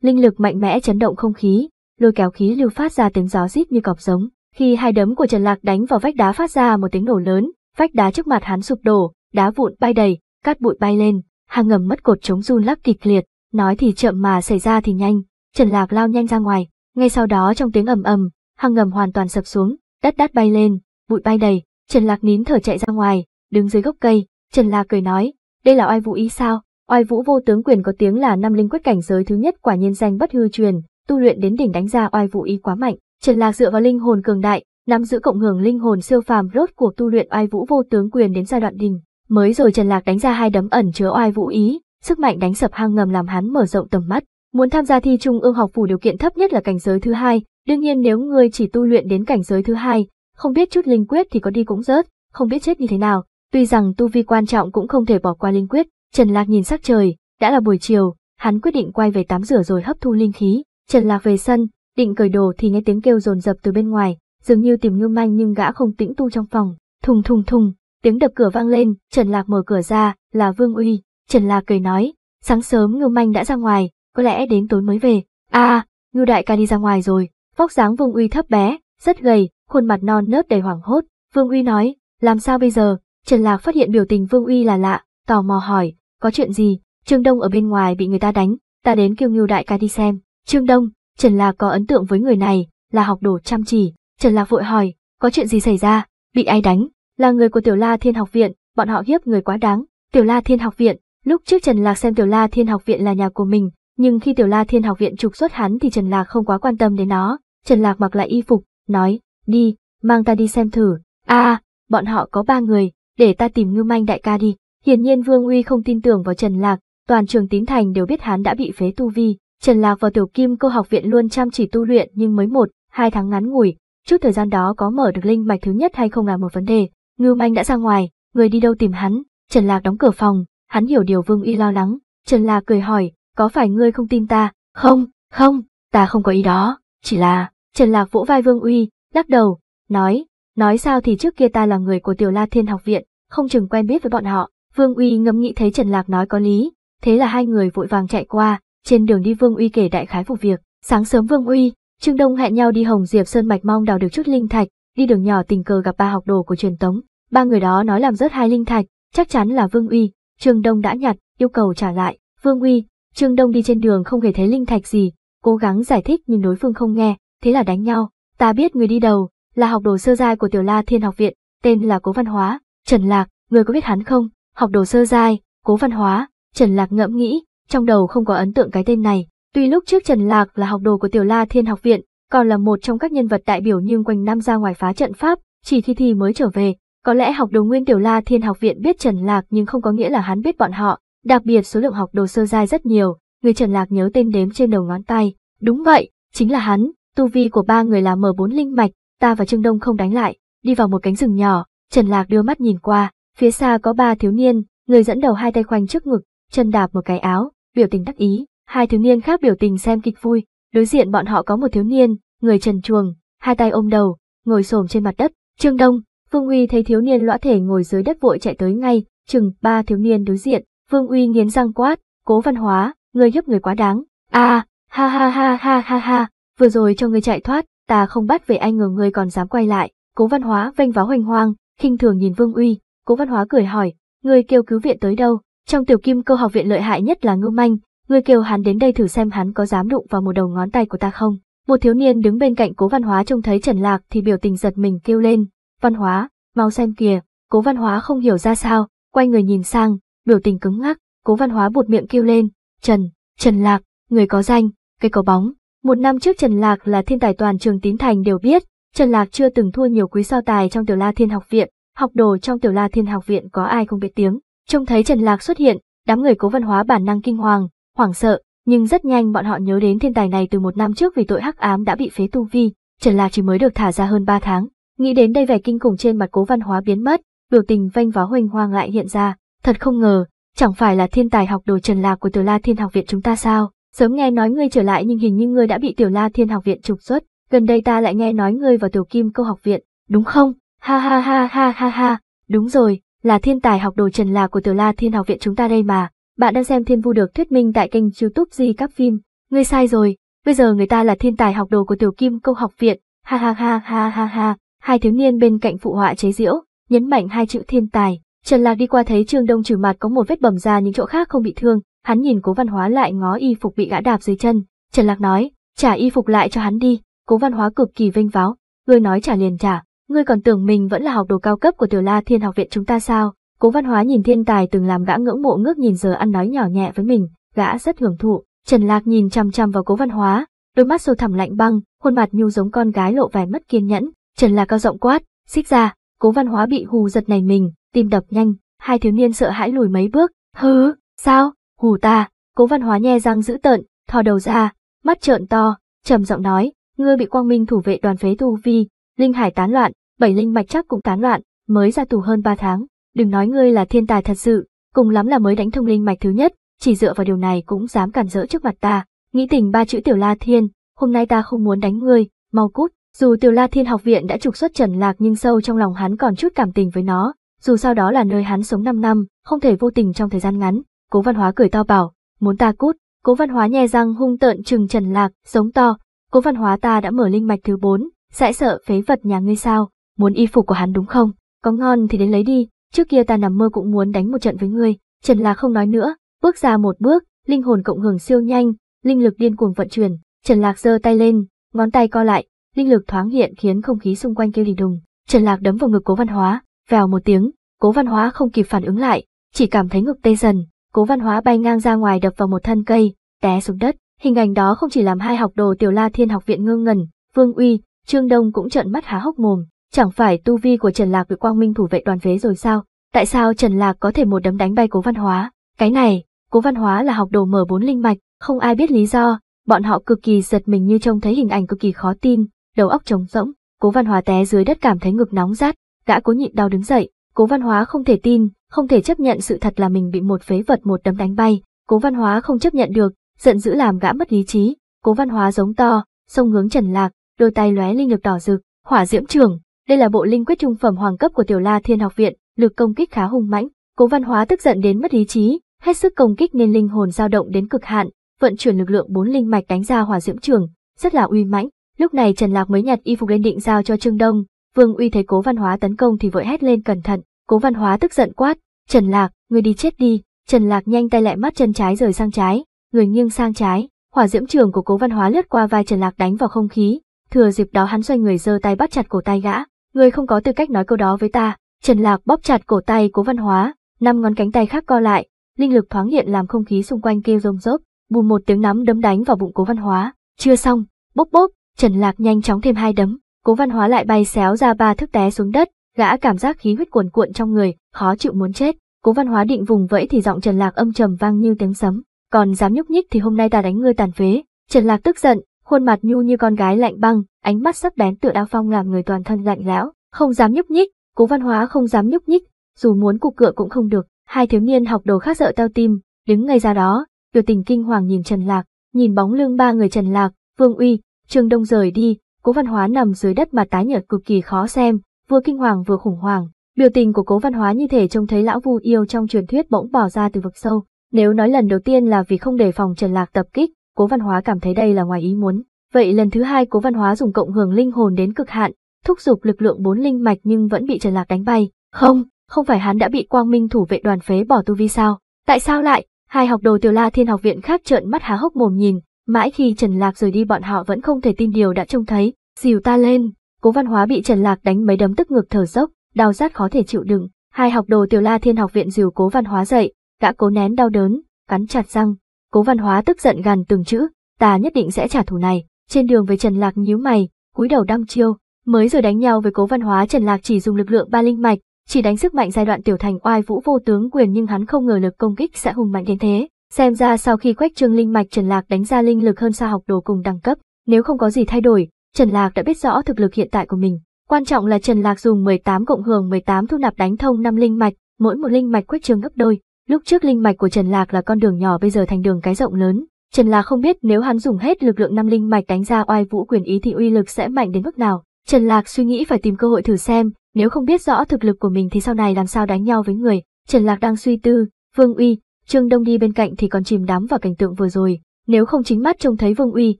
Linh lực mạnh mẽ chấn động không khí, lôi kéo khí lưu phát ra tiếng gió rít như cọp giống. Khi hai đấm của Trần Lạc đánh vào vách đá phát ra một tiếng nổ lớn, vách đá trước mặt hắn sụp đổ, đá vụn bay đầy, cát bụi bay lên, hàng ngầm mất cột chống run lắc kịch liệt, Nói thì chậm mà xảy ra thì nhanh, Trần Lạc lao nhanh ra ngoài, ngay sau đó trong tiếng ầm ầm, hang ngầm hoàn toàn sập xuống, đất đắt bay lên, bụi bay đầy, Trần Lạc nín thở chạy ra ngoài, đứng dưới gốc cây, Trần Lạc cười nói, đây là oai vũ ý sao? Oai vũ vô tướng quyền có tiếng là năm linh quyết cảnh giới thứ nhất quả nhiên danh bất hư truyền, tu luyện đến đỉnh đánh ra oai vũ ý quá mạnh, Trần Lạc dựa vào linh hồn cường đại, nắm giữ cộng hưởng linh hồn siêu phàm rốt cuộc tu luyện oai vũ vô tướng quyền đến giai đoạn đỉnh. Mới rồi Trần Lạc đánh ra hai đấm ẩn chứa oai vũ ý, Sức mạnh đánh sập hang ngầm làm hắn mở rộng tầm mắt, muốn tham gia thi trung ương học phủ điều kiện thấp nhất là cảnh giới thứ hai, đương nhiên nếu ngươi chỉ tu luyện đến cảnh giới thứ hai, không biết chút linh quyết thì có đi cũng rớt, không biết chết như thế nào, tuy rằng tu vi quan trọng cũng không thể bỏ qua linh quyết. Trần Lạc nhìn sắc trời, đã là buổi chiều, hắn quyết định quay về tắm rửa rồi hấp thu linh khí. Trần Lạc về sân, định cởi đồ thì nghe tiếng kêu rồn rập từ bên ngoài, dường như tìm ngưu manh nhưng gã không tĩnh tu trong phòng. Thùng thùng thùng, tiếng đập cửa vang lên, Trần Lạc mở cửa ra, là Vương Uy. Trần La cười nói, sáng sớm Ngưu Manh đã ra ngoài, có lẽ đến tối mới về. À, Ngưu Đại ca đi ra ngoài rồi, vóc dáng Vương Uy thấp bé, rất gầy, khuôn mặt non nớt đầy hoảng hốt. Vương Uy nói, làm sao bây giờ? Trần Lạc phát hiện biểu tình Vương Uy là lạ, tò mò hỏi, có chuyện gì? Trương Đông ở bên ngoài bị người ta đánh, ta đến kêu Ngưu Đại ca đi xem. Trương Đông, Trần Lạc có ấn tượng với người này, là học đồ chăm chỉ. Trần Lạc vội hỏi, có chuyện gì xảy ra? Bị ai đánh? Là người của Tiểu La Thiên học viện, bọn họ hiếp người quá đáng. Tiểu La Thiên học viện, Lúc trước Trần Lạc xem Tiểu La Thiên học viện là nhà của mình, nhưng khi Tiểu La Thiên học viện trục xuất hắn thì Trần Lạc không quá quan tâm đến nó. Trần Lạc mặc lại y phục, nói, đi, mang ta đi xem thử. a bọn họ có ba người, để ta tìm ngưu manh đại ca đi. Hiển nhiên Vương Uy không tin tưởng vào Trần Lạc, toàn trường tín thành đều biết hắn đã bị phế tu vi. Trần Lạc vào tiểu kim câu học viện luôn chăm chỉ tu luyện nhưng mới một, hai tháng ngắn ngủi, chút thời gian đó có mở được linh mạch thứ nhất hay không là một vấn đề. Ngưu manh đã ra ngoài, người đi đâu tìm hắn, Trần Lạc đóng cửa phòng, hắn hiểu điều Vương uy lo lắng, Trần La cười hỏi, có phải ngươi không tin ta? Không, không, ta không có ý đó, chỉ là, Trần Lạc vỗ vai Vương Uy, lắc đầu, nói, nói sao thì trước kia ta là người của Tiểu La Thiên học viện, không chừng quen biết với bọn họ, Vương Uy ngẫm nghĩ thấy Trần Lạc nói có lý, thế là hai người vội vàng chạy qua, trên đường đi Vương Uy kể đại khái vụ việc, sáng sớm Vương Uy, Trương Đông hẹn nhau đi Hồng Diệp Sơn mạch mong đào được chút linh thạch, đi đường nhỏ tình cờ gặp ba học đồ của truyền tống, ba người đó nói làm rớt hai linh thạch, chắc chắn là Vương Uy, Trương Đông đã nhặt, yêu cầu trả lại, Vương Uy, Trương Đông đi trên đường không hề thấy linh thạch gì, cố gắng giải thích nhưng đối phương không nghe, thế là đánh nhau. Ta biết người đi đầu, là học đồ sơ giai của Tiểu La Thiên học viện, tên là Cố Văn Hóa, Trần Lạc, người có biết hắn không? Học đồ sơ giai, Cố Văn Hóa, Trần Lạc ngẫm nghĩ, trong đầu không có ấn tượng cái tên này. Tuy lúc trước Trần Lạc là học đồ của Tiểu La Thiên học viện, còn là một trong các nhân vật đại biểu nhưng quanh năm ra ngoài phá trận pháp, chỉ khi thi mới trở về, có lẽ học đồ Nguyên Tiểu La Thiên học viện biết Trần Lạc nhưng không có nghĩa là hắn biết bọn họ, đặc biệt số lượng học đồ sơ giai rất nhiều, người Trần Lạc nhớ tên đếm trên đầu ngón tay. Đúng vậy, chính là hắn, tu vi của ba người là M4 linh mạch, ta và Trương Đông không đánh lại, đi vào một cánh rừng nhỏ, Trần Lạc đưa mắt nhìn qua, phía xa có ba thiếu niên, người dẫn đầu hai tay khoanh trước ngực, chân đạp một cái áo, biểu tình đắc ý, hai thiếu niên khác biểu tình xem kịch vui, đối diện bọn họ có một thiếu niên, người trần chuồng, hai tay ôm đầu, ngồi xổm trên mặt đất, Trương Đông, Vương Uy thấy thiếu niên lõa thể ngồi dưới đất vội chạy tới ngay, chừng ba thiếu niên đối diện, Vương Uy nghiến răng quát, cố văn hóa, ngươi giúp người quá đáng, à, ha ha ha ha ha ha, vừa rồi cho ngươi chạy thoát, ta không bắt về anh ngờ ngươi còn dám quay lại, cố văn hóa vênh váo hoành hoang, khinh thường nhìn Vương Uy, cố văn hóa cười hỏi, ngươi kêu cứu viện tới đâu, trong tiểu kim câu học viện lợi hại nhất là ngưu manh, ngươi kêu hắn đến đây thử xem hắn có dám đụng vào một đầu ngón tay của ta không. Một thiếu niên đứng bên cạnh cố văn hóa trông thấy Trần Lạc thì biểu tình giật mình kêu lên, văn hóa, mau xem kìa, cố văn hóa không hiểu ra sao, quay người nhìn sang, biểu tình cứng ngắc, cố văn hóa bụt miệng kêu lên, Trần, Trần Lạc, người có danh, cây có bóng. Một năm trước Trần Lạc là thiên tài toàn trường Tín Thành đều biết, Trần Lạc chưa từng thua nhiều quý so tài trong tiểu la thiên học viện, học đồ trong tiểu la thiên học viện có ai không biết tiếng. Trông thấy Trần Lạc xuất hiện, đám người cố văn hóa bản năng kinh hoàng, hoảng sợ, nhưng rất nhanh bọn họ nhớ đến thiên tài này từ một năm trước vì tội hắc ám đã bị phế tu vi, Trần Lạc chỉ mới được thả ra hơn ba tháng. Nghĩ đến đây vẻ kinh khủng trên mặt cố văn hóa biến mất, biểu tình vanh vó hoành hoang lại hiện ra, thật không ngờ, chẳng phải là thiên tài học đồ trần lạc của tiểu la thiên học viện chúng ta sao? Sớm nghe nói ngươi trở lại nhưng hình như ngươi đã bị tiểu la thiên học viện trục xuất, gần đây ta lại nghe nói ngươi vào tiểu kim câu học viện, đúng không? Ha ha ha ha ha ha, đúng rồi, là thiên tài học đồ trần lạc của tiểu la thiên học viện chúng ta đây mà. Bạn đang xem thiên vu được thuyết minh tại kênh youtube Di Các Phim. Ngươi sai rồi, bây giờ người ta là thiên tài học đồ của tiểu kim câu học viện, ha ha ha ha ha ha hai thiếu niên bên cạnh phụ họa chế diễu nhấn mạnh hai chữ thiên tài. Trần Lạc đi qua thấy Trương Đông trừ mặt có một vết bầm ra những chỗ khác không bị thương, hắn nhìn Cố Văn Hóa lại ngó y phục bị gã đạp dưới chân, Trần Lạc nói, "Trả y phục lại cho hắn đi." Cố Văn Hóa cực kỳ vênh váo, "Ngươi nói trả liền trả, ngươi còn tưởng mình vẫn là học đồ cao cấp của Tiểu La Thiên học viện chúng ta sao?" Cố Văn Hóa nhìn thiên tài từng làm gã ngưỡng mộ ngước nhìn giờ ăn nói nhỏ nhẹ với mình, gã rất hưởng thụ. Trần Lạc nhìn chằm chằm vào Cố Văn Hóa, đôi mắt sâu thẳm lạnh băng, khuôn mặt nhu giống con gái lộ vẻ mất kiên nhẫn, Trần là cao giọng quát, xích ra, cố văn hóa bị hù giật nảy mình, tim đập nhanh, hai thiếu niên sợ hãi lùi mấy bước, hứ, sao, hù ta, cố văn hóa nhe răng giữ tợn, thò đầu ra, mắt trợn to, trầm giọng nói, ngươi bị quang minh thủ vệ đoàn phế tu vi, linh hải tán loạn, bảy linh mạch chắc cũng tán loạn, mới ra tù hơn ba tháng, đừng nói ngươi là thiên tài thật sự, cùng lắm là mới đánh thông linh mạch thứ nhất, chỉ dựa vào điều này cũng dám cản rỡ trước mặt ta, nghĩ tình ba chữ tiểu la thiên, hôm nay ta không muốn đánh ngươi, mau cút. Dù Tiểu La Thiên học viện đã trục xuất Trần Lạc nhưng sâu trong lòng hắn còn chút cảm tình với nó, dù sao đó là nơi hắn sống 5 năm, không thể vô tình trong thời gian ngắn. Cố Văn Hóa cười to bảo, muốn ta cút, Cố Văn Hóa nhe răng hung tợn trừng Trần Lạc, giống to, Cố Văn Hóa ta đã mở linh mạch thứ 4, sẽ sợ phế vật nhà ngươi sao, muốn y phục của hắn đúng không, có ngon thì đến lấy đi, trước kia ta nằm mơ cũng muốn đánh một trận với ngươi, Trần Lạc không nói nữa, bước ra một bước, linh hồn cộng hưởng siêu nhanh, linh lực điên cuồng vận chuyển, Trần Lạc giơ tay lên, ngón tay co lại, linh lực thoáng hiện khiến không khí xung quanh kêu lì đùng. Trần Lạc đấm vào ngực Cố Văn Hóa, vèo một tiếng, Cố Văn Hóa không kịp phản ứng lại, chỉ cảm thấy ngực tê dần, Cố Văn Hóa bay ngang ra ngoài đập vào một thân cây, té xuống đất. Hình ảnh đó không chỉ làm hai học đồ Tiểu La Thiên học viện ngơ ngẩn, Vương Uy, Trương Đông cũng trợn mắt há hốc mồm, chẳng phải tu vi của Trần Lạc bị Quang Minh thủ vệ đoàn phế rồi sao? Tại sao Trần Lạc có thể một đấm đánh bay Cố Văn Hóa? Cái này, Cố Văn Hóa là học đồ mở bốn linh mạch, không ai biết lý do, bọn họ cực kỳ giật mình như trông thấy hình ảnh cực kỳ khó tin, đầu óc trống rỗng, cố văn hóa té dưới đất cảm thấy ngực nóng rát, gã cố nhịn đau đứng dậy, cố văn hóa không thể tin, không thể chấp nhận sự thật là mình bị một phế vật một đấm đánh bay, cố văn hóa không chấp nhận được, giận dữ làm gã mất lý trí, cố văn hóa giống to, sông hướng trần lạc, đôi tay lóe linh lực đỏ rực, hỏa diễm trường, đây là bộ linh quyết trung phẩm hoàng cấp của tiểu la thiên học viện, lực công kích khá hung mãnh, cố văn hóa tức giận đến mất lý trí, hết sức công kích nên linh hồn dao động đến cực hạn, vận chuyển lực lượng bốn linh mạch đánh ra hỏa diễm trường, rất là uy mãnh. Lúc này Trần Lạc mới nhặt y phục lên định giao cho Trương Đông, Vương Uy thấy Cố Văn Hóa tấn công thì vội hét lên cẩn thận, Cố Văn Hóa tức giận quát, "Trần Lạc, ngươi đi chết đi." Trần Lạc nhanh tay lại mắt chân trái rời sang trái, người nghiêng sang trái, hỏa diễm trường của Cố Văn Hóa lướt qua vai Trần Lạc đánh vào không khí, thừa dịp đó hắn xoay người giơ tay bắt chặt cổ tay gã, "Ngươi không có tư cách nói câu đó với ta." Trần Lạc bóp chặt cổ tay Cố Văn Hóa, năm ngón cánh tay khác co lại, linh lực thoáng hiện làm không khí xung quanh kêu rống rớp, bùm một tiếng nắm đấm đánh vào bụng Cố Văn Hóa. Chưa xong, bốc bốc, Trần Lạc nhanh chóng thêm hai đấm, cố văn hóa lại bay xéo ra ba thước té xuống đất, gã cảm giác khí huyết cuồn cuộn trong người, khó chịu muốn chết. Cố văn hóa định vùng vẫy thì giọng Trần Lạc âm trầm vang như tiếng sấm, còn dám nhúc nhích thì hôm nay ta đánh ngươi tàn phế. Trần Lạc tức giận, khuôn mặt nhu như con gái lạnh băng, ánh mắt sắc bén tựa đao phong làm người toàn thân lạnh lẽo, không dám nhúc nhích, Cố văn hóa không dám nhúc nhích, dù muốn cục cựa cũng không được. Hai thiếu niên học đồ khác sợ tao tim, đứng ngay ra đó, biểu tình kinh hoàng nhìn Trần Lạc, nhìn bóng lưng ba người Trần Lạc, Vương Uy, Trương Đông rời đi, Cố Văn Hóa nằm dưới đất mà tái nhợt cực kỳ khó xem, vừa kinh hoàng vừa khủng hoảng. Biểu tình của Cố Văn Hóa như thể trông thấy lão Vu yêu trong truyền thuyết bỗng bỏ ra từ vực sâu. Nếu nói lần đầu tiên là vì không đề phòng Trần Lạc tập kích, Cố Văn Hóa cảm thấy đây là ngoài ý muốn. Vậy lần thứ hai Cố Văn Hóa dùng cộng hưởng linh hồn đến cực hạn, thúc giục lực lượng bốn linh mạch nhưng vẫn bị Trần Lạc đánh bay. Không, không phải hắn đã bị Quang Minh thủ vệ đoàn phế bỏ tu vi sao? Tại sao lại? Hai học đồ Tiểu La Thiên học viện khác trợn mắt há hốc mồm nhìn, Mãi khi Trần Lạc rời đi bọn họ vẫn không thể tin điều đã trông thấy, dìu ta lên, cố văn hóa bị Trần Lạc đánh mấy đấm tức ngực thở dốc, đau rát khó thể chịu đựng, hai học đồ tiểu la thiên học viện dìu cố văn hóa dậy, gã cố nén đau đớn, cắn chặt răng, cố văn hóa tức giận gằn từng chữ, ta nhất định sẽ trả thù này, trên đường với Trần Lạc nhíu mày, cúi đầu đăm chiêu, mới rồi đánh nhau với cố văn hóa Trần Lạc chỉ dùng lực lượng ba linh mạch, chỉ đánh sức mạnh giai đoạn tiểu thành oai vũ vô tướng quyền nhưng hắn không ngờ lực công kích sẽ hùng mạnh đến thế. Xem ra sau khi quách trương linh mạch Trần Lạc đánh ra linh lực hơn xa học đồ cùng đẳng cấp, nếu không có gì thay đổi, Trần Lạc đã biết rõ thực lực hiện tại của mình. Quan trọng là Trần Lạc dùng 18 cộng hưởng 18 thu nạp đánh thông 5 linh mạch, mỗi một linh mạch quách trương gấp đôi. Lúc trước linh mạch của Trần Lạc là con đường nhỏ bây giờ thành đường cái rộng lớn. Trần Lạc không biết nếu hắn dùng hết lực lượng năm linh mạch đánh ra oai vũ quyền ý thì uy lực sẽ mạnh đến mức nào. Trần Lạc suy nghĩ phải tìm cơ hội thử xem, nếu không biết rõ thực lực của mình thì sau này làm sao đánh nhau với người. Trần Lạc đang suy tư, Vương Uy, Trương Đông đi bên cạnh thì còn chìm đắm vào cảnh tượng vừa rồi, nếu không chính mắt trông thấy Vương Uy,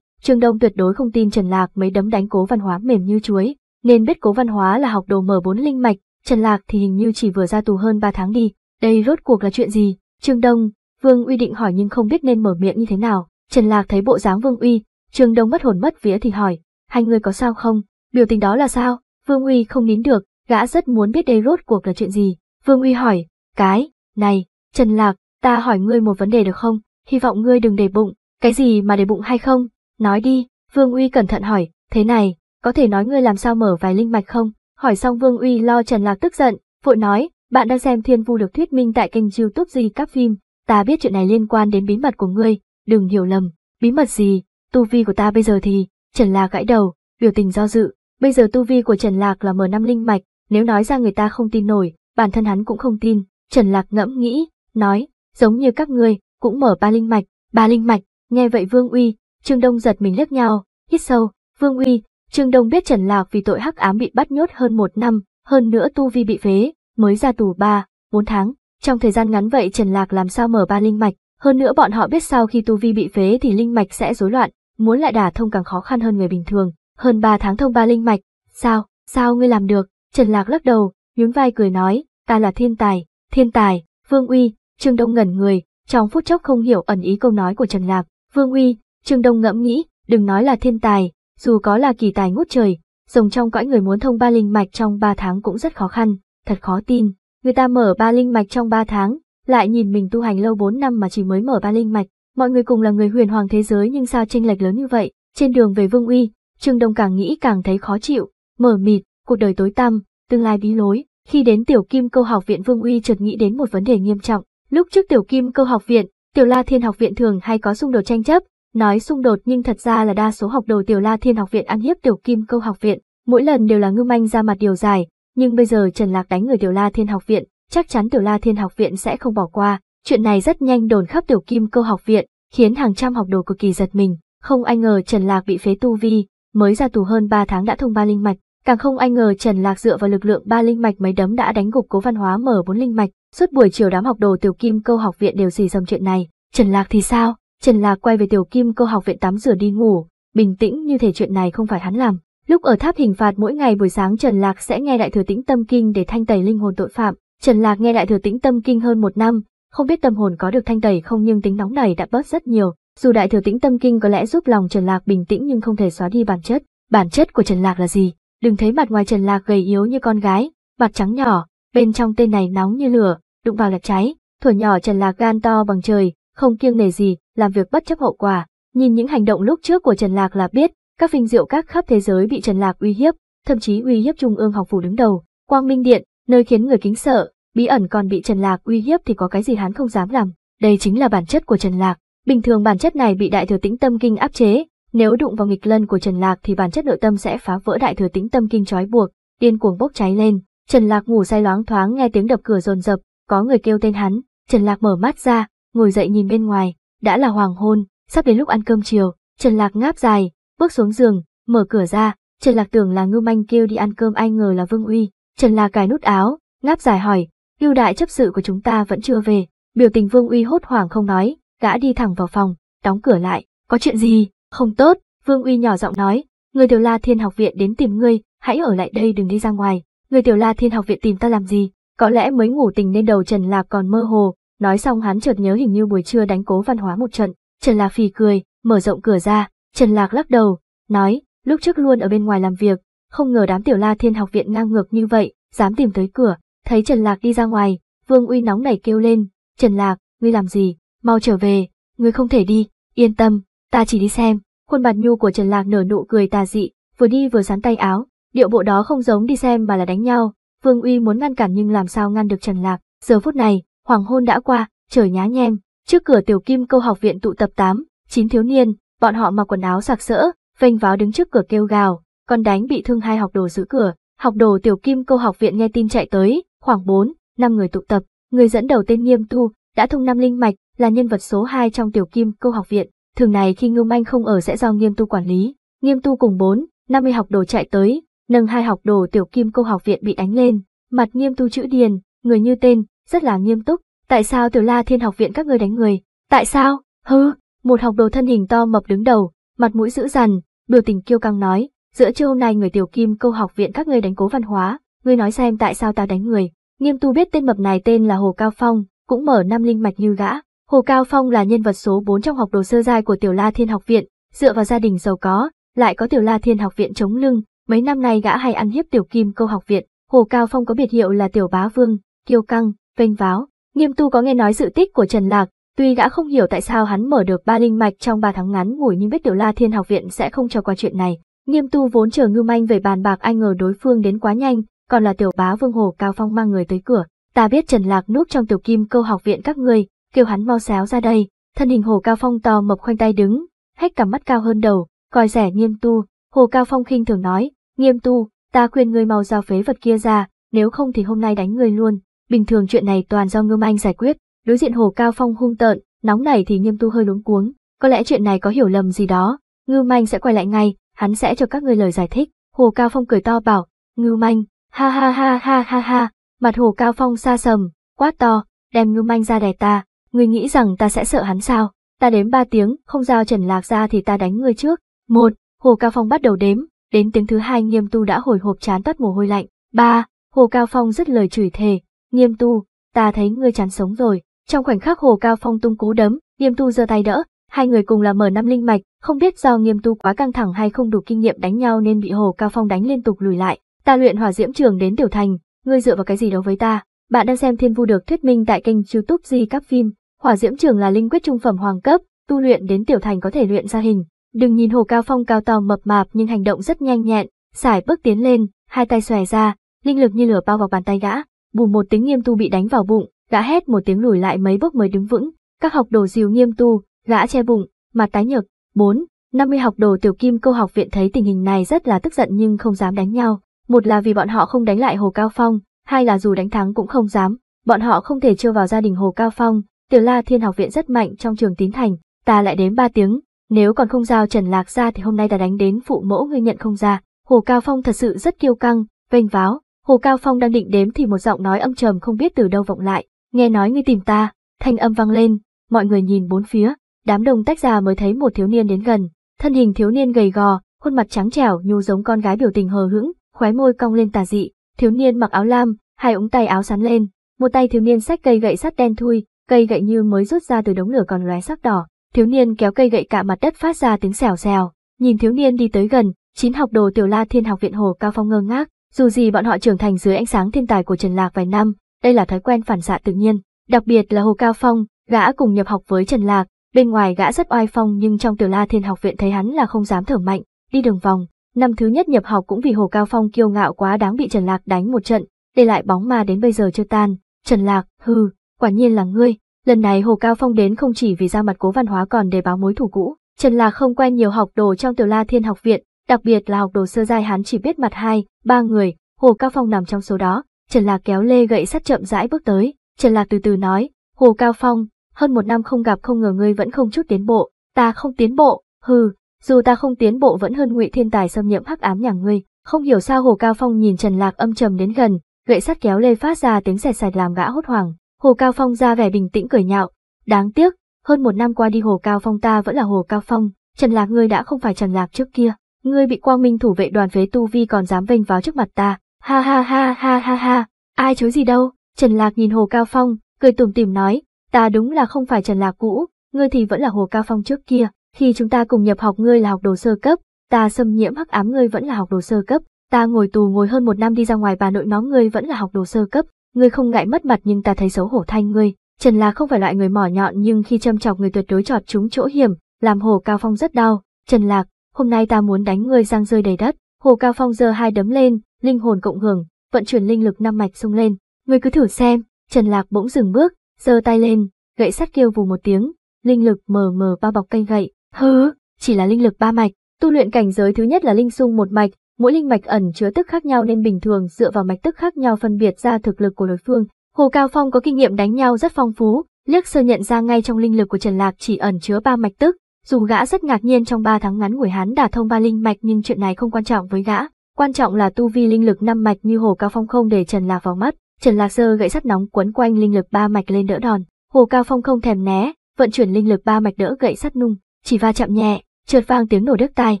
Trương Đông tuyệt đối không tin Trần Lạc mấy đấm đánh Cố Văn Hóa mềm như chuối, nên biết Cố Văn Hóa là học đồ mở bốn linh mạch, Trần Lạc thì hình như chỉ vừa ra tù hơn 3 tháng đi, đây rốt cuộc là chuyện gì? Trương Đông, Vương Uy định hỏi nhưng không biết nên mở miệng như thế nào. Trần Lạc thấy bộ dáng Vương Uy, Trương Đông mất hồn mất vía thì hỏi, hai người có sao không? Biểu tình đó là sao? Vương Uy không nín được, gã rất muốn biết đây rốt cuộc là chuyện gì. Vương Uy hỏi, cái, này, Trần Lạc, ta hỏi ngươi một vấn đề được không, hy vọng ngươi đừng để bụng, cái gì mà để bụng hay không, nói đi, Vương Uy cẩn thận hỏi, thế này, có thể nói ngươi làm sao mở vài linh mạch không, hỏi xong Vương Uy lo Trần Lạc tức giận, vội nói, bạn đang xem Thiên Vu được thuyết minh tại kênh youtube gì các phim, ta biết chuyện này liên quan đến bí mật của ngươi, đừng hiểu lầm, bí mật gì, tu vi của ta bây giờ thì, Trần Lạc gãi đầu, biểu tình do dự, bây giờ tu vi của Trần Lạc là m năm linh mạch, nếu nói ra người ta không tin nổi, bản thân hắn cũng không tin, Trần Lạc ngẫm nghĩ, nói, giống như các ngươi, cũng mở ba linh mạch, ba linh mạch, nghe vậy Vương Uy, Trương Đông giật mình lướt nhau, hít sâu, Vương Uy, Trương Đông biết Trần Lạc vì tội hắc ám bị bắt nhốt hơn một năm, hơn nữa tu vi bị phế, mới ra tù ba, bốn tháng, trong thời gian ngắn vậy Trần Lạc làm sao mở ba linh mạch, hơn nữa bọn họ biết sau khi tu vi bị phế thì linh mạch sẽ rối loạn, muốn lại đả thông càng khó khăn hơn người bình thường, hơn ba tháng thông ba linh mạch, sao, sao ngươi làm được, Trần Lạc lắc đầu, nhún vai cười nói, ta là thiên tài, thiên tài, Vương Uy, Trương Đông ngẩn người, trong phút chốc không hiểu ẩn ý câu nói của Trần Lạc, Vương Uy, Trương Đông ngẫm nghĩ, đừng nói là thiên tài, dù có là kỳ tài ngút trời, rồng trong cõi người muốn thông ba linh mạch trong ba tháng cũng rất khó khăn, thật khó tin, người ta mở ba linh mạch trong ba tháng, lại nhìn mình tu hành lâu bốn năm mà chỉ mới mở ba linh mạch, mọi người cùng là người huyền hoàng thế giới nhưng sao chênh lệch lớn như vậy, trên đường về Vương Uy, Trương Đông càng nghĩ càng thấy khó chịu, mở mịt, cuộc đời tối tăm, tương lai bí lối, khi đến tiểu kim câu học viện Vương Uy chợt nghĩ đến một vấn đề nghiêm trọng, Lúc trước tiểu kim câu học viện, tiểu la thiên học viện thường hay có xung đột tranh chấp, nói xung đột nhưng thật ra là đa số học đồ tiểu la thiên học viện ăn hiếp tiểu kim câu học viện, mỗi lần đều là ngư manh ra mặt điều dài nhưng bây giờ Trần Lạc đánh người tiểu la thiên học viện, chắc chắn tiểu la thiên học viện sẽ không bỏ qua, chuyện này rất nhanh đồn khắp tiểu kim câu học viện, khiến hàng trăm học đồ cực kỳ giật mình, không ai ngờ Trần Lạc bị phế tu vi, mới ra tù hơn 3 tháng đã thông ba linh mạch, càng không ai ngờ Trần Lạc dựa vào lực lượng ba linh mạch mấy đấm đã đánh gục cố văn hóa mở bốn linh mạch, Suốt buổi chiều đám học đồ tiểu kim câu học viện đều xì xầm chuyện này. Trần Lạc thì sao? Trần Lạc quay về tiểu kim câu học viện tắm rửa đi ngủ, bình tĩnh như thể chuyện này không phải hắn làm. Lúc ở tháp hình phạt mỗi ngày buổi sáng Trần Lạc sẽ nghe đại thừa tĩnh tâm kinh để thanh tẩy linh hồn tội phạm. Trần Lạc nghe đại thừa tĩnh tâm kinh hơn một năm, không biết tâm hồn có được thanh tẩy không nhưng tính nóng này đã bớt rất nhiều. Dù đại thừa tĩnh tâm kinh có lẽ giúp lòng Trần Lạc bình tĩnh nhưng không thể xóa đi bản chất. Bản chất của Trần Lạc là gì? Đừng thấy mặt ngoài Trần Lạc gầy yếu như con gái, mặt trắng nhỏ, bên trong tên này nóng như lửa, đụng vào là cháy, thuở nhỏ Trần Lạc gan to bằng trời, không kiêng nề gì, làm việc bất chấp hậu quả. Nhìn những hành động lúc trước của Trần Lạc là biết, các vinh diệu các khắp thế giới bị Trần Lạc uy hiếp, thậm chí uy hiếp Trung ương học phủ đứng đầu, Quang Minh Điện, nơi khiến người kính sợ, bí ẩn còn bị Trần Lạc uy hiếp thì có cái gì hắn không dám làm. Đây chính là bản chất của Trần Lạc. Bình thường bản chất này bị Đại Thừa Tĩnh Tâm Kinh áp chế, nếu đụng vào nghịch lân của Trần Lạc thì bản chất nội tâm sẽ phá vỡ Đại Thừa Tĩnh Tâm Kinh trói buộc, điên cuồng bốc cháy lên. Trần Lạc ngủ say loáng thoáng nghe tiếng đập cửa rồn rập có người kêu tên hắn, Trần Lạc mở mắt ra, ngồi dậy nhìn bên ngoài, đã là hoàng hôn, sắp đến lúc ăn cơm chiều, Trần Lạc ngáp dài, bước xuống giường, mở cửa ra, Trần Lạc tưởng là Ngưu Manh kêu đi ăn cơm ai ngờ là Vương Uy, Trần Lạc cài nút áo, ngáp dài hỏi, ưu đại chấp sự của chúng ta vẫn chưa về, biểu tình Vương Uy hốt hoảng không nói, gã đi thẳng vào phòng, đóng cửa lại, có chuyện gì, không tốt, Vương Uy nhỏ giọng nói, người tiểu la thiên học viện đến tìm ngươi, hãy ở lại đây đừng đi ra ngoài, người tiểu la thiên học viện tìm ta làm gì, có lẽ mới ngủ tình nên đầu Trần Lạc còn mơ hồ, nói xong hắn chợt nhớ hình như buổi trưa đánh cố văn hóa một trận. Trần Lạc phì cười, mở rộng cửa ra, Trần Lạc lắc đầu, nói, lúc trước luôn ở bên ngoài làm việc, không ngờ đám tiểu la thiên học viện ngang ngược như vậy, dám tìm tới cửa, thấy Trần Lạc đi ra ngoài, Vương Uy nóng nảy kêu lên, Trần Lạc, ngươi làm gì, mau trở về, ngươi không thể đi, yên tâm, ta chỉ đi xem, khuôn mặt nhu của Trần Lạc nở nụ cười tà dị, vừa đi vừa sán tay áo, điệu bộ đó không giống đi xem mà là đánh nhau, Vương Uy muốn ngăn cản nhưng làm sao ngăn được Trần Lạc, giờ phút này, hoàng hôn đã qua, trời nhá nhem, trước cửa tiểu kim câu học viện tụ tập 8, 9 thiếu niên, bọn họ mặc quần áo sạc sỡ, vênh váo đứng trước cửa kêu gào, còn đánh bị thương hai học đồ giữ cửa, học đồ tiểu kim câu học viện nghe tin chạy tới, khoảng 4, 5 người tụ tập, người dẫn đầu tên Nghiêm Thu, đã thông năm linh mạch, là nhân vật số 2 trong tiểu kim câu học viện, thường này khi Ngưu Manh không ở sẽ do Nghiêm Tu quản lý, Nghiêm Tu cùng 4, 50 học đồ chạy tới, nâng hai học đồ tiểu kim câu học viện bị đánh lên, mặt nghiêm tu chữ điền, người như tên, rất là nghiêm túc, tại sao tiểu la thiên học viện các người đánh người, tại sao, hư, một học đồ thân hình to mập đứng đầu, mặt mũi dữ dằn, biểu tình kiêu căng nói, giữa trưa hôm nay người tiểu kim câu học viện các người đánh cố văn hóa, ngươi nói xem tại sao ta đánh người, nghiêm tu biết tên mập này tên là Hồ Cao Phong, cũng mở năm linh mạch như gã. Hồ Cao Phong là nhân vật số 4 trong học đồ sơ giai của Tiểu La Thiên Học Viện, dựa vào gia đình giàu có, lại có Tiểu La Thiên Học Viện chống lưng, Mấy năm nay gã hay ăn hiếp tiểu kim câu học viện, Hồ Cao Phong có biệt hiệu là tiểu bá vương, kiêu căng, vênh váo. Nghiêm tu có nghe nói sự tích của Trần Lạc, tuy gã không hiểu tại sao hắn mở được ba linh mạch trong ba tháng ngắn ngủi nhưng biết tiểu la thiên học viện sẽ không cho qua chuyện này. Nghiêm tu vốn chờ ngưu manh về bàn bạc anh ngờ đối phương đến quá nhanh, còn là tiểu bá vương Hồ Cao Phong mang người tới cửa. Ta biết Trần Lạc núp trong tiểu kim câu học viện các ngươi, kêu hắn mau xéo ra đây. Thân hình Hồ Cao Phong to mập khoanh tay đứng, hách cả mắt cao hơn đầu, coi rẻ nghiêm tu. Hồ Cao Phong khinh thường nói, Nghiêm tu, ta khuyên ngươi mau giao phế vật kia ra, nếu không thì hôm nay đánh ngươi luôn. Bình thường chuyện này toàn do ngâm anh giải quyết, đối diện hồ cao phong hung tợn, nóng này thì nghiêm tu hơi luống cuống, có lẽ chuyện này có hiểu lầm gì đó, ngư manh sẽ quay lại ngay, hắn sẽ cho các ngươi lời giải thích. Hồ Cao Phong cười to bảo, ngư manh, ha ha ha ha ha ha, mặt Hồ Cao Phong xa sầm, quát to, đem ngư manh ra đè ta, ngươi nghĩ rằng ta sẽ sợ hắn sao, ta đếm ba tiếng, không giao Trần Lạc ra thì ta đánh ngươi trước. Một, Hồ Cao Phong bắt đầu đếm, Đến tiếng thứ hai nghiêm tu đã hồi hộp chán toát mồ hôi lạnh. Ba, Hồ Cao Phong dứt lời chửi thề. Nghiêm tu, ta thấy ngươi chán sống rồi. Trong khoảnh khắc Hồ Cao Phong tung cú đấm, nghiêm tu giơ tay đỡ. Hai người cùng là mở năm linh mạch, không biết do nghiêm tu quá căng thẳng hay không đủ kinh nghiệm đánh nhau nên bị Hồ Cao Phong đánh liên tục lùi lại. Ta luyện hỏa diễm trường đến tiểu thành, ngươi dựa vào cái gì đấu với ta? Bạn đang xem Thiên Vu được thuyết minh tại kênh YouTube Di Các Phim. Hỏa diễm trường là linh quyết trung phẩm hoàng cấp, tu luyện đến tiểu thành có thể luyện ra hình, Đừng nhìn Hồ Cao Phong cao to mập mạp nhưng hành động rất nhanh nhẹn, xải bước tiến lên, hai tay xòe ra, linh lực như lửa bao vào bàn tay gã, bù một tiếng nghiêm tu bị đánh vào bụng, gã hét một tiếng lùi lại mấy bước mới đứng vững, các học đồ dìu nghiêm tu, gã che bụng, mặt tái nhợt, bốn, năm mươi học đồ tiểu kim câu học viện thấy tình hình này rất là tức giận nhưng không dám đánh nhau, một là vì bọn họ không đánh lại Hồ Cao Phong, hai là dù đánh thắng cũng không dám, bọn họ không thể trêu vào gia đình Hồ Cao Phong, tiểu la thiên học viện rất mạnh trong trường tín thành, ta lại đến ba tiếng, nếu còn không giao Trần Lạc ra thì hôm nay đã đánh đến phụ mẫu ngươi nhận không ra. Hồ Cao Phong thật sự rất kiêu căng, vênh váo. Hồ Cao Phong đang định đếm thì một giọng nói âm trầm không biết từ đâu vọng lại. Nghe nói ngươi tìm ta, thanh âm vang lên, mọi người nhìn bốn phía, đám đông tách ra mới thấy một thiếu niên đến gần. Thân hình thiếu niên gầy gò, khuôn mặt trắng trẻo nhu giống con gái biểu tình hờ hững, khóe môi cong lên tà dị. Thiếu niên mặc áo lam, hai ống tay áo sắn lên, một tay thiếu niên xách cây gậy sắt đen thui, cây gậy như mới rút ra từ đống lửa còn lóe sắc đỏ, thiếu niên kéo cây gậy cạ mặt đất phát ra tiếng xèo xèo, nhìn thiếu niên đi tới gần, chín học đồ tiểu la thiên học viện Hồ Cao Phong ngơ ngác, dù gì bọn họ trưởng thành dưới ánh sáng thiên tài của Trần Lạc vài năm, đây là thói quen phản xạ tự nhiên, đặc biệt là Hồ Cao Phong, gã cùng nhập học với Trần Lạc, bên ngoài gã rất oai phong nhưng trong tiểu la thiên học viện thấy hắn là không dám thở mạnh, đi đường vòng, năm thứ nhất nhập học cũng vì Hồ Cao Phong kiêu ngạo quá đáng bị Trần Lạc đánh một trận, để lại bóng ma đến bây giờ chưa tan, Trần Lạc, hừ, quả nhiên là ngươi, Lần này Hồ Cao Phong đến không chỉ vì ra mặt cố văn hóa còn để báo mối thủ cũ, Trần Lạc không quen nhiều học đồ trong tiểu la thiên học viện, đặc biệt là học đồ sơ giai hắn chỉ biết mặt hai, ba người, Hồ Cao Phong nằm trong số đó, Trần Lạc kéo lê gậy sắt chậm rãi bước tới, Trần Lạc từ từ nói, Hồ Cao Phong, hơn một năm không gặp không ngờ ngươi vẫn không chút tiến bộ, ta không tiến bộ, hừ, dù ta không tiến bộ vẫn hơn ngụy thiên tài xâm nhiễm hắc ám nhà ngươi, không hiểu sao Hồ Cao Phong nhìn Trần Lạc âm trầm đến gần, gậy sắt kéo lê phát ra tiếng sẹt sẹt làm gã hốt hoảng, Hồ Cao Phong ra vẻ bình tĩnh cười nhạo, đáng tiếc, hơn một năm qua đi Hồ Cao Phong ta vẫn là Hồ Cao Phong, Trần Lạc ngươi đã không phải Trần Lạc trước kia, ngươi bị quang minh thủ vệ đoàn phế tu vi còn dám vênh vào trước mặt ta, ha ha ha ha ha ha, ai chối gì đâu, Trần Lạc nhìn Hồ Cao Phong, cười tủm tỉm nói, ta đúng là không phải Trần Lạc cũ, ngươi thì vẫn là Hồ Cao Phong trước kia, khi chúng ta cùng nhập học ngươi là học đồ sơ cấp, ta xâm nhiễm hắc ám ngươi vẫn là học đồ sơ cấp, ta ngồi tù ngồi hơn một năm đi ra ngoài bà nội nó ngươi vẫn là học đồ sơ cấp, ngươi không ngại mất mặt nhưng ta thấy xấu hổ thay ngươi. Trần là không phải loại người mỏ nhọn nhưng khi châm chọc người tuyệt đối chọt chúng chỗ hiểm, làm Hồ Cao Phong rất đau. Trần Lạc, hôm nay ta muốn đánh ngươi giang rơi đầy đất. Hồ Cao Phong giơ hai đấm lên, linh hồn cộng hưởng, vận chuyển linh lực năm mạch xông lên. Ngươi cứ thử xem. Trần Lạc bỗng dừng bước, giơ tay lên, gậy sắt kêu vù một tiếng, linh lực mờ mờ bao bọc canh gậy. Hứ, chỉ là linh lực ba mạch, tu luyện cảnh giới thứ nhất là linh sung một mạch, Mỗi linh mạch ẩn chứa tức khác nhau nên bình thường dựa vào mạch tức khác nhau phân biệt ra thực lực của đối phương. Hồ Cao Phong có kinh nghiệm đánh nhau rất phong phú, liếc sơ nhận ra ngay trong linh lực của Trần Lạc chỉ ẩn chứa ba mạch tức. Dù gã rất ngạc nhiên trong ba tháng ngắn ngủi hắn đả thông ba linh mạch nhưng chuyện này không quan trọng với gã, quan trọng là tu vi linh lực năm mạch như Hồ Cao Phong không để Trần Lạc vào mắt. Trần Lạc sơ gậy sắt nóng quấn quanh linh lực ba mạch lên đỡ đòn, Hồ Cao Phong không thèm né, vận chuyển linh lực ba mạch đỡ gậy sắt nung, chỉ va chạm nhẹ, trượt vang tiếng nổ đứt tai,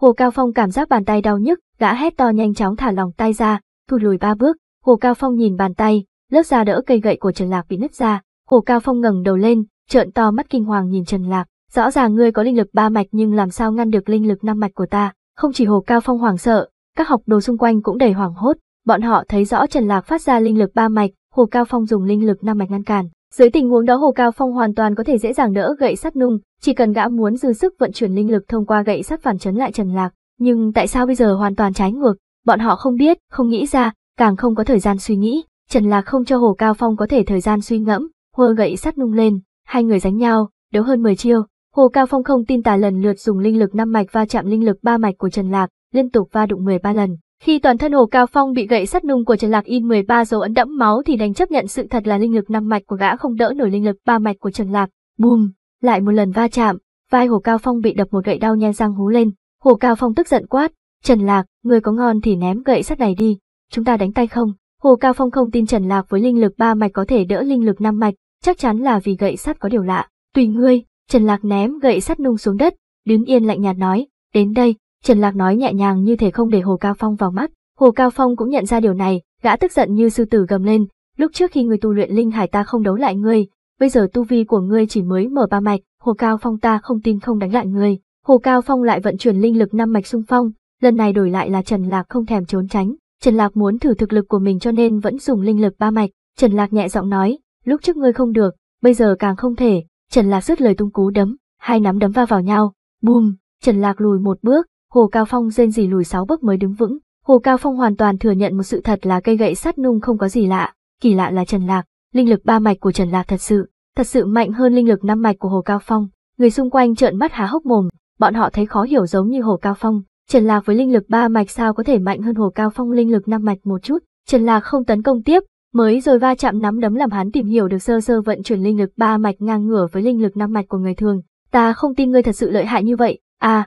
Hồ Cao Phong cảm giác bàn tay đau nhức, gã hét to nhanh chóng thả lòng tay ra, thu lùi ba bước, Hồ Cao Phong nhìn bàn tay, lớp da đỡ cây gậy của Trần Lạc bị nứt ra, Hồ Cao Phong ngẩng đầu lên, trợn to mắt kinh hoàng nhìn Trần Lạc, rõ ràng ngươi có linh lực ba mạch nhưng làm sao ngăn được linh lực năm mạch của ta, không chỉ Hồ Cao Phong hoảng sợ, các học đồ xung quanh cũng đầy hoảng hốt, bọn họ thấy rõ Trần Lạc phát ra linh lực ba mạch, Hồ Cao Phong dùng linh lực năm mạch ngăn cản. Dưới tình huống đó Hồ Cao Phong hoàn toàn có thể dễ dàng đỡ gậy sắt nung, chỉ cần gã muốn dư sức vận chuyển linh lực thông qua gậy sắt phản chấn lại Trần Lạc, nhưng tại sao bây giờ hoàn toàn trái ngược, bọn họ không biết, không nghĩ ra, càng không có thời gian suy nghĩ, Trần Lạc không cho Hồ Cao Phong có thể thời gian suy ngẫm, hơ gậy sắt nung lên, hai người đánh nhau, đấu hơn 10 chiêu, Hồ Cao Phong không tin tà lần lượt dùng linh lực năm mạch va chạm linh lực ba mạch của Trần Lạc, liên tục va đụng 13 lần. Khi toàn thân Hồ Cao Phong bị gậy sắt nung của Trần Lạc in 13 dấu ấn đẫm máu thì đành chấp nhận sự thật là linh lực năm mạch của gã không đỡ nổi linh lực ba mạch của Trần Lạc. Bùm, lại một lần va chạm, vai Hồ Cao Phong bị đập một gậy đau nhen răng hú lên, Hồ Cao Phong tức giận quát, Trần Lạc, người có ngon thì ném gậy sắt này đi, chúng ta đánh tay không? Hồ Cao Phong không tin Trần Lạc với linh lực ba mạch có thể đỡ linh lực năm mạch, chắc chắn là vì gậy sắt có điều lạ. Tùy ngươi, Trần Lạc ném gậy sắt nung xuống đất, đứng yên lạnh nhạt nói, đến đây, Trần Lạc nói nhẹ nhàng như thể không để Hồ Cao Phong vào mắt. Hồ Cao Phong cũng nhận ra điều này, gã tức giận như sư tử gầm lên, lúc trước khi người tu luyện linh hải ta không đấu lại ngươi, bây giờ tu vi của ngươi chỉ mới mở ba mạch, Hồ Cao Phong ta không tin không đánh lại ngươi. Hồ Cao Phong lại vận chuyển linh lực năm mạch xung phong, lần này đổi lại là Trần Lạc không thèm trốn tránh, Trần Lạc muốn thử thực lực của mình cho nên vẫn dùng linh lực ba mạch, Trần Lạc nhẹ giọng nói, lúc trước ngươi không được, bây giờ càng không thể, Trần Lạc dứt lời tung cú đấm, hai nắm đấm va vào nhau, bùm, Trần Lạc lùi một bước, Hồ Cao Phong rên rỉ lùi sáu bước mới đứng vững, Hồ Cao Phong hoàn toàn thừa nhận một sự thật là cây gậy sắt nung không có gì lạ, kỳ lạ là Trần Lạc, linh lực ba mạch của Trần Lạc thật sự, thật sự mạnh hơn linh lực năm mạch của Hồ Cao Phong, người xung quanh trợn mắt há hốc mồm, bọn họ thấy khó hiểu giống như Hồ Cao Phong. Trần Lạc với linh lực ba mạch sao có thể mạnh hơn Hồ Cao Phong linh lực năm mạch một chút. Trần Lạc không tấn công tiếp, mới rồi va chạm nắm đấm làm hắn tìm hiểu được sơ sơ vận chuyển linh lực ba mạch ngang ngửa với linh lực năm mạch của người thường. Ta không tin ngươi thật sự lợi hại như vậy, a à!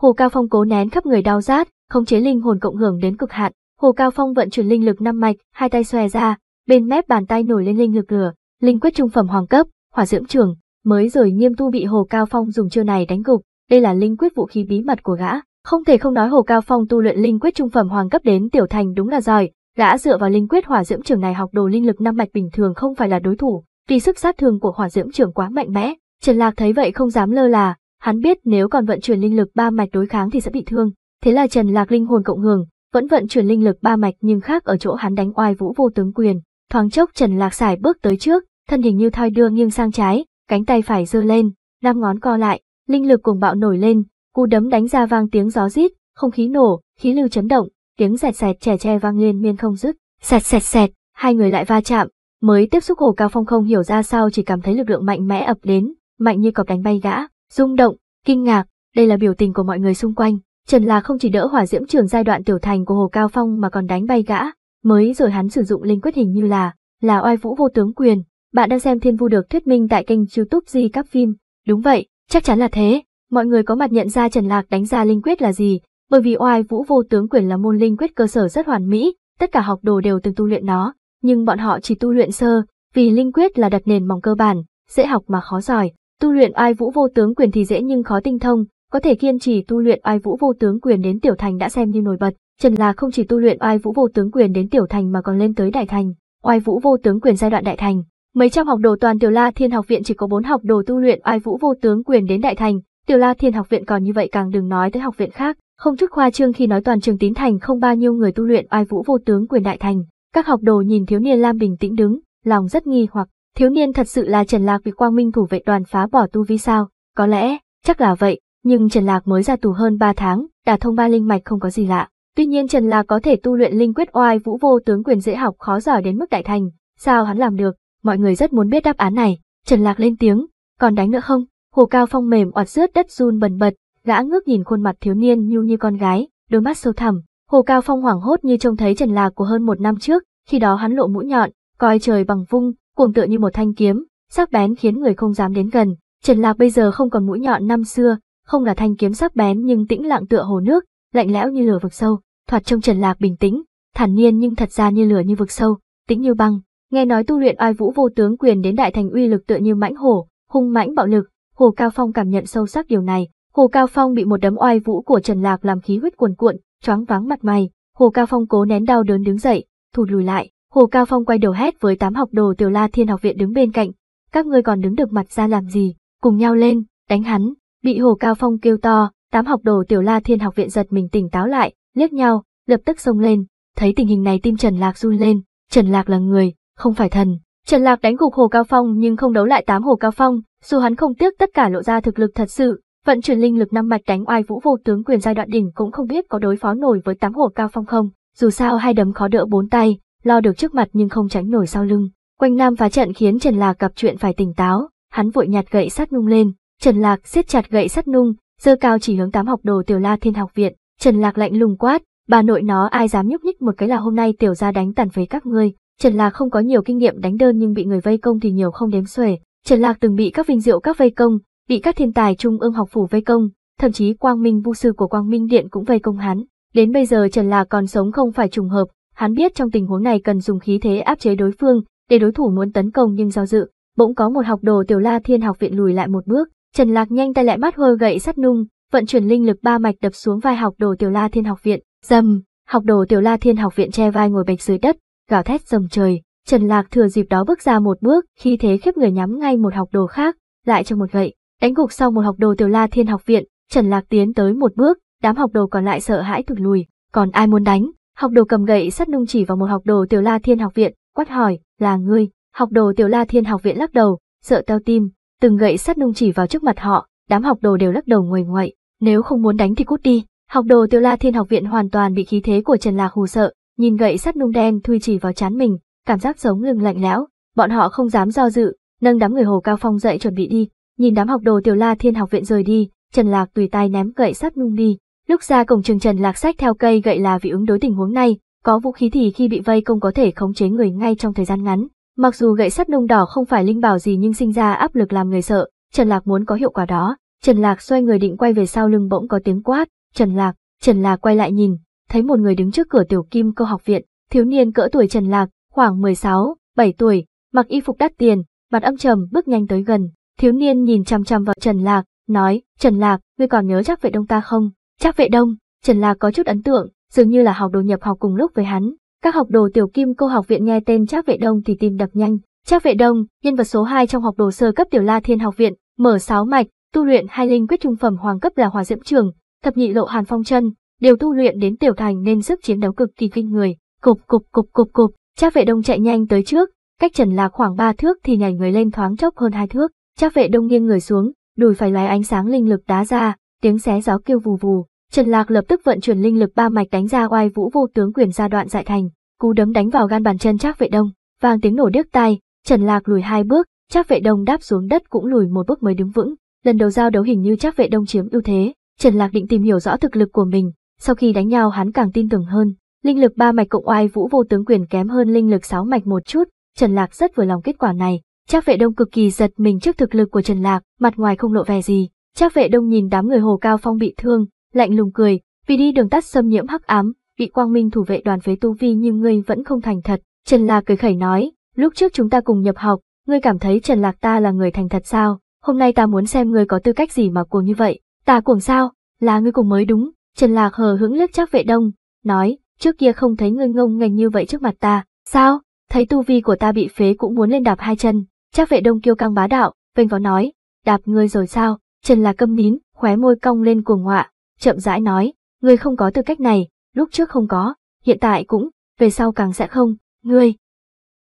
Hồ Cao Phong cố nén khắp người đau rát, khống chế linh hồn cộng hưởng đến cực hạn. Hồ Cao Phong vận chuyển linh lực năm mạch, hai tay xòe ra, bên mép bàn tay nổi lên linh lực lửa, linh quyết trung phẩm hoàng cấp, hỏa dưỡng trường, mới rồi nghiêm tu bị Hồ Cao Phong dùng chiêu này đánh gục, đây là linh quyết vũ khí bí mật của gã. Không thể không nói Hồ Cao Phong tu luyện linh quyết trung phẩm hoàng cấp đến tiểu thành đúng là giỏi, gã dựa vào linh quyết hỏa diễm trưởng này học đồ linh lực năm mạch bình thường không phải là đối thủ, vì sức sát thương của hỏa diễm trưởng quá mạnh mẽ. Trần Lạc thấy vậy không dám lơ là, hắn biết nếu còn vận chuyển linh lực ba mạch đối kháng thì sẽ bị thương. Thế là Trần Lạc linh hồn cộng hưởng, vẫn vận chuyển linh lực ba mạch nhưng khác ở chỗ hắn đánh oai vũ vô tướng quyền. Thoáng chốc Trần Lạc xài bước tới trước, thân hình như thoi đưa nghiêng sang trái, cánh tay phải giơ lên, năm ngón co lại, linh lực cuồng bạo nổi lên, cú đấm đánh ra vang tiếng gió rít, không khí nổ, khí lưu chấn động, tiếng sẹt sẹt trẻ tre vang lên miên không dứt, sẹt sẹt sẹt, hai người lại va chạm, mới tiếp xúc Hồ Cao Phong không hiểu ra sao chỉ cảm thấy lực lượng mạnh mẽ ập đến, mạnh như cọp đánh bay gã, rung động, kinh ngạc, đây là biểu tình của mọi người xung quanh. Trần là không chỉ đỡ hỏa diễm trường giai đoạn tiểu thành của Hồ Cao Phong mà còn đánh bay gã, mới rồi hắn sử dụng linh quyết hình như là, là oai vũ vô tướng quyền. Bạn đang xem Thiên Vu được thuyết minh tại kênh youtube Di Các Phim. Đúng vậy, Chắc chắn là thế, mọi người có mặt nhận ra Trần Lạc đánh ra linh quyết là gì, bởi vì oai vũ vô tướng quyền là môn linh quyết cơ sở rất hoàn mỹ, tất cả học đồ đều từng tu luyện nó, nhưng bọn họ chỉ tu luyện sơ, vì linh quyết là đặt nền mỏng cơ bản, dễ học mà khó giỏi. Tu luyện oai vũ vô tướng quyền thì dễ nhưng khó tinh thông, có thể kiên trì tu luyện oai vũ vô tướng quyền đến tiểu thành đã xem như nổi bật. Trần Lạc không chỉ tu luyện oai vũ vô tướng quyền đến tiểu thành mà còn lên tới đại thành, oai vũ vô tướng quyền giai đoạn đại thành, Mấy trăm học đồ toàn Tiểu La Thiên học viện chỉ có bốn học đồ tu luyện oai vũ vô tướng quyền đến đại thành, Tiểu La Thiên học viện còn như vậy càng đừng nói tới học viện khác, không chút khoa trương khi nói toàn trường tín thành không bao nhiêu người tu luyện oai vũ vô tướng quyền đại thành. Các học đồ nhìn thiếu niên Lam bình tĩnh đứng, lòng rất nghi hoặc, thiếu niên thật sự là Trần Lạc vì quang minh thủ vệ đoàn phá bỏ tu vi sao? Có lẽ, chắc là vậy, nhưng Trần Lạc mới ra tù hơn ba tháng, đả thông ba linh mạch không có gì lạ. Tuy nhiên Trần Lạc có thể tu luyện linh quyết oai vũ vô tướng quyền dễ học khó giỏi đến mức đại thành, sao hắn làm được? Mọi người rất muốn biết đáp án này, Trần Lạc lên tiếng, còn đánh nữa không? Hồ Cao Phong mềm oặt rướt đất run bần bật, gã ngước nhìn khuôn mặt thiếu niên nhu như con gái, đôi mắt sâu thẳm. Hồ Cao Phong hoảng hốt như trông thấy Trần Lạc của hơn một năm trước, khi đó hắn lộ mũi nhọn, coi trời bằng vung, cuồng tựa như một thanh kiếm, sắc bén khiến người không dám đến gần. Trần Lạc bây giờ không còn mũi nhọn năm xưa, không là thanh kiếm sắc bén nhưng tĩnh lặng tựa hồ nước, lạnh lẽo như lửa vực sâu. Thoạt trông Trần Lạc bình tĩnh, thản nhiên nhưng thật ra như lửa như vực sâu, tĩnh như băng. Nghe nói tu luyện oai vũ vô tướng quyền đến đại thành uy lực tựa như mãnh hổ, hung mãnh bạo lực, Hồ Cao Phong cảm nhận sâu sắc điều này. Hồ Cao Phong bị một đấm oai vũ của Trần Lạc làm khí huyết cuồn cuộn, choáng váng mặt mày. Hồ Cao Phong cố nén đau đớn đứng dậy, thụt lùi lại. Hồ Cao Phong quay đầu hét với tám học đồ Tiểu La Thiên học viện đứng bên cạnh. Các ngươi còn đứng được mặt ra làm gì? Cùng nhau lên, đánh hắn! Bị Hồ Cao Phong kêu to, tám học đồ Tiểu La Thiên học viện giật mình tỉnh táo lại, liếc nhau, lập tức xông lên. Thấy tình hình này tim Trần Lạc run lên. Trần Lạc là người, không phải thần. Trần Lạc đánh gục Hồ Cao Phong nhưng không đấu lại tám Hồ Cao Phong, dù hắn không tiếc tất cả lộ ra thực lực thật sự, vận chuyển linh lực năm mạch đánh oai vũ vô tướng quyền giai đoạn đỉnh cũng không biết có đối phó nổi với tám Hồ Cao Phong không, dù sao hai đấm khó đỡ bốn tay, lo được trước mặt nhưng không tránh nổi sau lưng. Quanh Nam phá trận khiến Trần Lạc gặp chuyện phải tỉnh táo, hắn vội nhặt gậy sắt nung lên, Trần Lạc siết chặt gậy sắt nung, dơ cao chỉ hướng tám học đồ Tiểu La Thiên học viện, Trần Lạc lạnh lùng quát, bà nội nó ai dám nhúc nhích một cái là hôm nay tiểu gia đánh tàn phế các ngươi, Trần Lạc không có nhiều kinh nghiệm đánh đơn nhưng bị người vây công thì nhiều không đếm xuể. Trần Lạc từng bị các vinh diệu các vây công, bị các thiên tài trung ương học phủ vây công, thậm chí Quang Minh vu sư của Quang Minh Điện cũng vây công hắn. Đến bây giờ Trần Lạc còn sống không phải trùng hợp, hắn biết trong tình huống này cần dùng khí thế áp chế đối phương, để đối thủ muốn tấn công nhưng do dự. Bỗng có một học đồ Tiểu La Thiên học viện lùi lại một bước, Trần Lạc nhanh tay lại bắt hơ gậy sắt nung, vận chuyển linh lực ba mạch đập xuống vai học đồ Tiểu La Thiên học viện, dầm, học đồ Tiểu La Thiên học viện che vai ngồi bệt dưới đất, gào thét rầm trời, Trần Lạc thừa dịp đó bước ra một bước, khi thế khiếp người nhắm ngay một học đồ khác, lại cho một gậy, đánh gục sau một học đồ Tiểu La Thiên học viện, Trần Lạc tiến tới một bước, đám học đồ còn lại sợ hãi thụt lùi, còn ai muốn đánh? Học đồ cầm gậy sắt nung chỉ vào một học đồ Tiểu La Thiên học viện, quát hỏi, "Là ngươi?" Học đồ Tiểu La Thiên học viện lắc đầu, sợ teo tim, từng gậy sắt nung chỉ vào trước mặt họ, đám học đồ đều lắc đầu ngoài ngoại, nếu không muốn đánh thì cút đi. Học đồ Tiểu La Thiên học viện hoàn toàn bị khí thế của Trần Lạc hù sợ, Nhìn gậy sắt nung đen thui chỉ vào chán mình, cảm giác sống lưng lạnh lẽo, bọn họ không dám do dự, nâng đám người Hồ Cao Phong dậy chuẩn bị đi, nhìn đám học đồ Tiểu La Thiên học viện rời đi, Trần Lạc tùy tay ném gậy sắt nung đi. Lúc ra cổng trường Trần Lạc sách theo cây gậy là vì ứng đối tình huống này, có vũ khí thì khi bị vây công có thể khống chế người ngay trong thời gian ngắn. Mặc dù gậy sắt nung đỏ không phải linh bảo gì nhưng sinh ra áp lực làm người sợ, Trần Lạc muốn có hiệu quả đó. Trần Lạc xoay người định quay về sau lưng bỗng có tiếng quát, "Trần Lạc!" Trần Lạc quay lại nhìn, thấy một người đứng trước cửa tiểu kim cơ học viện, thiếu niên cỡ tuổi Trần Lạc, khoảng 16, 7 tuổi, mặc y phục đắt tiền, mặt âm trầm bước nhanh tới gần, thiếu niên nhìn chăm chăm vào Trần Lạc, nói, Trần Lạc, ngươi còn nhớ chắc vệ đông ta không? Chắc vệ đông, Trần Lạc có chút ấn tượng, dường như là học đồ nhập học cùng lúc với hắn. Các học đồ tiểu kim cô học viện nghe tên Trác Vệ Đông thì tìm đập nhanh. Trác Vệ Đông, nhân vật số 2 trong học đồ sơ cấp tiểu La Thiên học viện, mở 6 mạch, tu luyện hai linh quyết trung phẩm hoàng cấp là Hỏa Diễm Trường, thập nhị lộ Hàn Phong Chân, đều tu luyện đến tiểu thành nên sức chiến đấu cực kỳ kinh người, cục cục cục cục cục, Trác Vệ Đông chạy nhanh tới trước, cách Trần Lạc khoảng ba thước thì nhảy người lên thoáng chốc hơn hai thước, Trác Vệ Đông nghiêng người xuống, đùi phải lóe ánh sáng linh lực đá ra, tiếng xé gió kêu vù vù, Trần Lạc lập tức vận chuyển linh lực ba mạch đánh ra oai vũ vô tướng quyền ra đoạn giải thành, cú đấm đánh vào gan bàn chân Trác Vệ Đông, vang tiếng nổ điếc tai, Trần Lạc lùi hai bước, Trác Vệ Đông đáp xuống đất cũng lùi một bước mới đứng vững, lần đầu giao đấu hình như Trác Vệ Đông chiếm ưu thế, Trần Lạc định tìm hiểu rõ thực lực của mình, sau khi đánh nhau hắn càng tin tưởng hơn, linh lực ba mạch cộng oai vũ vô tướng quyền kém hơn linh lực sáu mạch một chút, Trần Lạc rất vừa lòng kết quả này. Trác Vệ Đông cực kỳ giật mình trước thực lực của Trần Lạc, mặt ngoài không lộ vẻ gì. Trác Vệ Đông nhìn đám người Hồ Cao Phong bị thương, lạnh lùng cười, vì đi đường tắt xâm nhiễm hắc ám, bị Quang Minh thủ vệ đoàn phế tu vi nhưng ngươi vẫn không thành thật. Trần Lạc cười khẩy nói, lúc trước chúng ta cùng nhập học, ngươi cảm thấy Trần Lạc ta là người thành thật sao? Hôm nay ta muốn xem ngươi có tư cách gì mà cuồng như vậy. Ta cuồng sao? Là ngươi cùng mới đúng. Trần Lạc hờ hững liếc chắc vệ đông, nói, trước kia không thấy ngươi ngông nghênh như vậy trước mặt ta, sao, thấy tu vi của ta bị phế cũng muốn lên đạp hai chân, chắc vệ đông kêu căng bá đạo, vênh vào nói, đạp ngươi rồi sao, Trần Lạc câm nín, khóe môi cong lên cuồng ngọa, chậm rãi nói, ngươi không có tư cách này, lúc trước không có, hiện tại cũng, về sau càng sẽ không, ngươi.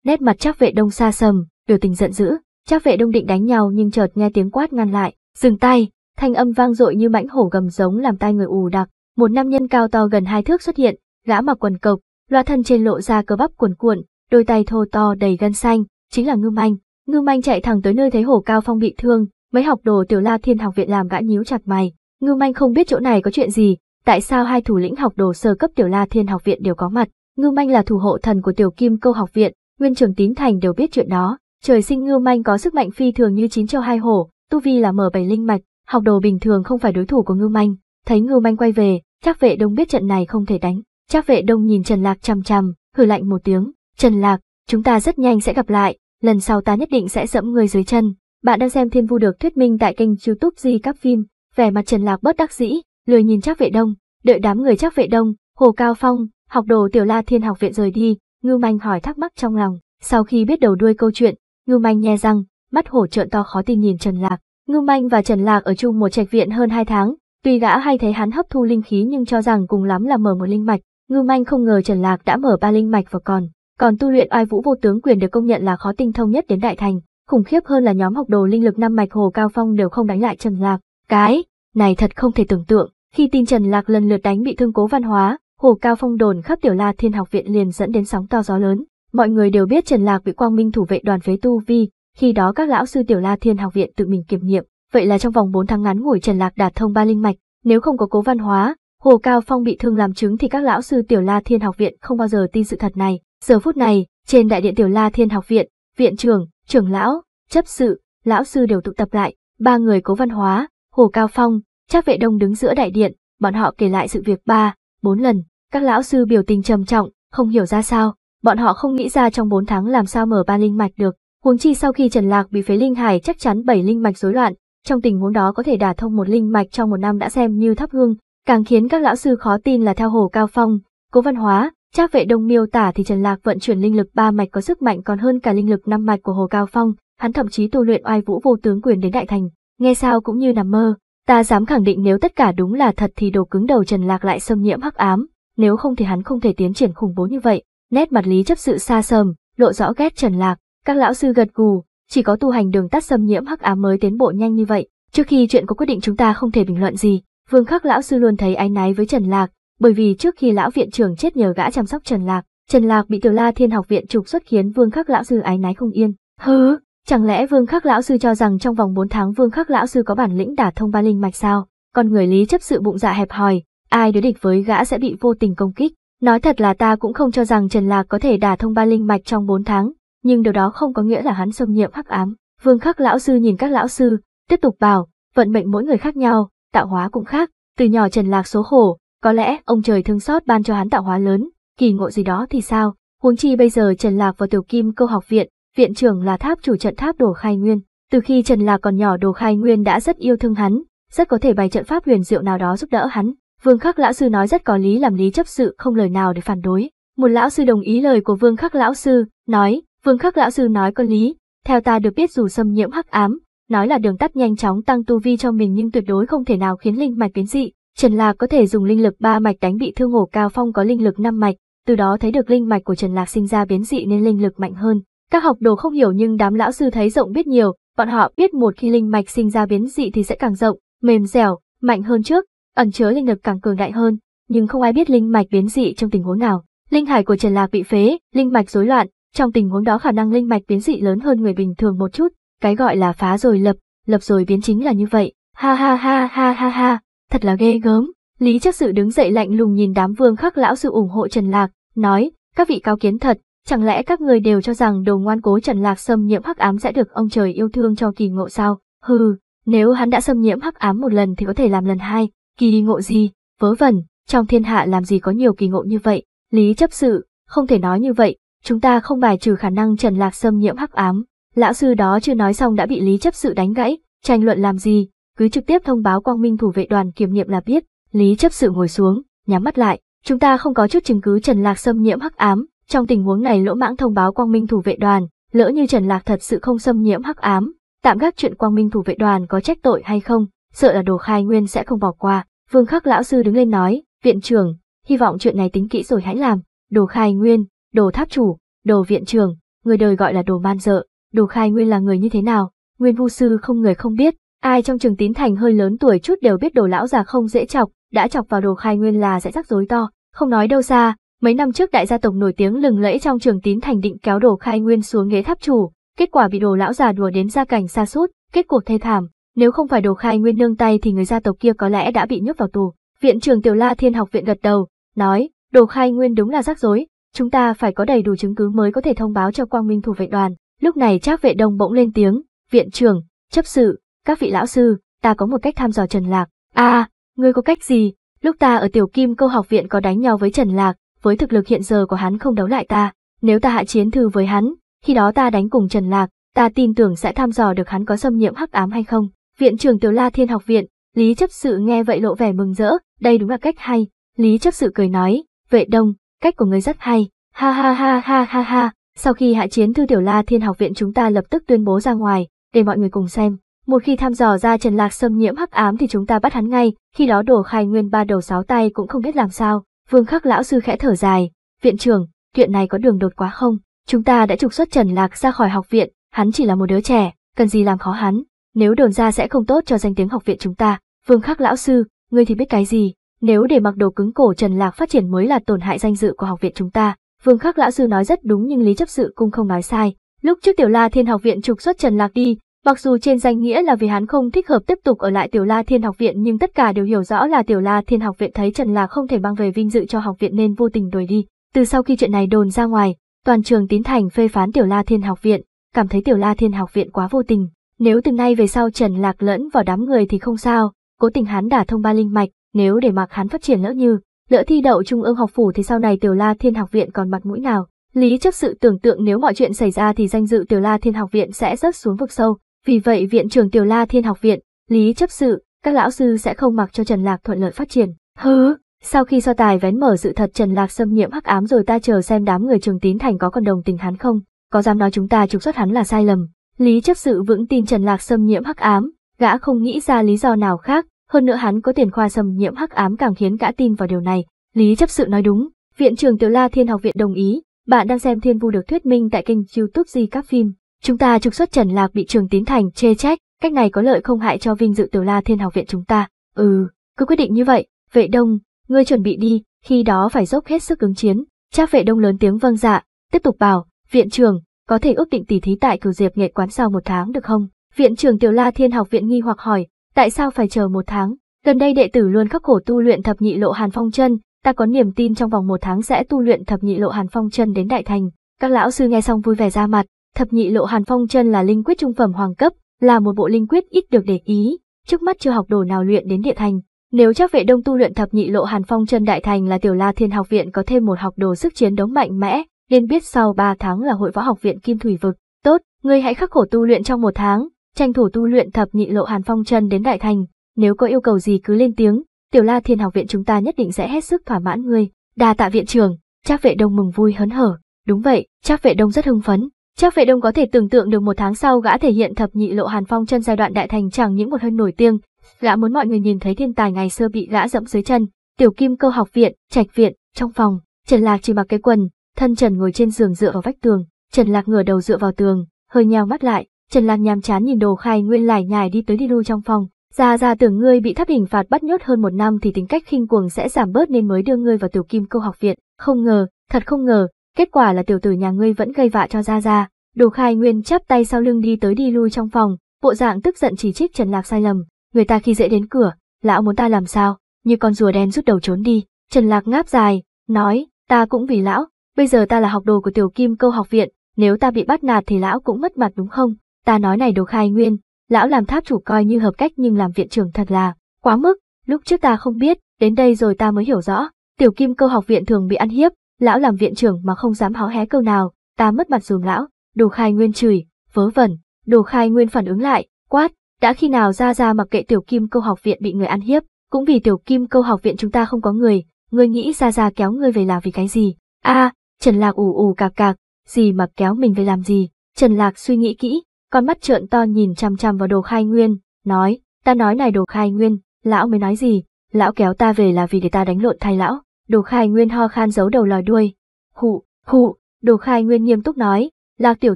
Nét mặt chắc vệ đông xa sầm, biểu tình giận dữ, chắc vệ đông định đánh nhau nhưng chợt nghe tiếng quát ngăn lại, dừng tay, thanh âm vang dội như mãnh hổ gầm giống làm tai người ù đặc, một nam nhân cao to gần hai thước xuất hiện, gã mặc quần cộc, loa thân trên lộ ra cơ bắp cuồn cuộn, đôi tay thô to đầy gân xanh, chính là Ngư Manh. Ngư Manh chạy thẳng tới nơi thấy hổ Cao Phong bị thương, mấy học đồ Tiểu La Thiên học viện làm gã nhíu chặt mày. Ngư Manh không biết chỗ này có chuyện gì, tại sao hai thủ lĩnh học đồ sơ cấp Tiểu La Thiên học viện đều có mặt. Ngư Manh là thủ hộ thần của Tiểu Kim Câu học viện, Nguyên trưởng Tín Thành đều biết chuyện đó. Trời sinh Ngư Manh có sức mạnh phi thường như chín châu hai hổ, tu vi là mở bảy linh mạch, Học đồ bình thường không phải đối thủ của Ngưu Manh, thấy Ngưu Manh quay về, Trác Vệ Đông biết trận này không thể đánh. Trác Vệ Đông nhìn Trần Lạc chằm chằm, hừ lạnh một tiếng, "Trần Lạc, chúng ta rất nhanh sẽ gặp lại, lần sau ta nhất định sẽ dẫm người dưới chân." Bạn đang xem Thiên Vu được thuyết minh tại kênh YouTube Di Các Phim, vẻ mặt Trần Lạc bất đắc dĩ, lười nhìn Trác Vệ Đông, đợi đám người Trác Vệ Đông, Hồ Cao Phong, học đồ Tiểu La Thiên học viện rời đi, Ngưu Manh hỏi thắc mắc trong lòng, sau khi biết đầu đuôi câu chuyện, Ngưu Manh nghe răng, mắt hổ trợn to khó tin nhìn Trần Lạc, Ngư Manh và Trần Lạc ở chung một trạch viện hơn 2 tháng, tuy gã hay thấy hắn hấp thu linh khí nhưng cho rằng cùng lắm là mở một linh mạch, Ngư Manh không ngờ Trần Lạc đã mở ba linh mạch và còn, còn tu luyện oai vũ vô tướng quyền được công nhận là khó tinh thông nhất đến đại thành, khủng khiếp hơn là nhóm học đồ linh lực năm mạch Hồ Cao Phong đều không đánh lại Trần Lạc. Cái này thật không thể tưởng tượng, khi tin Trần Lạc lần lượt đánh bị thương Cố Văn Hóa, Hồ Cao Phong đồn khắp Tiểu La Thiên học viện liền dẫn đến sóng to gió lớn. Mọi người đều biết Trần Lạc bị Quang Minh thủ vệ đoàn phế tu vi, khi đó các lão sư Tiểu La Thiên học viện tự mình kiểm nghiệm, vậy là trong vòng 4 tháng ngắn ngủi Trần Lạc đạt thông ba linh mạch, nếu không có cố văn hóa, Hồ Cao Phong bị thương làm chứng thì các lão sư Tiểu La Thiên học viện không bao giờ tin sự thật này. Giờ phút này, trên đại điện Tiểu La Thiên học viện, viện trưởng, trưởng lão, chấp sự, lão sư đều tụ tập lại, ba người cố văn hóa, Hồ Cao Phong, Trác Vệ Đông đứng giữa đại điện, bọn họ kể lại sự việc ba, bốn lần, các lão sư biểu tình trầm trọng, không hiểu ra sao, bọn họ không nghĩ ra trong 4 tháng làm sao mở ba linh mạch được, Huống chi sau khi Trần Lạc bị phế linh hải chắc chắn bảy linh mạch rối loạn, trong tình huống đó có thể đả thông một linh mạch trong một năm đã xem như thắp hương, càng khiến các lão sư khó tin là theo Hồ Cao Phong, Cố Văn Hóa, Trác Vệ Đông miêu tả thì Trần Lạc vận chuyển linh lực ba mạch có sức mạnh còn hơn cả linh lực năm mạch của Hồ Cao Phong, hắn thậm chí tu luyện oai vũ vô tướng quyền đến đại thành, nghe sao cũng như nằm mơ. Ta dám khẳng định nếu tất cả đúng là thật thì đồ cứng đầu Trần Lạc lại xâm nhiễm hắc ám, nếu không thì hắn không thể tiến triển khủng bố như vậy. Nét mặt Lý chấp sự xa sầm, lộ rõ ghét Trần Lạc, các lão sư gật gù, chỉ có tu hành đường tắt xâm nhiễm hắc ám mới tiến bộ nhanh như vậy. Trước khi chuyện có quyết định chúng ta không thể bình luận gì, Vương Khắc lão sư luôn thấy áy náy với Trần Lạc, bởi vì trước khi lão viện trưởng chết nhờ gã chăm sóc Trần Lạc, Trần Lạc bị Tiểu La Thiên học viện trục xuất khiến Vương Khắc lão sư áy náy không yên. Hứ, chẳng lẽ Vương Khắc lão sư cho rằng trong vòng 4 tháng Vương Khắc lão sư có bản lĩnh đả thông ba linh mạch sao? Còn người Lý chấp sự bụng dạ hẹp hòi, ai đối địch với gã sẽ bị vô tình công kích. Nói thật là ta cũng không cho rằng Trần Lạc có thể đả thông ba linh mạch trong 4 tháng, nhưng điều đó không có nghĩa là hắn xâm nhiễm hắc ám. Vương khắc lão sư nhìn các lão sư, tiếp tục bảo, vận mệnh mỗi người khác nhau, tạo hóa cũng khác, từ nhỏ trần lạc số khổ, có lẽ ông trời thương xót ban cho hắn tạo hóa lớn, kỳ ngộ gì đó thì sao, huống chi bây giờ trần lạc vào tiểu kim câu học viện, viện trưởng là tháp chủ trận tháp đồ khai nguyên. Từ khi Trần Lạc còn nhỏ đồ khai nguyên đã rất yêu thương hắn, rất có thể bày trận pháp huyền diệu nào đó giúp đỡ hắn. Vương Khắc lão sư nói rất có lý làm lý chấp sự không lời nào để phản đối. Một lão sư đồng ý lời của Vương Khắc lão sư, nói, Vương Khắc lão sư nói có lý, theo ta được biết dù xâm nhiễm hắc ám, nói là đường tắt nhanh chóng tăng tu vi cho mình nhưng tuyệt đối không thể nào khiến linh mạch biến dị. Trần Lạc có thể dùng linh lực ba mạch đánh bị thương hổ cao phong có linh lực năm mạch, từ đó thấy được linh mạch của Trần Lạc sinh ra biến dị nên linh lực mạnh hơn. Các học đồ không hiểu nhưng đám lão sư thấy rộng biết nhiều, bọn họ biết một khi linh mạch sinh ra biến dị thì sẽ càng rộng, mềm dẻo, mạnh hơn trước, ẩn chứa linh lực càng cường đại hơn, nhưng không ai biết linh mạch biến dị trong tình huống nào. Linh hải của Trần Lạc bị phế, linh mạch rối loạn, trong tình huống đó khả năng linh mạch biến dị lớn hơn người bình thường một chút, cái gọi là phá rồi lập, lập rồi biến chính là như vậy. Ha ha ha ha ha ha, thật là ghê gớm. Lý Chắc Sự đứng dậy lạnh lùng nhìn đám vương khắc lão sự ủng hộ Trần Lạc, nói, các vị cao kiến thật, chẳng lẽ các người đều cho rằng đồ ngoan cố Trần Lạc xâm nhiễm hắc ám sẽ được ông trời yêu thương cho kỳ ngộ sao? Hừ, nếu hắn đã xâm nhiễm hắc ám một lần thì có thể làm lần hai, kỳ ngộ gì, vớ vẩn, trong thiên hạ làm gì có nhiều kỳ ngộ như vậy, Lý Chấp Sự, không thể nói như vậy, Chúng ta không bài trừ khả năng Trần Lạc xâm nhiễm hắc ám, lão sư đó chưa nói xong đã bị Lý chấp sự đánh gãy, tranh luận làm gì, cứ trực tiếp thông báo quang minh thủ vệ đoàn kiểm nghiệm là biết, Lý chấp sự ngồi xuống, nhắm mắt lại, chúng ta không có chút chứng cứ Trần Lạc xâm nhiễm hắc ám, trong tình huống này lỗ mãng thông báo quang minh thủ vệ đoàn, lỡ như Trần Lạc thật sự không xâm nhiễm hắc ám, tạm gác chuyện quang minh thủ vệ đoàn có trách tội hay không, sợ là đồ khai nguyên sẽ không bỏ qua. Vương Khắc lão sư đứng lên nói, viện trưởng, hy vọng chuyện này tính kỹ rồi hãy làm. Đồ khai nguyên, đồ tháp chủ, đồ viện trưởng, người đời gọi là đồ man dợ, đồ khai nguyên là người như thế nào, nguyên vu sư không người không biết, ai trong trường tín thành hơi lớn tuổi chút đều biết đồ lão già không dễ chọc, đã chọc vào đồ khai nguyên là sẽ rắc rối to, không nói đâu xa, mấy năm trước đại gia tộc nổi tiếng lừng lẫy trong trường tín thành định kéo đồ khai nguyên xuống ghế tháp chủ, kết quả bị đồ lão già đùa đến gia cảnh xa sút kết cuộc thê thảm, nếu không phải đồ khai nguyên nương tay thì người gia tộc kia có lẽ đã bị nhốt vào tù. Viện trưởng Tiểu La Thiên học viện gật đầu, nói, đồ khai nguyên đúng là rắc rối, Chúng ta phải có đầy đủ chứng cứ mới có thể thông báo cho quang minh thủ vệ đoàn. Lúc này Trác Vệ Đông bỗng lên tiếng, viện trưởng, chấp sự, các vị lão sư, ta có một cách thăm dò Trần Lạc. À, ngươi có cách gì? Lúc ta ở tiểu kim câu học viện có đánh nhau với Trần Lạc, với thực lực hiện giờ của hắn không đấu lại ta. Nếu ta hạ chiến thư với hắn, khi đó ta đánh cùng Trần Lạc, ta tin tưởng sẽ thăm dò được hắn có xâm nhiễm hắc ám hay không. Viện trưởng Tiểu La Thiên học viện, Lý chấp sự nghe vậy lộ vẻ mừng rỡ, đây đúng là cách hay. Lý chấp sự cười nói, vệ đông, cách của người rất hay, ha ha ha ha ha ha, sau khi hạ chiến thư tiểu la thiên học viện chúng ta lập tức tuyên bố ra ngoài, để mọi người cùng xem. Một khi tham dò ra Trần Lạc xâm nhiễm hắc ám thì chúng ta bắt hắn ngay, khi đó đổ khai nguyên ba đầu sáu tay cũng không biết làm sao. Vương khắc lão sư khẽ thở dài, viện trưởng, chuyện này có đường đột quá không? Chúng ta đã trục xuất Trần Lạc ra khỏi học viện, hắn chỉ là một đứa trẻ, cần gì làm khó hắn, nếu đồn ra sẽ không tốt cho danh tiếng học viện chúng ta. Vương khắc lão sư, ngươi thì biết cái gì, nếu để mặc đồ cứng cổ Trần Lạc phát triển mới là tổn hại danh dự của học viện chúng ta. Vương Khắc Lão Sư nói rất đúng nhưng Lý Chấp Sự cũng không nói sai. Lúc trước Tiểu La Thiên học viện trục xuất Trần Lạc đi, mặc dù trên danh nghĩa là vì hắn không thích hợp tiếp tục ở lại Tiểu La Thiên học viện nhưng tất cả đều hiểu rõ là Tiểu La Thiên học viện thấy Trần Lạc không thể mang về vinh dự cho học viện nên vô tình đuổi đi. Từ sau khi chuyện này đồn ra ngoài, toàn trường tín thành phê phán Tiểu La Thiên học viện, cảm thấy Tiểu La Thiên học viện quá vô tình. Nếu từ nay về sau Trần Lạc lẫn vào đám người thì không sao, cố tình hắn đả thông ba linh mạch, nếu để mặc hắn phát triển lỡ như, lỡ thi đậu trung ương học phủ thì sau này Tiểu La Thiên học viện còn mặt mũi nào? Lý chấp sự tưởng tượng nếu mọi chuyện xảy ra thì danh dự Tiểu La Thiên học viện sẽ rớt xuống vực sâu. Vì vậy viện trưởng Tiểu La Thiên học viện, Lý chấp sự, các lão sư sẽ không mặc cho Trần Lạc thuận lợi phát triển. Hứ, sau khi so tài vén mở sự thật Trần Lạc xâm nhiễm hắc ám rồi ta chờ xem đám người trường tín thành có còn đồng tình hắn không, có dám nói chúng ta trục xuất hắn là sai lầm. Lý chấp sự vững tin Trần Lạc xâm nhiễm hắc ám, gã không nghĩ ra lý do nào khác, hơn nữa hắn có tiền khoa xâm nhiễm hắc ám càng khiến gã tin vào điều này. Lý chấp sự nói đúng, Viện trưởng Tiểu La Thiên học viện đồng ý, bạn đang xem Thiên Vu được thuyết minh tại kênh YouTube Di các phim. Chúng ta trục xuất Trần Lạc bị Trường Tín Thành chê trách, cách này có lợi không hại cho vinh dự Tiểu La Thiên học viện chúng ta. Ừ, cứ quyết định như vậy, Vệ Đông, ngươi chuẩn bị đi, khi đó phải dốc hết sức ứng chiến. cha Vệ Đông lớn tiếng vâng dạ, tiếp tục bảo, viện trưởng, có thể ước định tỷ thí tại cửu diệp nghệ quán sau một tháng được không? Viện trưởng Tiểu La Thiên học viện nghi hoặc hỏi, Tại sao phải chờ một tháng? Gần đây đệ tử luôn khắc khổ tu luyện thập nhị lộ hàn phong chân, ta có niềm tin trong vòng một tháng sẽ tu luyện thập nhị lộ hàn phong chân đến đại thành. Các lão sư nghe xong vui vẻ ra mặt, thập nhị lộ hàn phong chân là linh quyết trung phẩm hoàng cấp, là một bộ linh quyết ít được để ý, trước mắt chưa học đồ nào luyện đến địa thành. Nếu chắc vệ đông tu luyện thập nhị lộ hàn phong chân đại thành là tiểu la thiên học viện có thêm một học đồ sức chiến đấu mạnh mẽ, nên biết sau ba tháng là hội võ học viện kim thủy vực. Tốt, ngươi hãy khắc khổ tu luyện trong một tháng, tranh thủ tu luyện thập nhị lộ hàn phong chân đến đại thành, nếu có yêu cầu gì cứ lên tiếng, tiểu la thiên học viện chúng ta nhất định sẽ hết sức thỏa mãn ngươi. Đa tạ viện trưởng, Trác Vệ Đông mừng vui hớn hở. Đúng vậy, Trác Vệ Đông rất hưng phấn. Trác Vệ Đông có thể tưởng tượng được một tháng sau gã thể hiện thập nhị lộ hàn phong chân giai đoạn đại thành chẳng những một hơn nổi tiếng, gã muốn mọi người nhìn thấy thiên tài ngày xưa bị gã dẫm dưới chân. Tiểu Kim Câu học viện, trạch viện, trong phòng, Trần Lạc chỉ mặc cái quần, thân Trần ngồi trên giường dựa vào vách tường, Trần Lạc ngửa đầu dựa vào tường, hơi nheo mắt lại, Trần Lan nhàm chán nhìn đồ khai nguyên lải nhải đi tới đi lui trong phòng. Ra ra tưởng ngươi bị thấp hình phạt bắt nhốt hơn một năm thì tính cách khinh cuồng sẽ giảm bớt nên mới đưa ngươi vào tiểu kim câu học viện. Không ngờ, thật không ngờ, kết quả là tiểu tử nhà ngươi vẫn gây vạ cho ra ra. Đồ khai nguyên chắp tay sau lưng đi tới đi lui trong phòng, bộ dạng tức giận chỉ trích Trần Lạc sai lầm. Người ta khi dễ đến cửa, lão muốn ta làm sao, như con rùa đen rút đầu trốn đi. Trần Lạc ngáp dài, nói, ta cũng vì lão, bây giờ ta là học đồ của tiểu kim câu học viện, nếu ta bị bắt nạt thì lão cũng mất mặt đúng không? Ta nói này đồ khai nguyên, lão làm tháp chủ coi như hợp cách nhưng làm viện trưởng thật là, quá mức, lúc trước ta không biết, đến đây rồi ta mới hiểu rõ, tiểu kim câu học viện thường bị ăn hiếp, lão làm viện trưởng mà không dám háo hé câu nào, ta mất mặt dùm lão, đồ khai nguyên chửi, vớ vẩn, đồ khai nguyên phản ứng lại, quát, đã khi nào ra ra mặc kệ tiểu kim câu học viện bị người ăn hiếp, cũng vì tiểu kim câu học viện chúng ta không có người, ngươi nghĩ ra ra kéo ngươi về là vì cái gì, a Trần Lạc ủ ủ cạc cạc, gì mà kéo mình về làm gì, Trần Lạc suy nghĩ kỹ, con mắt trợn to nhìn chằm chằm vào đồ khai nguyên, nói, ta nói này đồ khai nguyên, lão mới nói gì, lão kéo ta về là vì để ta đánh lộn thay lão, đồ khai nguyên ho khan giấu đầu lòi đuôi. Hụ, hụ, đồ khai nguyên nghiêm túc nói, lạc tiểu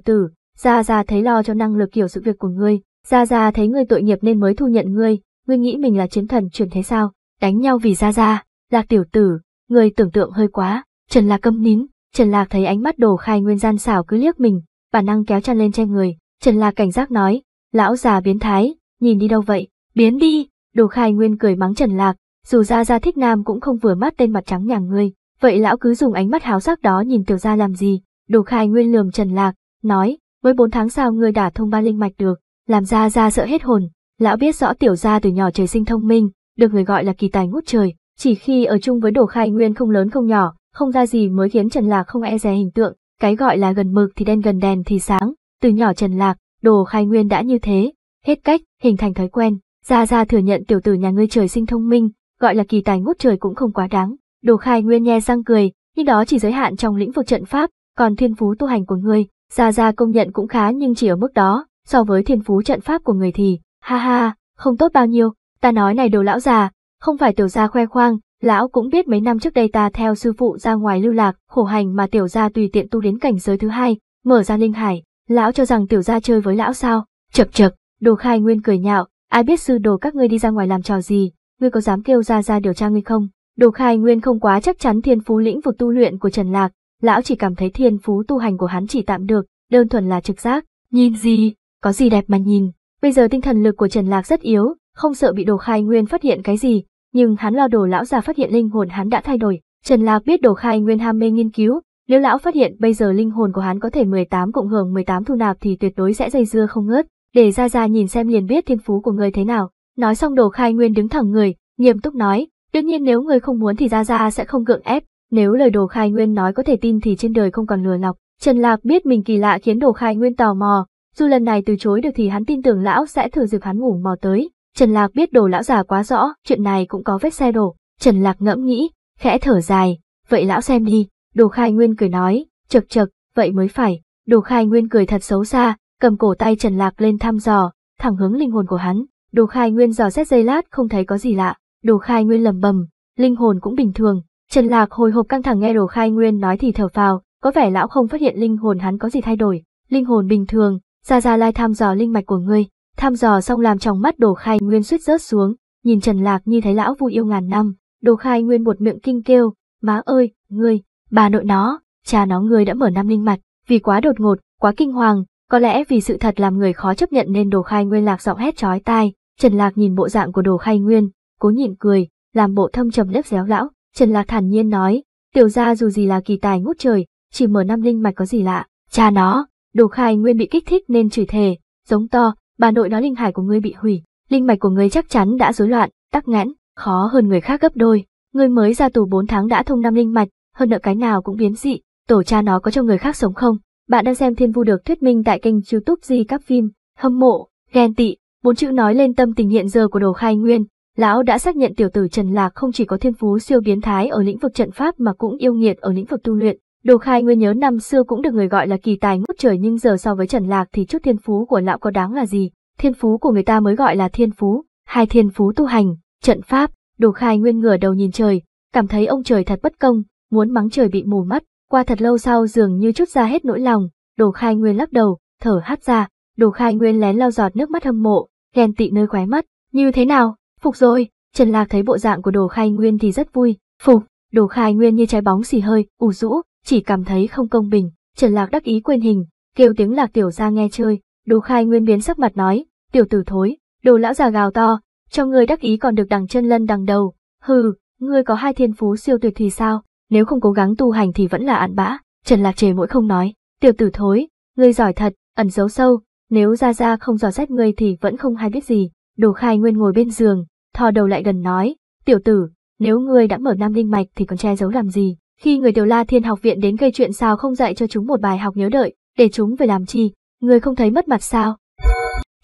tử, ra ra thấy lo cho năng lực hiểu sự việc của ngươi, ra ra thấy ngươi tội nghiệp nên mới thu nhận ngươi, ngươi nghĩ mình là chiến thần truyền thế sao, đánh nhau vì ra ra, lạc tiểu tử, ngươi tưởng tượng hơi quá, trần lạc câm nín, trần lạc thấy ánh mắt đồ khai nguyên gian xảo cứ liếc mình, bản năng kéo chăn lên che người, Trần Lạc cảnh giác nói, lão già biến thái, nhìn đi đâu vậy, biến đi, đồ khai nguyên cười mắng Trần Lạc, dù ra ra thích nam cũng không vừa mắt tên mặt trắng nhà ngươi, vậy lão cứ dùng ánh mắt háo sắc đó nhìn tiểu ra làm gì, đồ khai nguyên lườm Trần Lạc, nói, mới 4 tháng sau ngươi đả thông ba linh mạch được, làm ra ra sợ hết hồn, lão biết rõ tiểu ra từ nhỏ trời sinh thông minh, được người gọi là kỳ tài ngút trời, chỉ khi ở chung với đồ khai nguyên không lớn không nhỏ, không ra gì mới khiến Trần Lạc không e dè hình tượng, cái gọi là gần mực thì đen gần đèn thì sáng, từ nhỏ Trần Lạc, đồ khai nguyên đã như thế, hết cách, hình thành thói quen. Gia Gia thừa nhận tiểu tử nhà ngươi trời sinh thông minh, gọi là kỳ tài ngút trời cũng không quá đáng. Đồ khai nguyên nhe răng cười, nhưng đó chỉ giới hạn trong lĩnh vực trận pháp, còn thiên phú tu hành của ngươi, Gia Gia công nhận cũng khá nhưng chỉ ở mức đó, so với thiên phú trận pháp của người thì, ha ha, không tốt bao nhiêu, ta nói này đồ lão già, không phải tiểu gia khoe khoang, lão cũng biết mấy năm trước đây ta theo sư phụ ra ngoài lưu lạc, khổ hành mà tiểu gia tùy tiện tu đến cảnh giới thứ hai, mở ra linh hải, lão cho rằng tiểu gia chơi với lão sao, chập chập, đồ khai nguyên cười nhạo, ai biết sư đồ các ngươi đi ra ngoài làm trò gì, ngươi có dám kêu ra ra điều tra ngươi không? Đồ khai nguyên không quá chắc chắn thiên phú lĩnh vực tu luyện của Trần Lạc, lão chỉ cảm thấy thiên phú tu hành của hắn chỉ tạm được, đơn thuần là trực giác, nhìn gì, có gì đẹp mà nhìn. Bây giờ tinh thần lực của Trần Lạc rất yếu, không sợ bị đồ khai nguyên phát hiện cái gì, nhưng hắn lo đồ lão già phát hiện linh hồn hắn đã thay đổi. Trần Lạc biết đồ khai nguyên ham mê nghiên cứu, nếu lão phát hiện bây giờ linh hồn của hắn có thể 18 cộng hưởng 18 thu nạp thì tuyệt đối sẽ dây dưa không ngớt, để ra ra nhìn xem liền biết thiên phú của người thế nào. Nói xong đồ khai nguyên đứng thẳng người, nghiêm túc nói, đương nhiên nếu người không muốn thì ra ra sẽ không gượng ép, nếu lời đồ khai nguyên nói có thể tin thì trên đời không còn lừa lọc. Trần Lạc biết mình kỳ lạ khiến đồ khai nguyên tò mò, dù lần này từ chối được thì hắn tin tưởng lão sẽ thừa dịp hắn ngủ mò tới. Trần Lạc biết đồ lão già quá rõ, chuyện này cũng có vết xe đổ. Trần Lạc ngẫm nghĩ, khẽ thở dài, vậy lão xem đi, Đồ Khai Nguyên cười nói, chật chật, vậy mới phải. Đồ Khai Nguyên cười thật xấu xa, cầm cổ tay Trần Lạc lên thăm dò, thẳng hướng linh hồn của hắn. Đồ Khai Nguyên dò xét giây lát không thấy có gì lạ, Đồ Khai Nguyên lầm bầm, linh hồn cũng bình thường. Trần Lạc hồi hộp căng thẳng nghe Đồ Khai Nguyên nói thì thở phào, có vẻ lão không phát hiện linh hồn hắn có gì thay đổi. Linh hồn bình thường, Ra ra Lai thăm dò linh mạch của ngươi, thăm dò xong làm trong mắt Đồ Khai Nguyên suýt rớt xuống, nhìn Trần Lạc như thấy lão vui yêu ngàn năm. Đồ Khai Nguyên buột miệng kinh kêu, má ơi, ngươi, Bà nội nó, cha nó người đã mở năm linh mạch, vì quá đột ngột, quá kinh hoàng, có lẽ vì sự thật làm người khó chấp nhận nên đồ khai nguyên lạc giọng hét chói tai. Trần Lạc nhìn bộ dạng của đồ khai nguyên, cố nhịn cười, làm bộ thâm trầm nếp réo lão. Trần Lạc thản nhiên nói, tiểu gia dù gì là kỳ tài ngút trời, chỉ mở năm linh mạch có gì lạ. Cha nó, đồ khai nguyên bị kích thích nên chửi thề, giống to, bà nội nó linh hải của ngươi bị hủy, linh mạch của ngươi chắc chắn đã rối loạn, tắc nghẽn, khó hơn người khác gấp đôi. Ngươi mới ra tù 4 tháng đã thông năm linh mạch, hơn nợ cái nào cũng biến dị, tổ cha nó có cho người khác sống không? Bạn đang xem Thiên Vu được thuyết minh tại kênh YouTube Di Các Phim, hâm mộ, ghen tị, bốn chữ nói lên tâm tình hiện giờ của Đồ Khai Nguyên, lão đã xác nhận tiểu tử Trần Lạc không chỉ có thiên phú siêu biến thái ở lĩnh vực trận pháp mà cũng yêu nghiệt ở lĩnh vực tu luyện. Đồ Khai Nguyên nhớ năm xưa cũng được người gọi là kỳ tài ngút trời nhưng giờ so với Trần Lạc thì chút thiên phú của lão có đáng là gì? Thiên phú của người ta mới gọi là thiên phú, hai thiên phú tu hành, trận pháp. Đồ Khai Nguyên ngửa đầu nhìn trời, cảm thấy ông trời thật bất công, muốn mắng trời bị mù mắt, qua thật lâu sau dường như chút ra hết nỗi lòng, đồ khai nguyên lắc đầu, thở hát ra, đồ khai nguyên lén lau giọt nước mắt hâm mộ, ghen tị nơi khóe mắt, như thế nào, phục rồi, Trần Lạc thấy bộ dạng của đồ khai nguyên thì rất vui, phục, đồ khai nguyên như trái bóng xì hơi, ủ rũ, chỉ cảm thấy không công bình, Trần Lạc đắc ý quên hình, kêu tiếng Lạc Tiểu ra nghe chơi, đồ khai nguyên biến sắc mặt nói, tiểu tử thối, đồ lão già gào to, cho ngươi đắc ý còn được đằng chân lân đằng đầu, hừ, ngươi có hai thiên phú siêu tuyệt thì sao, nếu không cố gắng tu hành thì vẫn là ăn bã. Trần Lạc chề mũi không nói, tiểu tử thối, ngươi giỏi thật, ẩn giấu sâu, nếu ra ra không dò xét ngươi thì vẫn không hay biết gì. Đồ khai nguyên ngồi bên giường, thò đầu lại gần nói, tiểu tử, nếu ngươi đã mở nam linh mạch thì còn che giấu làm gì, khi người tiểu la thiên học viện đến gây chuyện sao không dạy cho chúng một bài học nhớ đợi, để chúng về làm chi, ngươi không thấy mất mặt sao.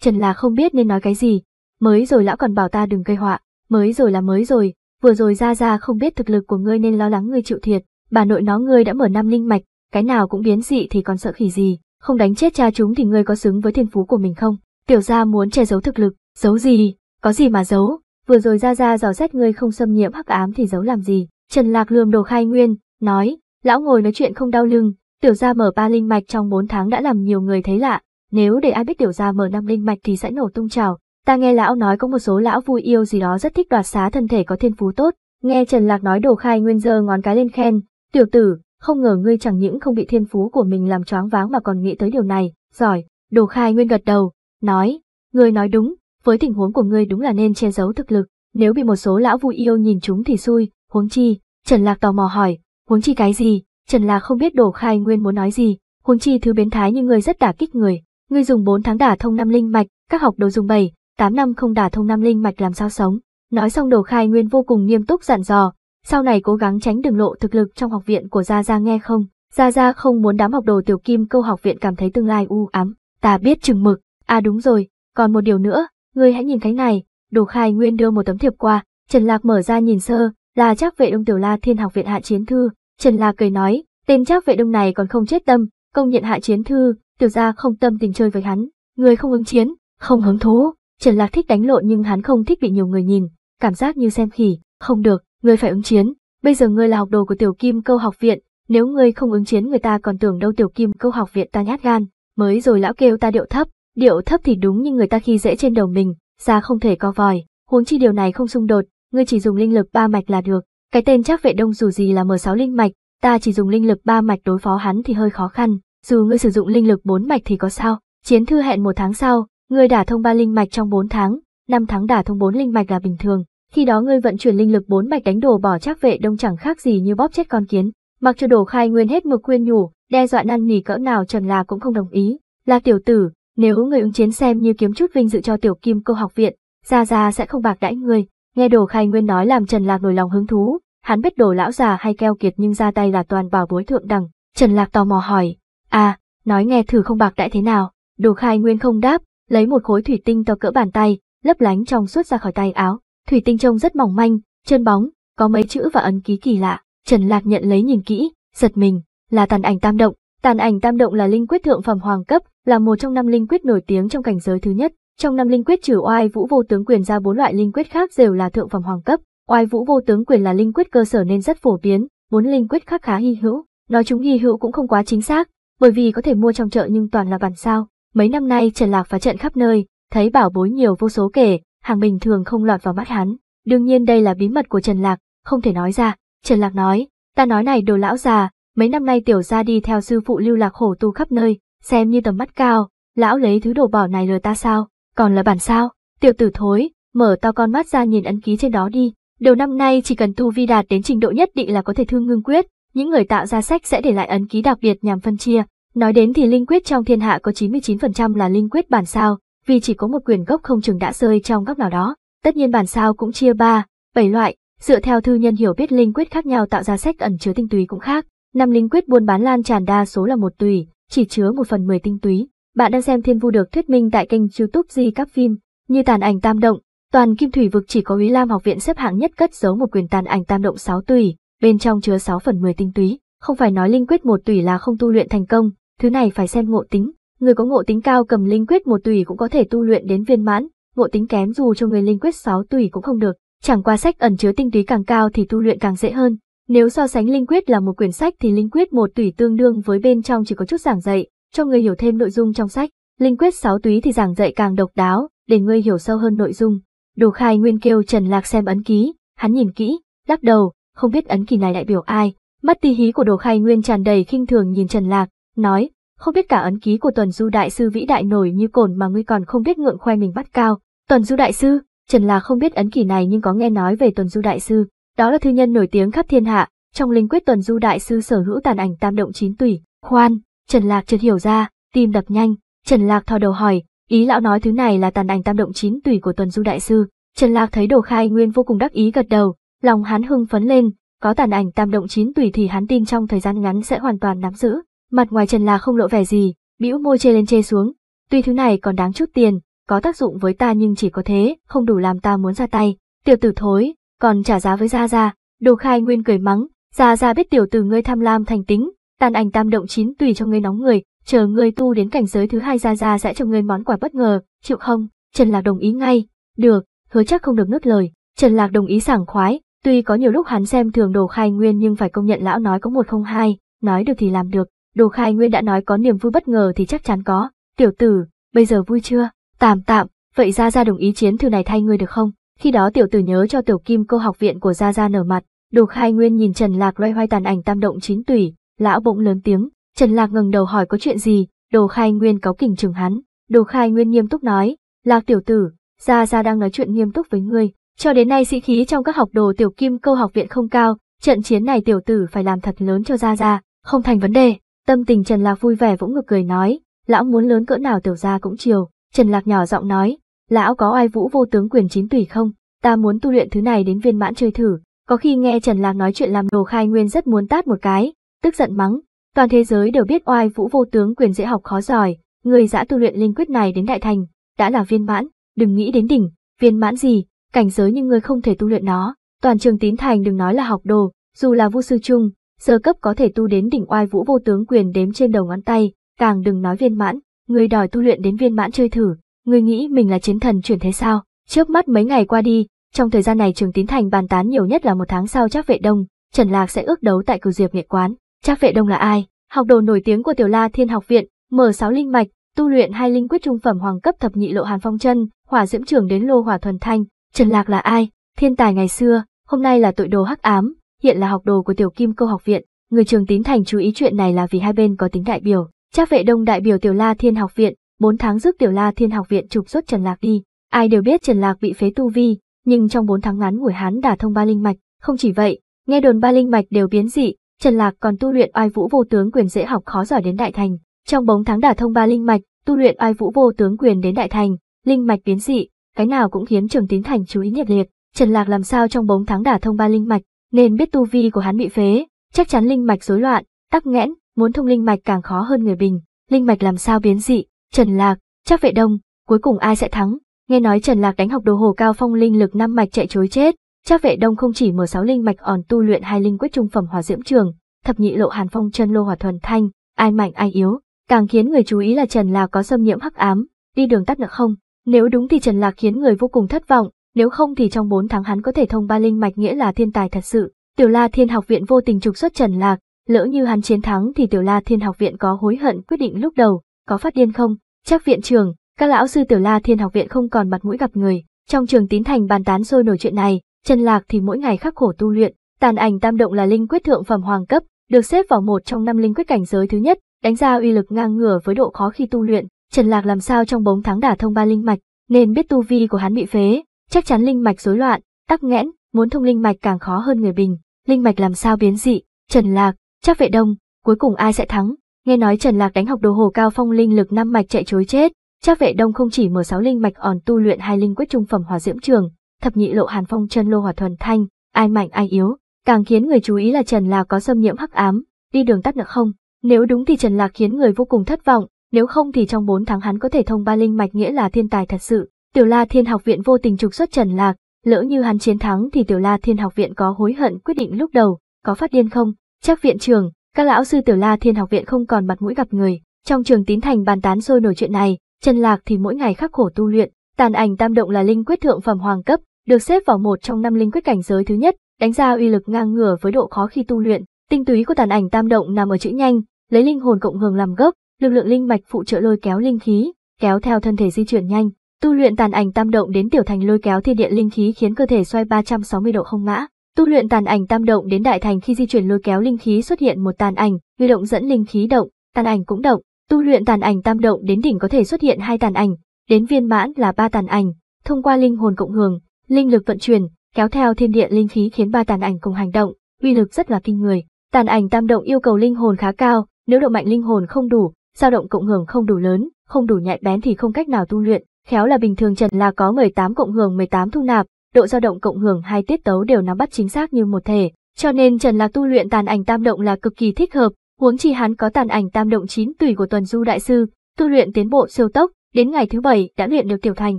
Trần Lạc không biết nên nói cái gì, mới rồi lão còn bảo ta đừng gây họa, mới rồi là mới rồi, vừa rồi ra ra không biết thực lực của ngươi nên lo lắng ngươi chịu thiệt, bà nội nó ngươi đã mở năm linh mạch, cái nào cũng biến dị thì còn sợ khỉ gì, không đánh chết cha chúng thì ngươi có xứng với thiên phú của mình không? Tiểu gia muốn che giấu thực lực, giấu gì, có gì mà giấu, vừa rồi ra ra dò xét ngươi không xâm nhiễm hắc ám thì giấu làm gì? Trần Lạc lườm đồ khai nguyên, nói, lão ngồi nói chuyện không đau lưng, tiểu gia mở ba linh mạch trong bốn tháng đã làm nhiều người thấy lạ, nếu để ai biết tiểu gia mở năm linh mạch thì sẽ nổ tung trào, Ta nghe lão nói có một số lão vui yêu gì đó rất thích đoạt xá thân thể có thiên phú tốt, nghe Trần Lạc nói đồ khai nguyên giơ ngón cái lên khen, tiểu tử, không ngờ ngươi chẳng những không bị thiên phú của mình làm choáng váng mà còn nghĩ tới điều này, giỏi, đồ khai nguyên gật đầu, nói, ngươi nói đúng, với tình huống của ngươi đúng là nên che giấu thực lực, nếu bị một số lão vui yêu nhìn chúng thì xui, huống chi, Trần Lạc tò mò hỏi, huống chi cái gì, Trần Lạc không biết đồ khai nguyên muốn nói gì, huống chi thứ biến thái như ngươi rất đả kích người, ngươi dùng bốn tháng đả thông năm linh mạch, các học đồ dùng bảy. 8 năm không đả thông nam linh mạch làm sao sống. Nói xong đồ khai nguyên vô cùng nghiêm túc dặn dò, sau này cố gắng tránh đường lộ thực lực trong học viện của Gia Gia nghe không. Gia Gia không muốn đám học đồ tiểu kim câu học viện cảm thấy tương lai u ám, ta biết chừng mực. À đúng rồi, còn một điều nữa, ngươi hãy nhìn cái này, đồ khai nguyên đưa một tấm thiệp qua, Trần Lạc mở ra nhìn sơ, là chắc vệ đông tiểu la thiên học viện hạ chiến thư. Trần Lạc cười nói, tên chắc vệ đông này còn không chết tâm, công nhận hạ chiến thư, tiểu gia không tâm tình chơi với hắn, người không ứng chiến, không hứng thú, Trần Lạc thích đánh lộn nhưng hắn không thích bị nhiều người nhìn, cảm giác như xem khỉ, không được, ngươi phải ứng chiến, bây giờ ngươi là học đồ của tiểu kim câu học viện, nếu ngươi không ứng chiến người ta còn tưởng đâu tiểu kim câu học viện ta nhát gan, mới rồi lão kêu ta điệu thấp, điệu thấp thì đúng nhưng người ta khi dễ trên đầu mình, ra không thể co vòi, huống chi điều này không xung đột, ngươi chỉ dùng linh lực ba mạch là được, cái tên chắc vệ đông dù gì là mở sáu linh mạch, ta chỉ dùng linh lực ba mạch đối phó hắn thì hơi khó khăn, dù ngươi sử dụng linh lực bốn mạch thì có sao, chiến thư hẹn một tháng sau, Ngươi đả thông ba linh mạch trong 4 tháng, 5 tháng đả thông 4 linh mạch là bình thường, khi đó ngươi vận chuyển linh lực bốn mạch đánh đổ bỏ chắc vệ đông chẳng khác gì như bóp chết con kiến. Mặc cho đồ khai nguyên hết mực khuyên nhủ, đe dọa năn nỉ cỡ nào Trần là cũng không đồng ý. Là tiểu tử, nếu ngươi ứng chiến xem như kiếm chút vinh dự cho tiểu kim cô học viện, gia gia sẽ không bạc đãi ngươi. Nghe đồ khai nguyên nói làm Trần Lạc nổi lòng hứng thú, hắn biết đồ lão già hay keo kiệt nhưng ra tay là toàn bảo bối thượng đẳng. Trần Lạc tò mò hỏi, à, nói nghe thử không bạc đại thế nào, đồ khai nguyên không đáp, lấy một khối thủy tinh to cỡ bàn tay, lấp lánh trong suốt ra khỏi tay áo. Thủy tinh trông rất mỏng manh, chân bóng, có mấy chữ và ấn ký kỳ lạ. Trần Lạc nhận lấy nhìn kỹ, giật mình, là tàn ảnh tam động. Tàn ảnh tam động là linh quyết thượng phẩm hoàng cấp, là một trong năm linh quyết nổi tiếng trong cảnh giới thứ nhất. Trong năm linh quyết trừ oai vũ vô tướng quyền ra bốn loại linh quyết khác đều là thượng phẩm hoàng cấp. Oai vũ vô tướng quyền là linh quyết cơ sở nên rất phổ biến, bốn linh quyết khác khá hy hữu. Nói chúng hy hữu cũng không quá chính xác, bởi vì có thể mua trong chợ nhưng toàn là bản sao. Mấy năm nay Trần Lạc phá trận khắp nơi, thấy bảo bối nhiều vô số kể, hàng bình thường không lọt vào mắt hắn. Đương nhiên đây là bí mật của Trần Lạc, không thể nói ra. Trần Lạc nói, ta nói này đồ lão già, mấy năm nay tiểu ra đi theo sư phụ lưu lạc khổ tu khắp nơi, xem như tầm mắt cao, lão lấy thứ đồ bỏ này lừa ta sao, còn là bản sao, tiểu tử thối, mở to con mắt ra nhìn ấn ký trên đó đi. Đầu năm nay chỉ cần thu vi đạt đến trình độ nhất định là có thể thương ngưng quyết, những người tạo ra sách sẽ để lại ấn ký đặc biệt nhằm phân chia, Nói đến thì linh quyết trong thiên hạ có 99% là linh quyết bản sao, vì chỉ có một quyền gốc không chừng đã rơi trong góc nào đó. Tất nhiên bản sao cũng chia ba, bảy loại, dựa theo thư nhân hiểu biết linh quyết khác nhau tạo ra sách ẩn chứa tinh túy cũng khác. Năm linh quyết buôn bán lan tràn đa số là một tùy, chỉ chứa một phần mười tinh túy. Bạn đang xem Thiên Vu được thuyết minh tại kênh YouTube Di các phim như tàn ảnh tam động, toàn kim thủy vực chỉ có Úy Lam học viện xếp hạng nhất cất giấu một quyền tàn ảnh tam động 6 tùy, bên trong chứa 6 phần 10 tinh túy, không phải nói linh quyết một tùy là không tu luyện thành công, Thứ này phải xem ngộ tính, người có ngộ tính cao cầm linh quyết một tùy cũng có thể tu luyện đến viên mãn, ngộ tính kém dù cho người linh quyết sáu tùy cũng không được. Chẳng qua sách ẩn chứa tinh túy càng cao thì tu luyện càng dễ hơn. Nếu so sánh linh quyết là một quyển sách thì linh quyết một tùy tương đương với bên trong chỉ có chút giảng dạy, cho người hiểu thêm nội dung trong sách. Linh quyết sáu túy thì giảng dạy càng độc đáo, để người hiểu sâu hơn nội dung. Đồ khai nguyên kêu Trần Lạc xem ấn ký, hắn nhìn kỹ, lắc đầu, không biết ấn ký này đại biểu ai. Mắt tí hí của đồ khai nguyên tràn đầy khinh thường nhìn Trần Lạc, nói, không biết cả ấn ký của tuần du đại sư vĩ đại nổi như cồn mà ngươi còn không biết ngượng khoe mình bắt cao. Tuần du đại sư, Trần là không biết ấn kỷ này nhưng có nghe nói về tuần du đại sư, đó là thư nhân nổi tiếng khắp thiên hạ, trong linh quyết tuần du đại sư sở hữu tàn ảnh tam động chín tủy, khoan, Trần Lạc chợt hiểu ra, tim đập nhanh, Trần Lạc thò đầu hỏi, ý lão nói thứ này là tàn ảnh tam động chín tủy của tuần du đại sư. Trần Lạc thấy đồ khai nguyên vô cùng đắc ý gật đầu, lòng hắn hưng phấn lên, có tàn ảnh tam động chín tủy thì hắn tin trong thời gian ngắn sẽ hoàn toàn nắm giữ. Mặt ngoài Trần là không lộ vẻ gì, bĩu môi chê lên chê xuống. Tuy thứ này còn đáng chút tiền, có tác dụng với ta nhưng chỉ có thế, không đủ làm ta muốn ra tay. Tiểu tử thối, còn trả giá với Gia Gia. Đồ khai nguyên cười mắng, Gia Gia biết tiểu tử ngươi tham lam thành tính, tàn ảnh tam động chín tùy cho ngươi nóng người, chờ ngươi tu đến cảnh giới thứ hai Gia Gia sẽ cho ngươi món quà bất ngờ, chịu không? Trần Lạc đồng ý ngay. Được, hứa chắc không được nứt lời. Trần Lạc đồng ý sảng khoái, tuy có nhiều lúc hắn xem thường đồ khai nguyên nhưng phải công nhận lão nói có một không hai, nói được thì làm được, Đồ Khai Nguyên đã nói có niềm vui bất ngờ thì chắc chắn có. Tiểu tử, bây giờ vui chưa? Tạm tạm, vậy Gia Gia đồng ý chiến thư này thay ngươi được không? Khi đó tiểu tử nhớ cho tiểu kim câu học viện của Gia Gia nở mặt. Đồ Khai Nguyên nhìn Trần Lạc loay hoay tàn ảnh tam động chín tủy, lão bỗng lớn tiếng. Trần Lạc ngừng đầu hỏi có chuyện gì, Đồ Khai Nguyên có kỉnh chừng hắn. Đồ Khai Nguyên nghiêm túc nói, Lạc tiểu tử, Gia Gia đang nói chuyện nghiêm túc với ngươi. Cho đến nay sĩ khí trong các học đồ tiểu kim câu học viện không cao, trận chiến này tiểu tử phải làm thật lớn cho Gia Gia, không thành vấn đề. Tâm tình Trần Lạc vui vẻ vỗ ngực cười nói, lão muốn lớn cỡ nào tiểu gia cũng chiều. Trần Lạc nhỏ giọng nói, lão có ai vũ vô tướng quyền chín tùy không? Ta muốn tu luyện thứ này đến viên mãn chơi thử. Có khi nghe Trần Lạc nói chuyện làm đồ khai nguyên rất muốn tát một cái, tức giận mắng. Toàn thế giới đều biết oai vũ vô tướng quyền dễ học khó giỏi, người dã tu luyện linh quyết này đến đại thành, đã là viên mãn, đừng nghĩ đến đỉnh, viên mãn gì, cảnh giới nhưng người không thể tu luyện nó. Toàn trường tín thành đừng nói là học đồ, dù là vu sư chung, sơ cấp có thể tu đến đỉnh oai vũ vô tướng quyền đếm trên đầu ngón tay, càng đừng nói viên mãn, người đòi tu luyện đến viên mãn chơi thử, người nghĩ mình là chiến thần chuyển thế sao? Chớp mắt mấy ngày qua đi, trong thời gian này Trường Tín Thành bàn tán nhiều nhất là một tháng sau chắc Vệ Đông, Trần Lạc sẽ ước đấu tại Cửu Diệp Nghệ quán. Trác Vệ Đông là ai? Học đồ nổi tiếng của Tiểu La Thiên Học viện, mở sáu linh mạch, tu luyện hai linh quyết trung phẩm hoàng cấp thập nhị lộ Hàn Phong chân, hỏa diễm trưởng đến lô hỏa thuần thanh. Trần Lạc là ai? Thiên tài ngày xưa, hôm nay là tội đồ hắc ám, hiện là học đồ của tiểu kim câu học viện. Người trường tín thành chú ý chuyện này là vì hai bên có tính đại biểu. Chắc vệ đông đại biểu tiểu la thiên học viện, 4 tháng giúp tiểu la thiên học viện chụp xuất Trần Lạc đi. Ai đều biết Trần Lạc bị phế tu vi, nhưng trong 4 tháng ngắn ngủi hắn đả thông ba linh mạch. Không chỉ vậy, nghe đồn ba linh mạch đều biến dị, Trần Lạc còn tu luyện oai vũ vô tướng quyền dễ học khó giỏi đến đại thành. Trong 4 tháng đả thông ba linh mạch, tu luyện oai vũ vô tướng quyền đến đại thành, linh mạch biến dị, cái nào cũng khiến trường tín thành chú ý nhiệt liệt. Trần Lạc làm sao trong 4 tháng đả thông ba linh mạch, nên biết tu vi của hắn bị phế, chắc chắn linh mạch rối loạn, tắc nghẽn, muốn thông linh mạch càng khó hơn người bình, linh mạch làm sao biến dị, Trần Lạc, chắc vệ đông, cuối cùng ai sẽ thắng? Nghe nói Trần Lạc đánh học đồ hồ cao phong linh lực năm mạch chạy chối chết, chắc vệ đông không chỉ mở sáu linh mạch òn tu luyện hai linh quyết trung phẩm hỏa diễm trường, thập nhị lộ hàn phong chân lô hỏa thuần thanh, ai mạnh ai yếu, càng khiến người chú ý là Trần Lạc có xâm nhiễm hắc ám, đi đường tắt nữa không? Nếu đúng thì Trần Lạc khiến người vô cùng thất vọng, nếu không thì trong 4 tháng hắn có thể thông ba linh mạch nghĩa là thiên tài thật sự. Tiểu La Thiên học viện vô tình trục xuất Trần Lạc, lỡ như hắn chiến thắng thì Tiểu La Thiên học viện có hối hận quyết định lúc đầu, có phát điên không? Chắc viện trường, các lão sư Tiểu La Thiên học viện không còn mặt mũi gặp người, trong trường tín thành bàn tán sôi nổi chuyện này, Trần Lạc thì mỗi ngày khắc khổ tu luyện, tàn ảnh tam động là linh quyết thượng phẩm hoàng cấp, được xếp vào một trong năm linh quyết cảnh giới thứ nhất, đánh ra uy lực ngang ngửa với độ khó khi tu luyện, Trần Lạc làm sao trong 4 tháng đả thông ba linh mạch, nên biết tu vi của hắn bị phế, chắc chắn linh mạch rối loạn, tắc nghẽn, muốn thông linh mạch càng khó hơn người bình, linh mạch làm sao biến dị, Trần Lạc, chắc vệ đông, cuối cùng ai sẽ thắng? Nghe nói Trần Lạc đánh học đồ hồ cao phong linh lực năm mạch chạy chối chết, chắc vệ đông không chỉ mở sáu linh mạch òn tu luyện hai linh quyết trung phẩm hòa diễm trường, thập nhị lộ hàn phong chân lô hỏa thuần thanh, ai mạnh ai yếu, càng khiến người chú ý là Trần Lạc có xâm nhiễm hắc ám, đi đường tắt nữa không? Nếu đúng thì Trần Lạc khiến người vô cùng thất vọng, nếu không thì trong 4 tháng hắn có thể thông ba linh mạch nghĩa là thiên tài thật sự, Tiểu La Thiên học viện vô tình trục xuất Trần Lạc, lỡ như hắn chiến thắng thì Tiểu La Thiên học viện có hối hận quyết định lúc đầu, có phát điên không? Chắc viện trường, các lão sư Tiểu La Thiên học viện không còn mặt mũi gặp người, trong trường tín thành bàn tán sôi nổi chuyện này, Trần Lạc thì mỗi ngày khắc khổ tu luyện, tàn ảnh tam động là linh quyết thượng phẩm hoàng cấp, được xếp vào một trong năm linh quyết cảnh giới thứ nhất, đánh ra uy lực ngang ngửa với độ khó khi tu luyện, tinh túy của tàn ảnh tam động nằm ở chữ nhanh, lấy linh hồn cộng hưởng làm gốc, lực lượng linh mạch phụ trợ lôi kéo linh khí, kéo theo thân thể di chuyển nhanh, Tu luyện tàn ảnh tam động đến tiểu thành lôi kéo thiên địa linh khí khiến cơ thể xoay 360 độ không ngã. Tu luyện tàn ảnh tam động đến đại thành khi di chuyển lôi kéo linh khí xuất hiện một tàn ảnh, huy động dẫn linh khí động, tàn ảnh cũng động. Tu luyện tàn ảnh tam động đến đỉnh có thể xuất hiện hai tàn ảnh, đến viên mãn là ba tàn ảnh, thông qua linh hồn cộng hưởng, linh lực vận chuyển, kéo theo thiên địa linh khí khiến ba tàn ảnh cùng hành động, uy lực rất là kinh người. Tàn ảnh tam động yêu cầu linh hồn khá cao, nếu độ mạnh linh hồn không đủ, dao động cộng hưởng không đủ lớn, không đủ nhạy bén thì không cách nào tu luyện. Khéo là bình thường Trần là có 18 cộng hưởng 18 thu nạp, độ dao động cộng hưởng hai tiết tấu đều nắm bắt chính xác như một thể, cho nên Trần là tu luyện tàn ảnh tam động là cực kỳ thích hợp, huống chi hắn có tàn ảnh tam động chín tùy của Tuần Du đại sư, tu luyện tiến bộ siêu tốc, đến ngày thứ bảy đã luyện được tiểu thành,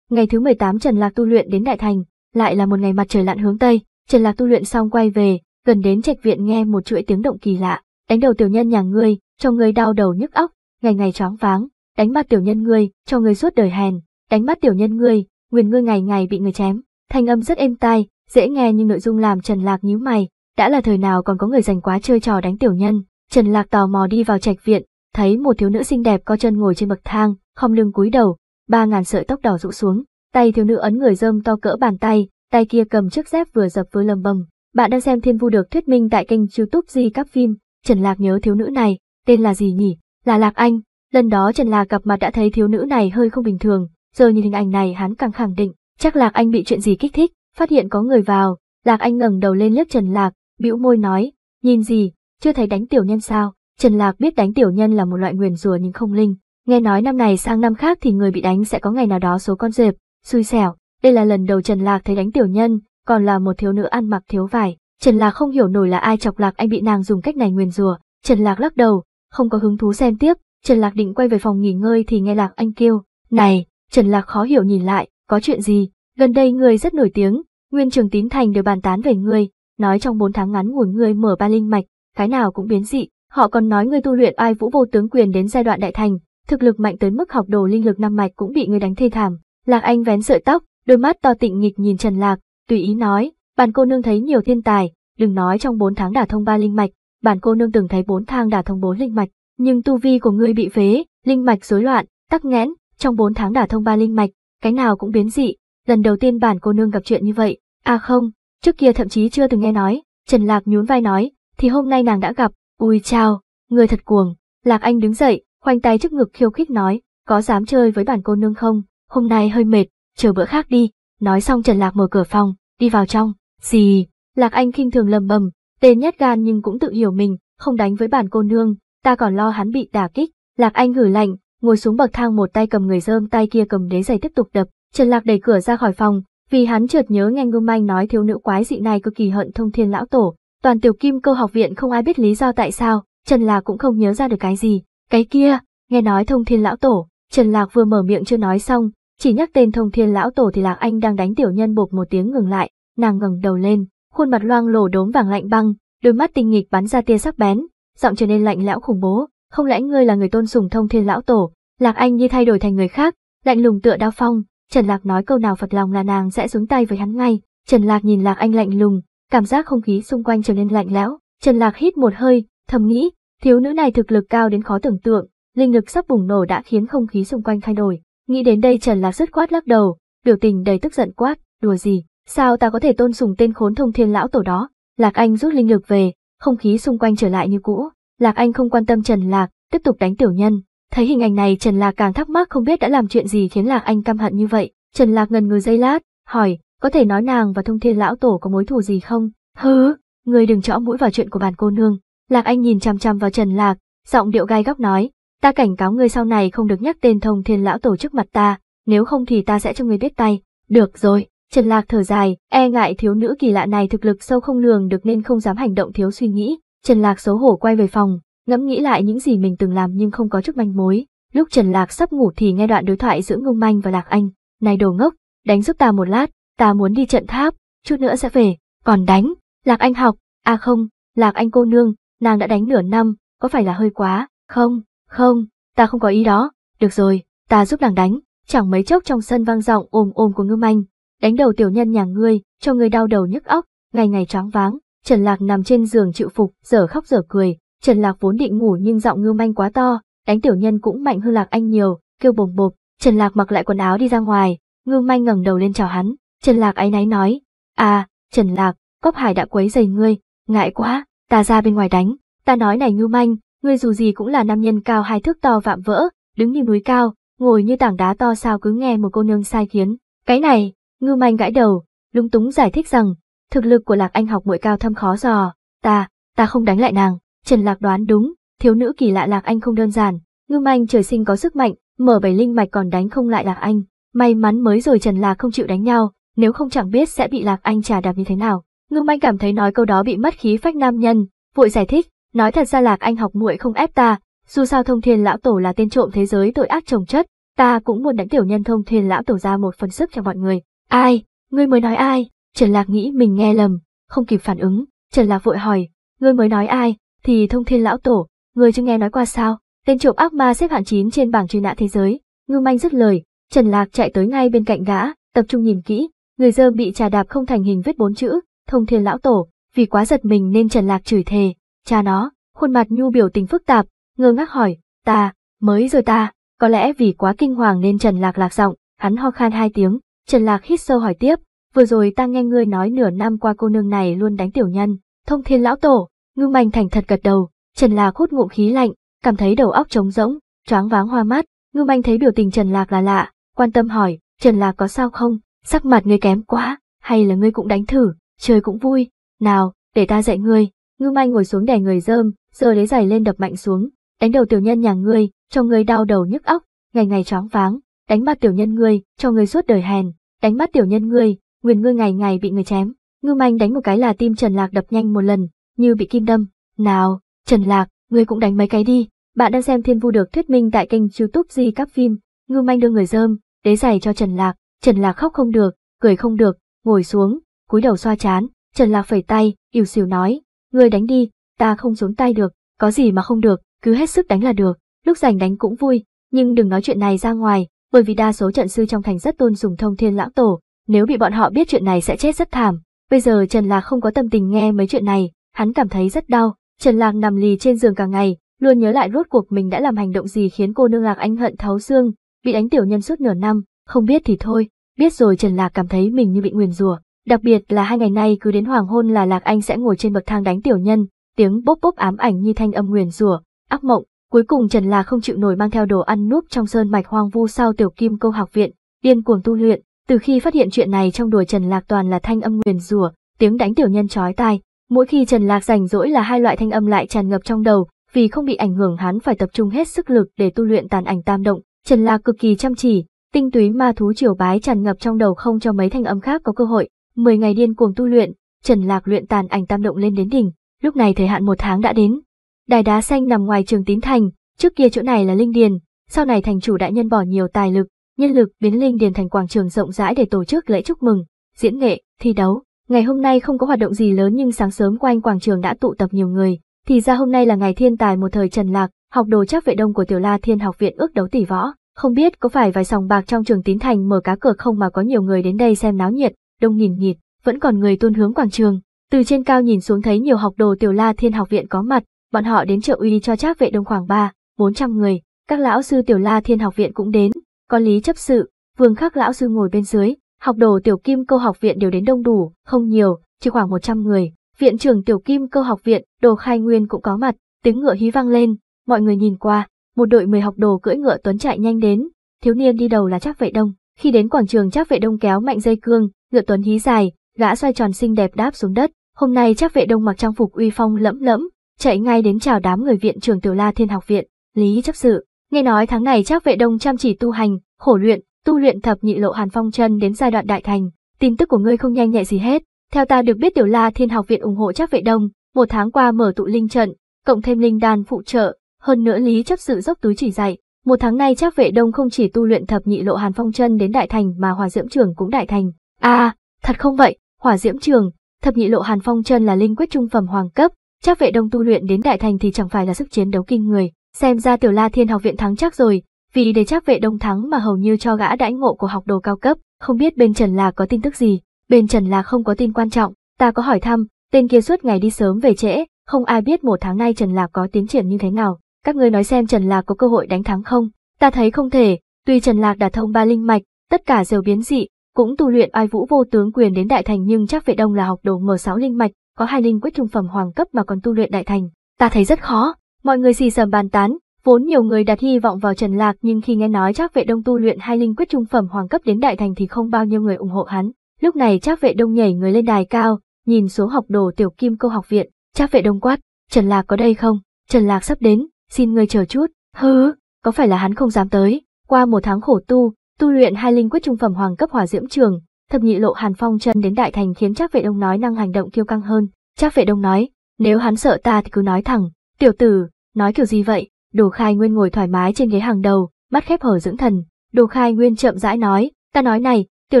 ngày thứ 18 Trần Lạc tu luyện đến đại thành, lại là một ngày mặt trời lặn hướng tây, Trần Lạc tu luyện xong quay về, gần đến trạch viện nghe một chuỗi tiếng động kỳ lạ, đánh đầu tiểu nhân nhà ngươi, cho ngươi đau đầu nhức óc, ngày ngày choáng váng, đánh mặt tiểu nhân ngươi, cho ngươi suốt đời hèn, đánh mắt tiểu nhân ngươi, nguyền ngươi ngày ngày bị người chém. Thanh âm rất êm tai, dễ nghe nhưng nội dung làm Trần Lạc nhíu mày, đã là thời nào còn có người dành quá chơi trò đánh tiểu nhân. Trần Lạc tò mò đi vào trạch viện, thấy một thiếu nữ xinh đẹp co chân ngồi trên bậc thang, khom lưng cúi đầu, ba ngàn sợi tóc đỏ rũ xuống, tay thiếu nữ ấn người rơm to cỡ bàn tay, tay kia cầm chiếc dép vừa dập vừa lầm bầm. Bạn đang xem Thiên Vu được thuyết minh tại kênh YouTube Di Các Phim, Trần Lạc nhớ thiếu nữ này, tên là gì nhỉ? Là Lạc Anh. Lần đó Trần Lạc gặp mặt đã thấy thiếu nữ này hơi không bình thường, Giờ nhìn hình ảnh này hắn càng khẳng định, chắc Lạc Anh bị chuyện gì kích thích, phát hiện có người vào, Lạc Anh ngẩng đầu lên liếc Trần Lạc, bĩu môi nói, nhìn gì, chưa thấy đánh tiểu nhân sao? Trần Lạc biết đánh tiểu nhân là một loại nguyền rủa nhưng không linh, nghe nói năm này sang năm khác thì người bị đánh sẽ có ngày nào đó số con dẹp, xui xẻo, đây là lần đầu Trần Lạc thấy đánh tiểu nhân, còn là một thiếu nữ ăn mặc thiếu vải, Trần Lạc không hiểu nổi là ai chọc Lạc Anh bị nàng dùng cách này nguyền rủa, Trần Lạc lắc đầu, không có hứng thú xem tiếp, Trần Lạc định quay về phòng nghỉ ngơi thì nghe Lạc Anh kêu, "Này, Trần Lạc khó hiểu nhìn lại, có chuyện gì, gần đây ngươi rất nổi tiếng, nguyên trường tín thành đều bàn tán về ngươi, nói trong 4 tháng ngắn ngủi ngươi mở ba linh mạch, cái nào cũng biến dị, họ còn nói ngươi tu luyện ai vũ vô tướng quyền đến giai đoạn đại thành, thực lực mạnh tới mức học đồ linh lực năm mạch cũng bị ngươi đánh thê thảm. Lạc Anh vén sợi tóc, đôi mắt to tịnh nghịch nhìn Trần Lạc, tùy ý nói, bản cô nương thấy nhiều thiên tài, đừng nói trong 4 tháng đả thông ba linh mạch, bản cô nương từng thấy 4 thang đả thông 4 linh mạch, nhưng tu vi của ngươi bị phế, linh mạch rối loạn, tắc nghẽn, trong 4 tháng đả thông ba linh mạch, cái nào cũng biến dị, lần đầu tiên bản cô nương gặp chuyện như vậy. À không, trước kia thậm chí chưa từng nghe nói, Trần Lạc nhún vai nói, thì hôm nay nàng đã gặp, ui chao, người thật cuồng. Lạc Anh đứng dậy, khoanh tay trước ngực khiêu khích nói, có dám chơi với bản cô nương không, hôm nay hơi mệt, chờ bữa khác đi. Nói xong Trần Lạc mở cửa phòng, đi vào trong, gì, Lạc Anh khinh thường lầm bầm, tên nhát gan nhưng cũng tự hiểu mình, không đánh với bản cô nương, ta còn lo hắn bị đả kích. Lạc Anh gửi lạnh, ngồi xuống bậc thang một tay cầm người dơm tay kia cầm đế giày tiếp tục đập, Trần Lạc đẩy cửa ra khỏi phòng, vì hắn chợt nhớ nghe Ngưu Manh nói thiếu nữ quái dị này cực kỳ hận thông thiên lão tổ, toàn tiểu kim câu học viện không ai biết lý do tại sao, Trần Lạc cũng không nhớ ra được cái gì, cái kia, nghe nói thông thiên lão tổ, Trần Lạc vừa mở miệng chưa nói xong, chỉ nhắc tên thông thiên lão tổ thì Lạc Anh đang đánh tiểu nhân bột một tiếng ngừng lại, nàng ngẩng đầu lên, khuôn mặt loang lổ đốm vàng lạnh băng, đôi mắt tinh nghịch bắn ra tia sắc bén, giọng trở nên lạnh lẽo khủng bố, không lẽ ngươi là người tôn sùng thông thiên lão tổ, Lạc Anh như thay đổi thành người khác, lạnh lùng tựa đao phong, Trần Lạc nói câu nào phật lòng là nàng sẽ xuống tay với hắn ngay, Trần Lạc nhìn Lạc Anh lạnh lùng, cảm giác không khí xung quanh trở nên lạnh lẽo, Trần Lạc hít một hơi, thầm nghĩ, thiếu nữ này thực lực cao đến khó tưởng tượng, linh lực sắp bùng nổ đã khiến không khí xung quanh thay đổi, nghĩ đến đây Trần Lạc rất quát lắc đầu, biểu tình đầy tức giận quát, đùa gì, sao ta có thể tôn sùng tên khốn thông thiên lão tổ đó, Lạc Anh rút linh lực về, không khí xung quanh trở lại như cũ, Lạc Anh không quan tâm Trần Lạc, tiếp tục đánh tiểu nhân. Thấy hình ảnh này Trần Lạc càng thắc mắc không biết đã làm chuyện gì khiến Lạc Anh căm hận như vậy. Trần Lạc ngần người giây lát, hỏi, có thể nói nàng và thông thiên lão tổ có mối thù gì không? Hứ, người đừng chõ mũi vào chuyện của bản cô nương. Lạc Anh nhìn chằm chằm vào Trần Lạc, giọng điệu gai góc nói, ta cảnh cáo ngươi sau này không được nhắc tên thông thiên lão tổ trước mặt ta, nếu không thì ta sẽ cho ngươi biết tay. Được rồi, Trần Lạc thở dài, e ngại thiếu nữ kỳ lạ này thực lực sâu không lường được nên không dám hành động thiếu suy nghĩ, Trần Lạc xấu hổ quay về phòng, ngẫm nghĩ lại những gì mình từng làm nhưng không có chút manh mối. Lúc Trần Lạc sắp ngủ thì nghe đoạn đối thoại giữa Ngông Manh và Lạc Anh. Này đồ ngốc, đánh giúp ta một lát, ta muốn đi trận tháp, chút nữa sẽ về. Còn đánh, Lạc Anh học, à không, Lạc Anh cô nương, nàng đã đánh nửa năm, có phải là hơi quá? Không, không, ta không có ý đó. Được rồi, ta giúp nàng đánh. Chẳng mấy chốc trong sân vang giọng ồm ồm của Ngông Manh. Đánh đầu tiểu nhân nhà ngươi, cho ngươi đau đầu nhức óc, ngày ngày choáng váng. Trần Lạc nằm trên giường chịu phục, giờ khóc giờ cười, Trần Lạc vốn định ngủ nhưng giọng ngưu manh quá to, đánh tiểu nhân cũng mạnh hơn Lạc Anh nhiều, kêu bồm bộp, Trần Lạc mặc lại quần áo đi ra ngoài, ngưu manh ngẩng đầu lên chào hắn, Trần Lạc áy náy nói, à, Trần Lạc, Cốc hải đã quấy giày ngươi, ngại quá, ta ra bên ngoài đánh, ta nói này ngưu manh, ngươi dù gì cũng là nam nhân cao hai thước to vạm vỡ, đứng như núi cao, ngồi như tảng đá to sao cứ nghe một cô nương sai khiến, cái này, ngưu manh gãi đầu, lúng túng giải thích rằng, thực lực của lạc anh học muội cao thâm khó dò, ta, ta không đánh lại nàng, Trần Lạc đoán đúng, thiếu nữ kỳ lạ lạc anh không đơn giản, ngưng anh trời sinh có sức mạnh, mở bảy linh mạch còn đánh không lại lạc anh, may mắn mới rồi Trần Lạc không chịu đánh nhau, nếu không chẳng biết sẽ bị lạc anh trà đạp như thế nào. Ngưng anh cảm thấy nói câu đó bị mất khí phách nam nhân, vội giải thích, nói thật ra lạc anh học muội không ép ta, dù sao thông thiên lão tổ là tên trộm thế giới tội ác trồng chất, ta cũng muốn đánh tiểu nhân thông thiên lão tổ ra một phần sức cho mọi người. Ai, ngươi mới nói ai? Trần Lạc nghĩ mình nghe lầm, không kịp phản ứng, Trần Lạc vội hỏi, ngươi mới nói ai, thì thông thiên lão tổ, ngươi chưa nghe nói qua sao, tên trộm ác ma xếp hạng 9 trên bảng truy nã thế giới. Ngưu manh dứt lời, Trần Lạc chạy tới ngay bên cạnh gã, tập trung nhìn kỹ, người dơ bị trà đạp không thành hình vết bốn chữ, thông thiên lão tổ, vì quá giật mình nên Trần Lạc chửi thề, cha nó, khuôn mặt nhu biểu tình phức tạp, ngơ ngác hỏi, ta, mới rồi ta, có lẽ vì quá kinh hoàng nên Trần Lạc lạc giọng, hắn ho khan hai tiếng, Trần Lạc hít sâu hỏi tiếp, vừa rồi ta nghe ngươi nói nửa năm qua cô nương này luôn đánh tiểu nhân, thông thiên lão tổ, ngưu manh thành thật gật đầu, Trần Lạc hút ngụm khí lạnh, cảm thấy đầu óc trống rỗng, choáng váng hoa mắt, ngưu manh thấy biểu tình Trần Lạc là lạ, quan tâm hỏi, Trần Lạc có sao không, sắc mặt ngươi kém quá, hay là ngươi cũng đánh thử, trời cũng vui, nào, để ta dạy ngươi, ngưu manh ngồi xuống đè người dơm, giờ lấy giày lên đập mạnh xuống, đánh đầu tiểu nhân nhà ngươi, cho ngươi đau đầu nhức óc, ngày ngày choáng váng, đánh mặt tiểu nhân ngươi, cho ngươi suốt đời hèn, đánh mắt tiểu nhân ngươi, Nguyên ngươi ngày ngày bị người chém, ngư manh đánh một cái là tim Trần Lạc đập nhanh một lần, như bị kim đâm. Nào, Trần Lạc, ngươi cũng đánh mấy cái đi. Bạn đang xem Thiên Vu được thuyết minh tại kênh YouTube Di Các Phim. Ngư manh đưa người dơm, đế giày cho Trần Lạc. Trần Lạc khóc không được, cười không được, ngồi xuống, cúi đầu xoa chán. Trần Lạc phẩy tay, ỉu xìu nói, ngươi đánh đi, ta không xuống tay được, có gì mà không được, cứ hết sức đánh là được. Lúc giành đánh cũng vui, nhưng đừng nói chuyện này ra ngoài, bởi vì đa số trận sư trong thành rất tôn dùng thông thiên lão tổ, nếu bị bọn họ biết chuyện này sẽ chết rất thảm. Bây giờ Trần Lạc không có tâm tình nghe mấy chuyện này, hắn cảm thấy rất đau. Trần Lạc nằm lì trên giường cả ngày, luôn nhớ lại rốt cuộc mình đã làm hành động gì khiến cô nương Lạc Anh hận thấu xương, bị đánh tiểu nhân suốt nửa năm, không biết thì thôi. Biết rồi Trần Lạc cảm thấy mình như bị nguyền rủa. Đặc biệt là hai ngày nay cứ đến hoàng hôn là Lạc Anh sẽ ngồi trên bậc thang đánh tiểu nhân, tiếng bốp bốp ám ảnh như thanh âm nguyền rủa, ác mộng. Cuối cùng Trần Lạc không chịu nổi mang theo đồ ăn núp trong sơn mạch hoang vu sau tiểu kim câu học viện, điên cuồng tu luyện, từ khi phát hiện chuyện này trong đùa Trần Lạc toàn là thanh âm nguyền rủa, tiếng đánh tiểu nhân chói tai, mỗi khi Trần Lạc rảnh rỗi là hai loại thanh âm lại tràn ngập trong đầu, vì không bị ảnh hưởng hắn phải tập trung hết sức lực để tu luyện tàn ảnh tam động, Trần Lạc cực kỳ chăm chỉ, tinh túy ma thú triều bái tràn ngập trong đầu không cho mấy thanh âm khác có cơ hội. 10 ngày điên cuồng tu luyện, Trần Lạc luyện tàn ảnh tam động lên đến đỉnh, lúc này thời hạn một tháng đã đến. Đài đá xanh nằm ngoài trường Tín Thành, trước kia chỗ này là linh điền, sau này thành chủ đại nhân bỏ nhiều tài lực, nhân lực biến linh điền thành quảng trường rộng rãi để tổ chức lễ chúc mừng, diễn nghệ, thi đấu. Ngày hôm nay không có hoạt động gì lớn nhưng sáng sớm quanh quảng trường đã tụ tập nhiều người. Thì ra hôm nay là ngày thiên tài một thời Trần Lạc, học đồ chắc vệ đông của Tiểu La Thiên học viện ước đấu tỷ võ. Không biết có phải vài sòng bạc trong trường Tín Thành mở cá cược không mà có nhiều người đến đây xem náo nhiệt, đông nghìn nghịt, vẫn còn người tuôn hướng quảng trường. Từ trên cao nhìn xuống thấy nhiều học đồ Tiểu La Thiên học viện có mặt, bọn họ đến trợ uy cho trác vệ đông khoảng 3, 400 người, các lão sư Tiểu La Thiên học viện cũng đến. Có lý chấp sự, vương khắc lão sư ngồi bên dưới, học đồ tiểu kim câu học viện đều đến đông đủ, không nhiều, chỉ khoảng 100 người. Viện trưởng tiểu kim câu học viện, đồ khai nguyên cũng có mặt, tiếng ngựa hí vang lên, mọi người nhìn qua, một đội 10 học đồ cưỡi ngựa tuấn chạy nhanh đến, thiếu niên đi đầu là Trác Vệ Đông. Khi đến quảng trường Trác Vệ Đông kéo mạnh dây cương, ngựa tuấn hí dài, gã xoay tròn xinh đẹp đáp xuống đất. Hôm nay Trác Vệ Đông mặc trang phục uy phong lẫm lẫm, chạy ngay đến chào đám người viện trưởng Tiểu La Thiên học viện, Lý chấp sự, Nghe nói tháng này chắc vệ đông chăm chỉ tu hành, khổ luyện, tu luyện thập nhị lộ hàn phong chân đến giai đoạn đại thành. Tin tức của ngươi không nhanh nhẹ gì hết. Theo ta được biết Tiểu La Thiên Học Viện ủng hộ chắc vệ đông, một tháng qua mở tụ linh trận, cộng thêm linh đan phụ trợ, hơn nữa lý chấp sự dốc túi chỉ dạy. Một tháng nay chắc vệ đông không chỉ tu luyện thập nhị lộ hàn phong chân đến đại thành mà hòa diễm trường cũng đại thành. a, à, thật không vậy, hỏa diễm trường, thập nhị lộ hàn phong chân là linh quyết trung phẩm hoàng cấp, chắc vệ đông tu luyện đến đại thành thì chẳng phải là sức chiến đấu kinh người. Xem ra tiểu la thiên học viện thắng chắc rồi, vì để chắc vệ đông thắng mà hầu như cho gã đãi ngộ của học đồ cao cấp, không biết bên Trần Lạc có tin tức gì, bên Trần Lạc không có tin quan trọng, ta có hỏi thăm, tên kia suốt ngày đi sớm về trễ, không ai biết một tháng nay Trần Lạc có tiến triển như thế nào, các ngươi nói xem Trần Lạc có cơ hội đánh thắng không, ta thấy không thể, tuy Trần Lạc đã thông ba linh mạch, tất cả đều biến dị, cũng tu luyện oai vũ vô tướng quyền đến đại thành nhưng chắc vệ đông là học đồ mở sáu linh mạch, có hai linh quyết trung phẩm hoàng cấp mà còn tu luyện đại thành, ta thấy rất khó, Mọi người xì xầm bàn tán, vốn nhiều người đặt hy vọng vào Trần Lạc nhưng khi nghe nói Trác Vệ Đông tu luyện hai linh quyết trung phẩm hoàng cấp đến đại thành thì không bao nhiêu người ủng hộ hắn. Lúc này Trác Vệ Đông nhảy người lên đài cao, nhìn xuống học đồ Tiểu Kim Câu học viện, Trác Vệ Đông quát, "Trần Lạc có đây không? Trần Lạc sắp đến, xin người chờ chút." hứ có phải là hắn không dám tới? Qua một tháng khổ tu, tu luyện hai linh quyết trung phẩm hoàng cấp hỏa diễm trường, thập nhị lộ Hàn Phong chân đến đại thành khiến Trác Vệ Đông nói năng hành động kiêu căng hơn. Trác Vệ Đông nói, "Nếu hắn sợ ta thì cứ nói thẳng, tiểu tử, Nói kiểu gì vậy? Đồ Khai Nguyên ngồi thoải mái trên ghế hàng đầu, mắt khép hở dưỡng thần. Đồ Khai Nguyên chậm rãi nói, ta nói này, Tiểu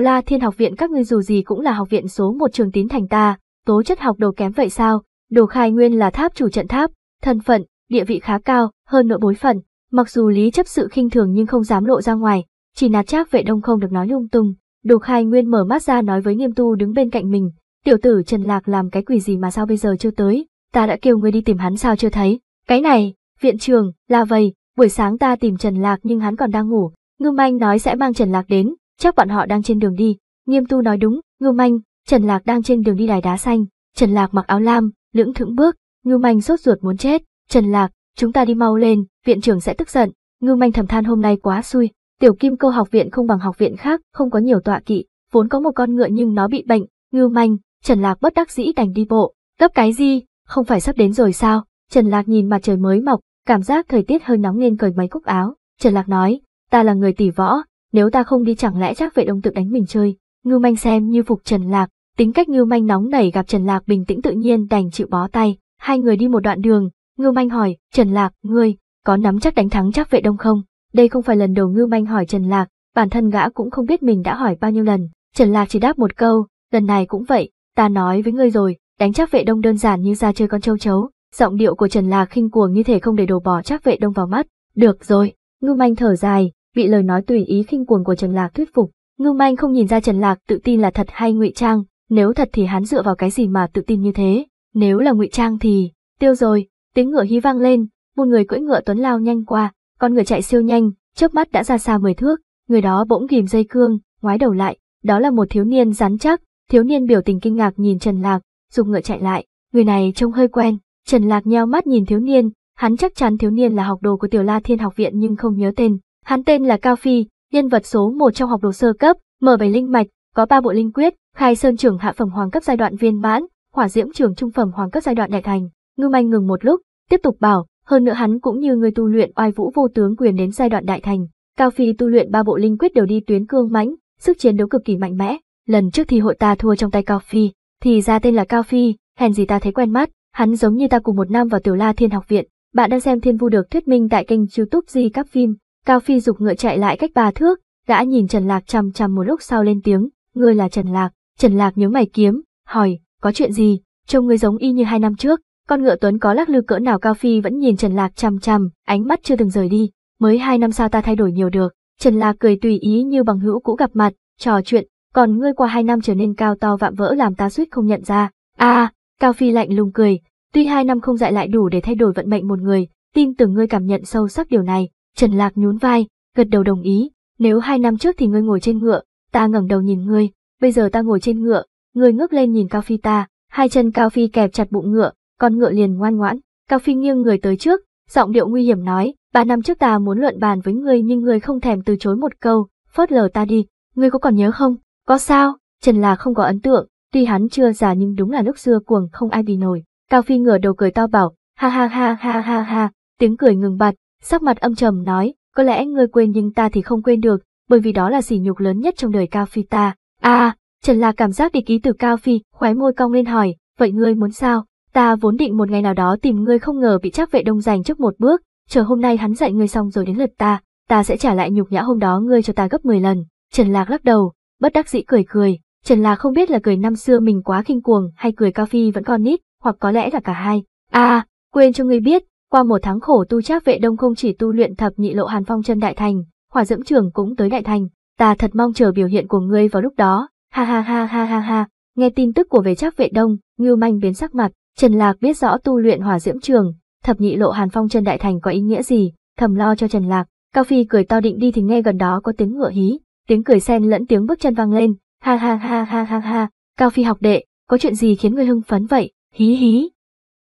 La Thiên học viện các ngươi dù gì cũng là học viện số một trường tín thành ta, tố chất học đồ kém vậy sao? Đồ Khai Nguyên là tháp chủ trận tháp, thân phận, địa vị khá cao, hơn nội bối phận, mặc dù lý chấp sự khinh thường nhưng không dám lộ ra ngoài, chỉ nạt chác vệ đông không được nói lung tung. Đồ Khai Nguyên mở mắt ra nói với Nghiêm Tu đứng bên cạnh mình, tiểu tử Trần Lạc làm cái quỷ gì mà sao bây giờ chưa tới, ta đã kêu ngươi đi tìm hắn sao chưa thấy. Cái này, viện trường, là vầy. buổi sáng ta tìm Trần Lạc nhưng hắn còn đang ngủ, Ngưu Manh nói sẽ mang Trần Lạc đến, chắc bọn họ đang trên đường đi. Nghiêm Tu nói đúng, Ngưu Manh, Trần Lạc đang trên đường đi đài đá xanh, Trần Lạc mặc áo lam, lưỡng thững bước, Ngưu Manh sốt ruột muốn chết, Trần Lạc, chúng ta đi mau lên, viện trưởng sẽ tức giận, Ngưu Manh thầm than hôm nay quá xui, tiểu kim câu học viện không bằng học viện khác, không có nhiều tọa kỵ, vốn có một con ngựa nhưng nó bị bệnh, Ngưu Manh, Trần Lạc bất đắc dĩ đành đi bộ, gấp cái gì, không phải sắp đến rồi sao, Trần Lạc nhìn mặt trời mới mọc, cảm giác thời tiết hơi nóng nên cởi mấy cúc áo. Trần Lạc nói, ta là người tỷ võ, nếu ta không đi chẳng lẽ chắc vệ đông tự đánh mình chơi. Ngưu Manh xem như phục Trần Lạc, tính cách Ngưu Manh nóng nảy gặp Trần Lạc bình tĩnh tự nhiên đành chịu bó tay. Hai người đi một đoạn đường, Ngưu Manh hỏi, Trần Lạc, ngươi, có nắm chắc đánh thắng chắc vệ đông không? Đây không phải lần đầu Ngưu Manh hỏi Trần Lạc, bản thân gã cũng không biết mình đã hỏi bao nhiêu lần. Trần Lạc chỉ đáp một câu, lần này cũng vậy, ta nói với ngươi rồi, đánh chắc vệ đông đơn giản như ra chơi con châu chấu giọng điệu của Trần Lạc khinh cuồng như thể không để đồ bỏ chắc vệ đông vào mắt. Được rồi, Ngưu Manh thở dài, bị lời nói tùy ý khinh cuồng của Trần Lạc thuyết phục. Ngưu Manh không nhìn ra Trần Lạc tự tin là thật hay ngụy trang, nếu thật thì hắn dựa vào cái gì mà tự tin như thế, nếu là ngụy trang thì, tiêu rồi, tiếng ngựa hí vang lên, một người cưỡi ngựa tuấn lao nhanh qua, con người chạy siêu nhanh, chớp mắt đã ra xa mười thước, người đó bỗng ghim dây cương, ngoái đầu lại, đó là một thiếu niên rắn chắc, thiếu niên biểu tình kinh ngạc nhìn Trần Lạc, dùng ngựa chạy lại, người này trông hơi quen, Trần Lạc nheo mắt nhìn thiếu niên, hắn chắc chắn thiếu niên là học đồ của Tiểu La Thiên học viện nhưng không nhớ tên. Hắn tên là Cao Phi, nhân vật số 1 trong học đồ sơ cấp, mở 7 linh mạch, có 3 bộ linh quyết, Khai Sơn trưởng hạ phẩm hoàng cấp giai đoạn viên mãn, Hỏa Diễm trưởng trung phẩm hoàng cấp giai đoạn đại thành. ngưu Manh ngừng một lúc, tiếp tục bảo, hơn nữa hắn cũng như người tu luyện oai vũ vô tướng quyền đến giai đoạn đại thành. Cao Phi tu luyện ba bộ linh quyết đều đi tuyến cương mãnh, sức chiến đấu cực kỳ mạnh mẽ. Lần trước thì hội ta thua trong tay Cao Phi, thì ra tên là Cao Phi, hèn gì ta thấy quen mắt. Hắn giống như ta cùng một năm vào Tiểu La Thiên học viện, bạn đang xem Thiên Vu được thuyết minh tại kênh YouTube Di Các Phim. Cao Phi dục ngựa chạy lại cách ba thước, đã nhìn Trần Lạc chằm chằm một lúc sau lên tiếng, "Ngươi là Trần Lạc?" Trần Lạc nhướng mày kiếm, hỏi, "Có chuyện gì? Trông ngươi giống y như hai năm trước." Con ngựa Tuấn có lắc lư cỡ nào Cao Phi vẫn nhìn Trần Lạc chằm chằm, ánh mắt chưa từng rời đi, "Mới hai năm sau ta thay đổi nhiều được?" Trần Lạc cười tùy ý như bằng hữu cũ gặp mặt, trò chuyện, "Còn ngươi qua hai năm trở nên cao to vạm vỡ làm ta suýt không nhận ra." "A, à, Cao Phi lạnh lùng cười, tuy hai năm không dạy lại đủ để thay đổi vận mệnh một người, tin tưởng ngươi cảm nhận sâu sắc điều này, Trần Lạc nhún vai, gật đầu đồng ý, nếu hai năm trước thì ngươi ngồi trên ngựa, ta ngẩng đầu nhìn ngươi, bây giờ ta ngồi trên ngựa, ngươi ngước lên nhìn Cao Phi ta, hai chân Cao Phi kẹp chặt bụng ngựa, con ngựa liền ngoan ngoãn, Cao Phi nghiêng người tới trước, giọng điệu nguy hiểm nói, ba năm trước ta muốn luận bàn với ngươi nhưng ngươi không thèm từ chối một câu, phớt lờ ta đi, ngươi có còn nhớ không, có sao, Trần Lạc không có ấn tượng, Tuy hắn chưa già nhưng đúng là lúc xưa cuồng không ai bị nổi. Cao Phi ngửa đầu cười to bảo, ha ha ha ha ha ha, tiếng cười ngừng bặt, sắc mặt âm trầm nói, có lẽ ngươi quên nhưng ta thì không quên được, bởi vì đó là sỉ nhục lớn nhất trong đời Cao Phi ta. À, Trần lạc cảm giác địch ý từ Cao Phi, khóe môi cong lên hỏi, vậy ngươi muốn sao? Ta vốn định một ngày nào đó tìm ngươi không ngờ bị chắc vệ đông giành trước một bước, chờ hôm nay hắn dạy ngươi xong rồi đến lượt ta, ta sẽ trả lại nhục nhã hôm đó ngươi cho ta gấp 10 lần. Trần Lạc lắc đầu, bất đắc dĩ cười cười, Trần là không biết là cười năm xưa mình quá khinh cuồng hay cười cao phi vẫn còn nít, hoặc có lẽ là cả hai. À, quên cho ngươi biết, qua một tháng khổ tu trác vệ đông không chỉ tu luyện thập nhị lộ hàn phong chân đại thành, hỏa dẫm trường cũng tới đại thành, ta thật mong chờ biểu hiện của ngươi vào lúc đó, ha ha ha ha ha ha. Nghe tin tức của về trác vệ đông, Ngưu Manh biến sắc mặt, Trần Lạc biết rõ tu luyện hỏa diễm trường, thập nhị lộ hàn phong chân đại thành có ý nghĩa gì, thầm lo cho Trần Lạc. Cao Phi cười to định đi thì nghe gần đó có tiếng ngựa hí, tiếng cười xen lẫn tiếng bước chân vang lên, ha ha ha ha ha ha, Cao Phi học đệ, có chuyện gì khiến ngươi hưng phấn vậy, hí hí.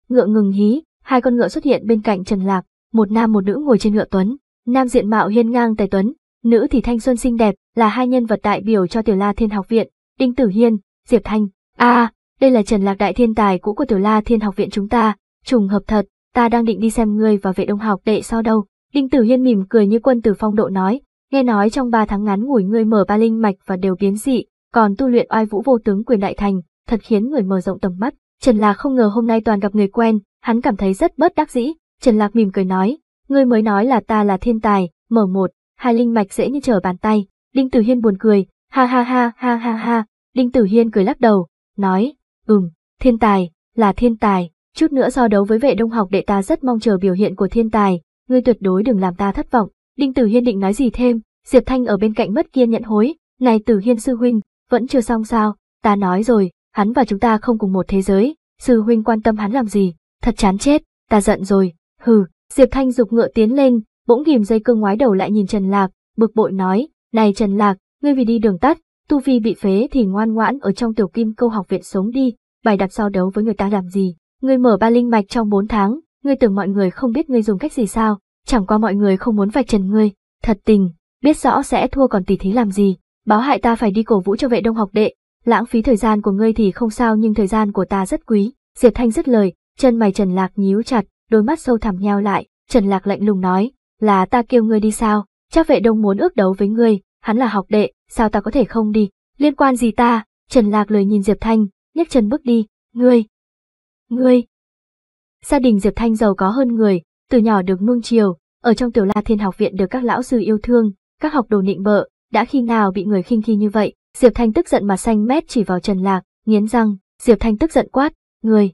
Ngựa ngừng hí, hai con ngựa xuất hiện bên cạnh Trần Lạc, một nam một nữ ngồi trên ngựa Tuấn, nam diện mạo hiên ngang tài Tuấn, nữ thì thanh xuân xinh đẹp, là hai nhân vật đại biểu cho Tiểu La Thiên học viện, Đinh Tử Hiên, Diệp Thanh. A, à, đây là Trần Lạc đại thiên tài cũ của Tiểu La Thiên học viện chúng ta, trùng hợp thật, ta đang định đi xem ngươi và vệ đông học đệ so đâu. Đinh Tử Hiên mỉm cười như quân tử phong độ nói, nghe nói trong ba tháng ngắn ngủi ngươi mở ba linh mạch và đều biến dị, còn tu luyện oai vũ vô tướng quyền đại thành, thật khiến người mở rộng tầm mắt. Trần Lạc không ngờ hôm nay toàn gặp người quen, hắn cảm thấy rất bất đắc dĩ. Trần Lạc mỉm cười nói, ngươi mới nói là ta là thiên tài, mở một, hai linh mạch dễ như trở bàn tay. Đinh Tử Hiên buồn cười, ha ha ha ha ha ha, Đinh Tử Hiên cười lắc đầu, nói, ừm, thiên tài, là thiên tài, chút nữa so đấu với vệ đông học đệ ta rất mong chờ biểu hiện của thiên tài, ngươi tuyệt đối đừng làm ta thất vọng. Đinh Tử Hiên định nói gì thêm, Diệp Thanh ở bên cạnh mất kiên nhận hối, này Tử Hiên sư huynh, vẫn chưa xong sao, ta nói rồi, hắn và chúng ta không cùng một thế giới, sư huynh quan tâm hắn làm gì, thật chán chết, ta giận rồi, hừ, Diệp Thanh dục ngựa tiến lên, bỗng ghim dây cương ngoái đầu lại nhìn Trần Lạc, bực bội nói, này Trần Lạc, ngươi vì đi đường tắt, tu vi bị phế thì ngoan ngoãn ở trong tiểu kim câu học viện sống đi, bài đặt so đấu với người ta làm gì, ngươi mở ba linh mạch trong bốn tháng, ngươi tưởng mọi người không biết ngươi dùng cách gì sao, chẳng qua mọi người không muốn vạch trần ngươi, thật tình, biết rõ sẽ thua còn tỉ thí làm gì, báo hại ta phải đi cổ vũ cho vệ đông học đệ, lãng phí thời gian của ngươi thì không sao nhưng thời gian của ta rất quý. Diệp Thanh dứt lời, chân mày Trần Lạc nhíu chặt, đôi mắt sâu thẳm nheo lại, Trần Lạc lạnh lùng nói, là ta kêu ngươi đi sao, chắc vệ đông muốn ước đấu với ngươi, hắn là học đệ, sao ta có thể không đi, liên quan gì ta, Trần Lạc lời nhìn Diệp Thanh, nhấc chân bước đi, ngươi, ngươi. Gia đình Diệp Thanh giàu có hơn người, từ nhỏ được nuông chiều, ở trong tiểu la thiên học viện được các lão sư yêu thương, các học đồ nịnh bợ, đã khi nào bị người khinh khi như vậy, Diệp Thanh tức giận mà xanh mét chỉ vào Trần Lạc, nghiến răng, Diệp Thanh tức giận quát, người,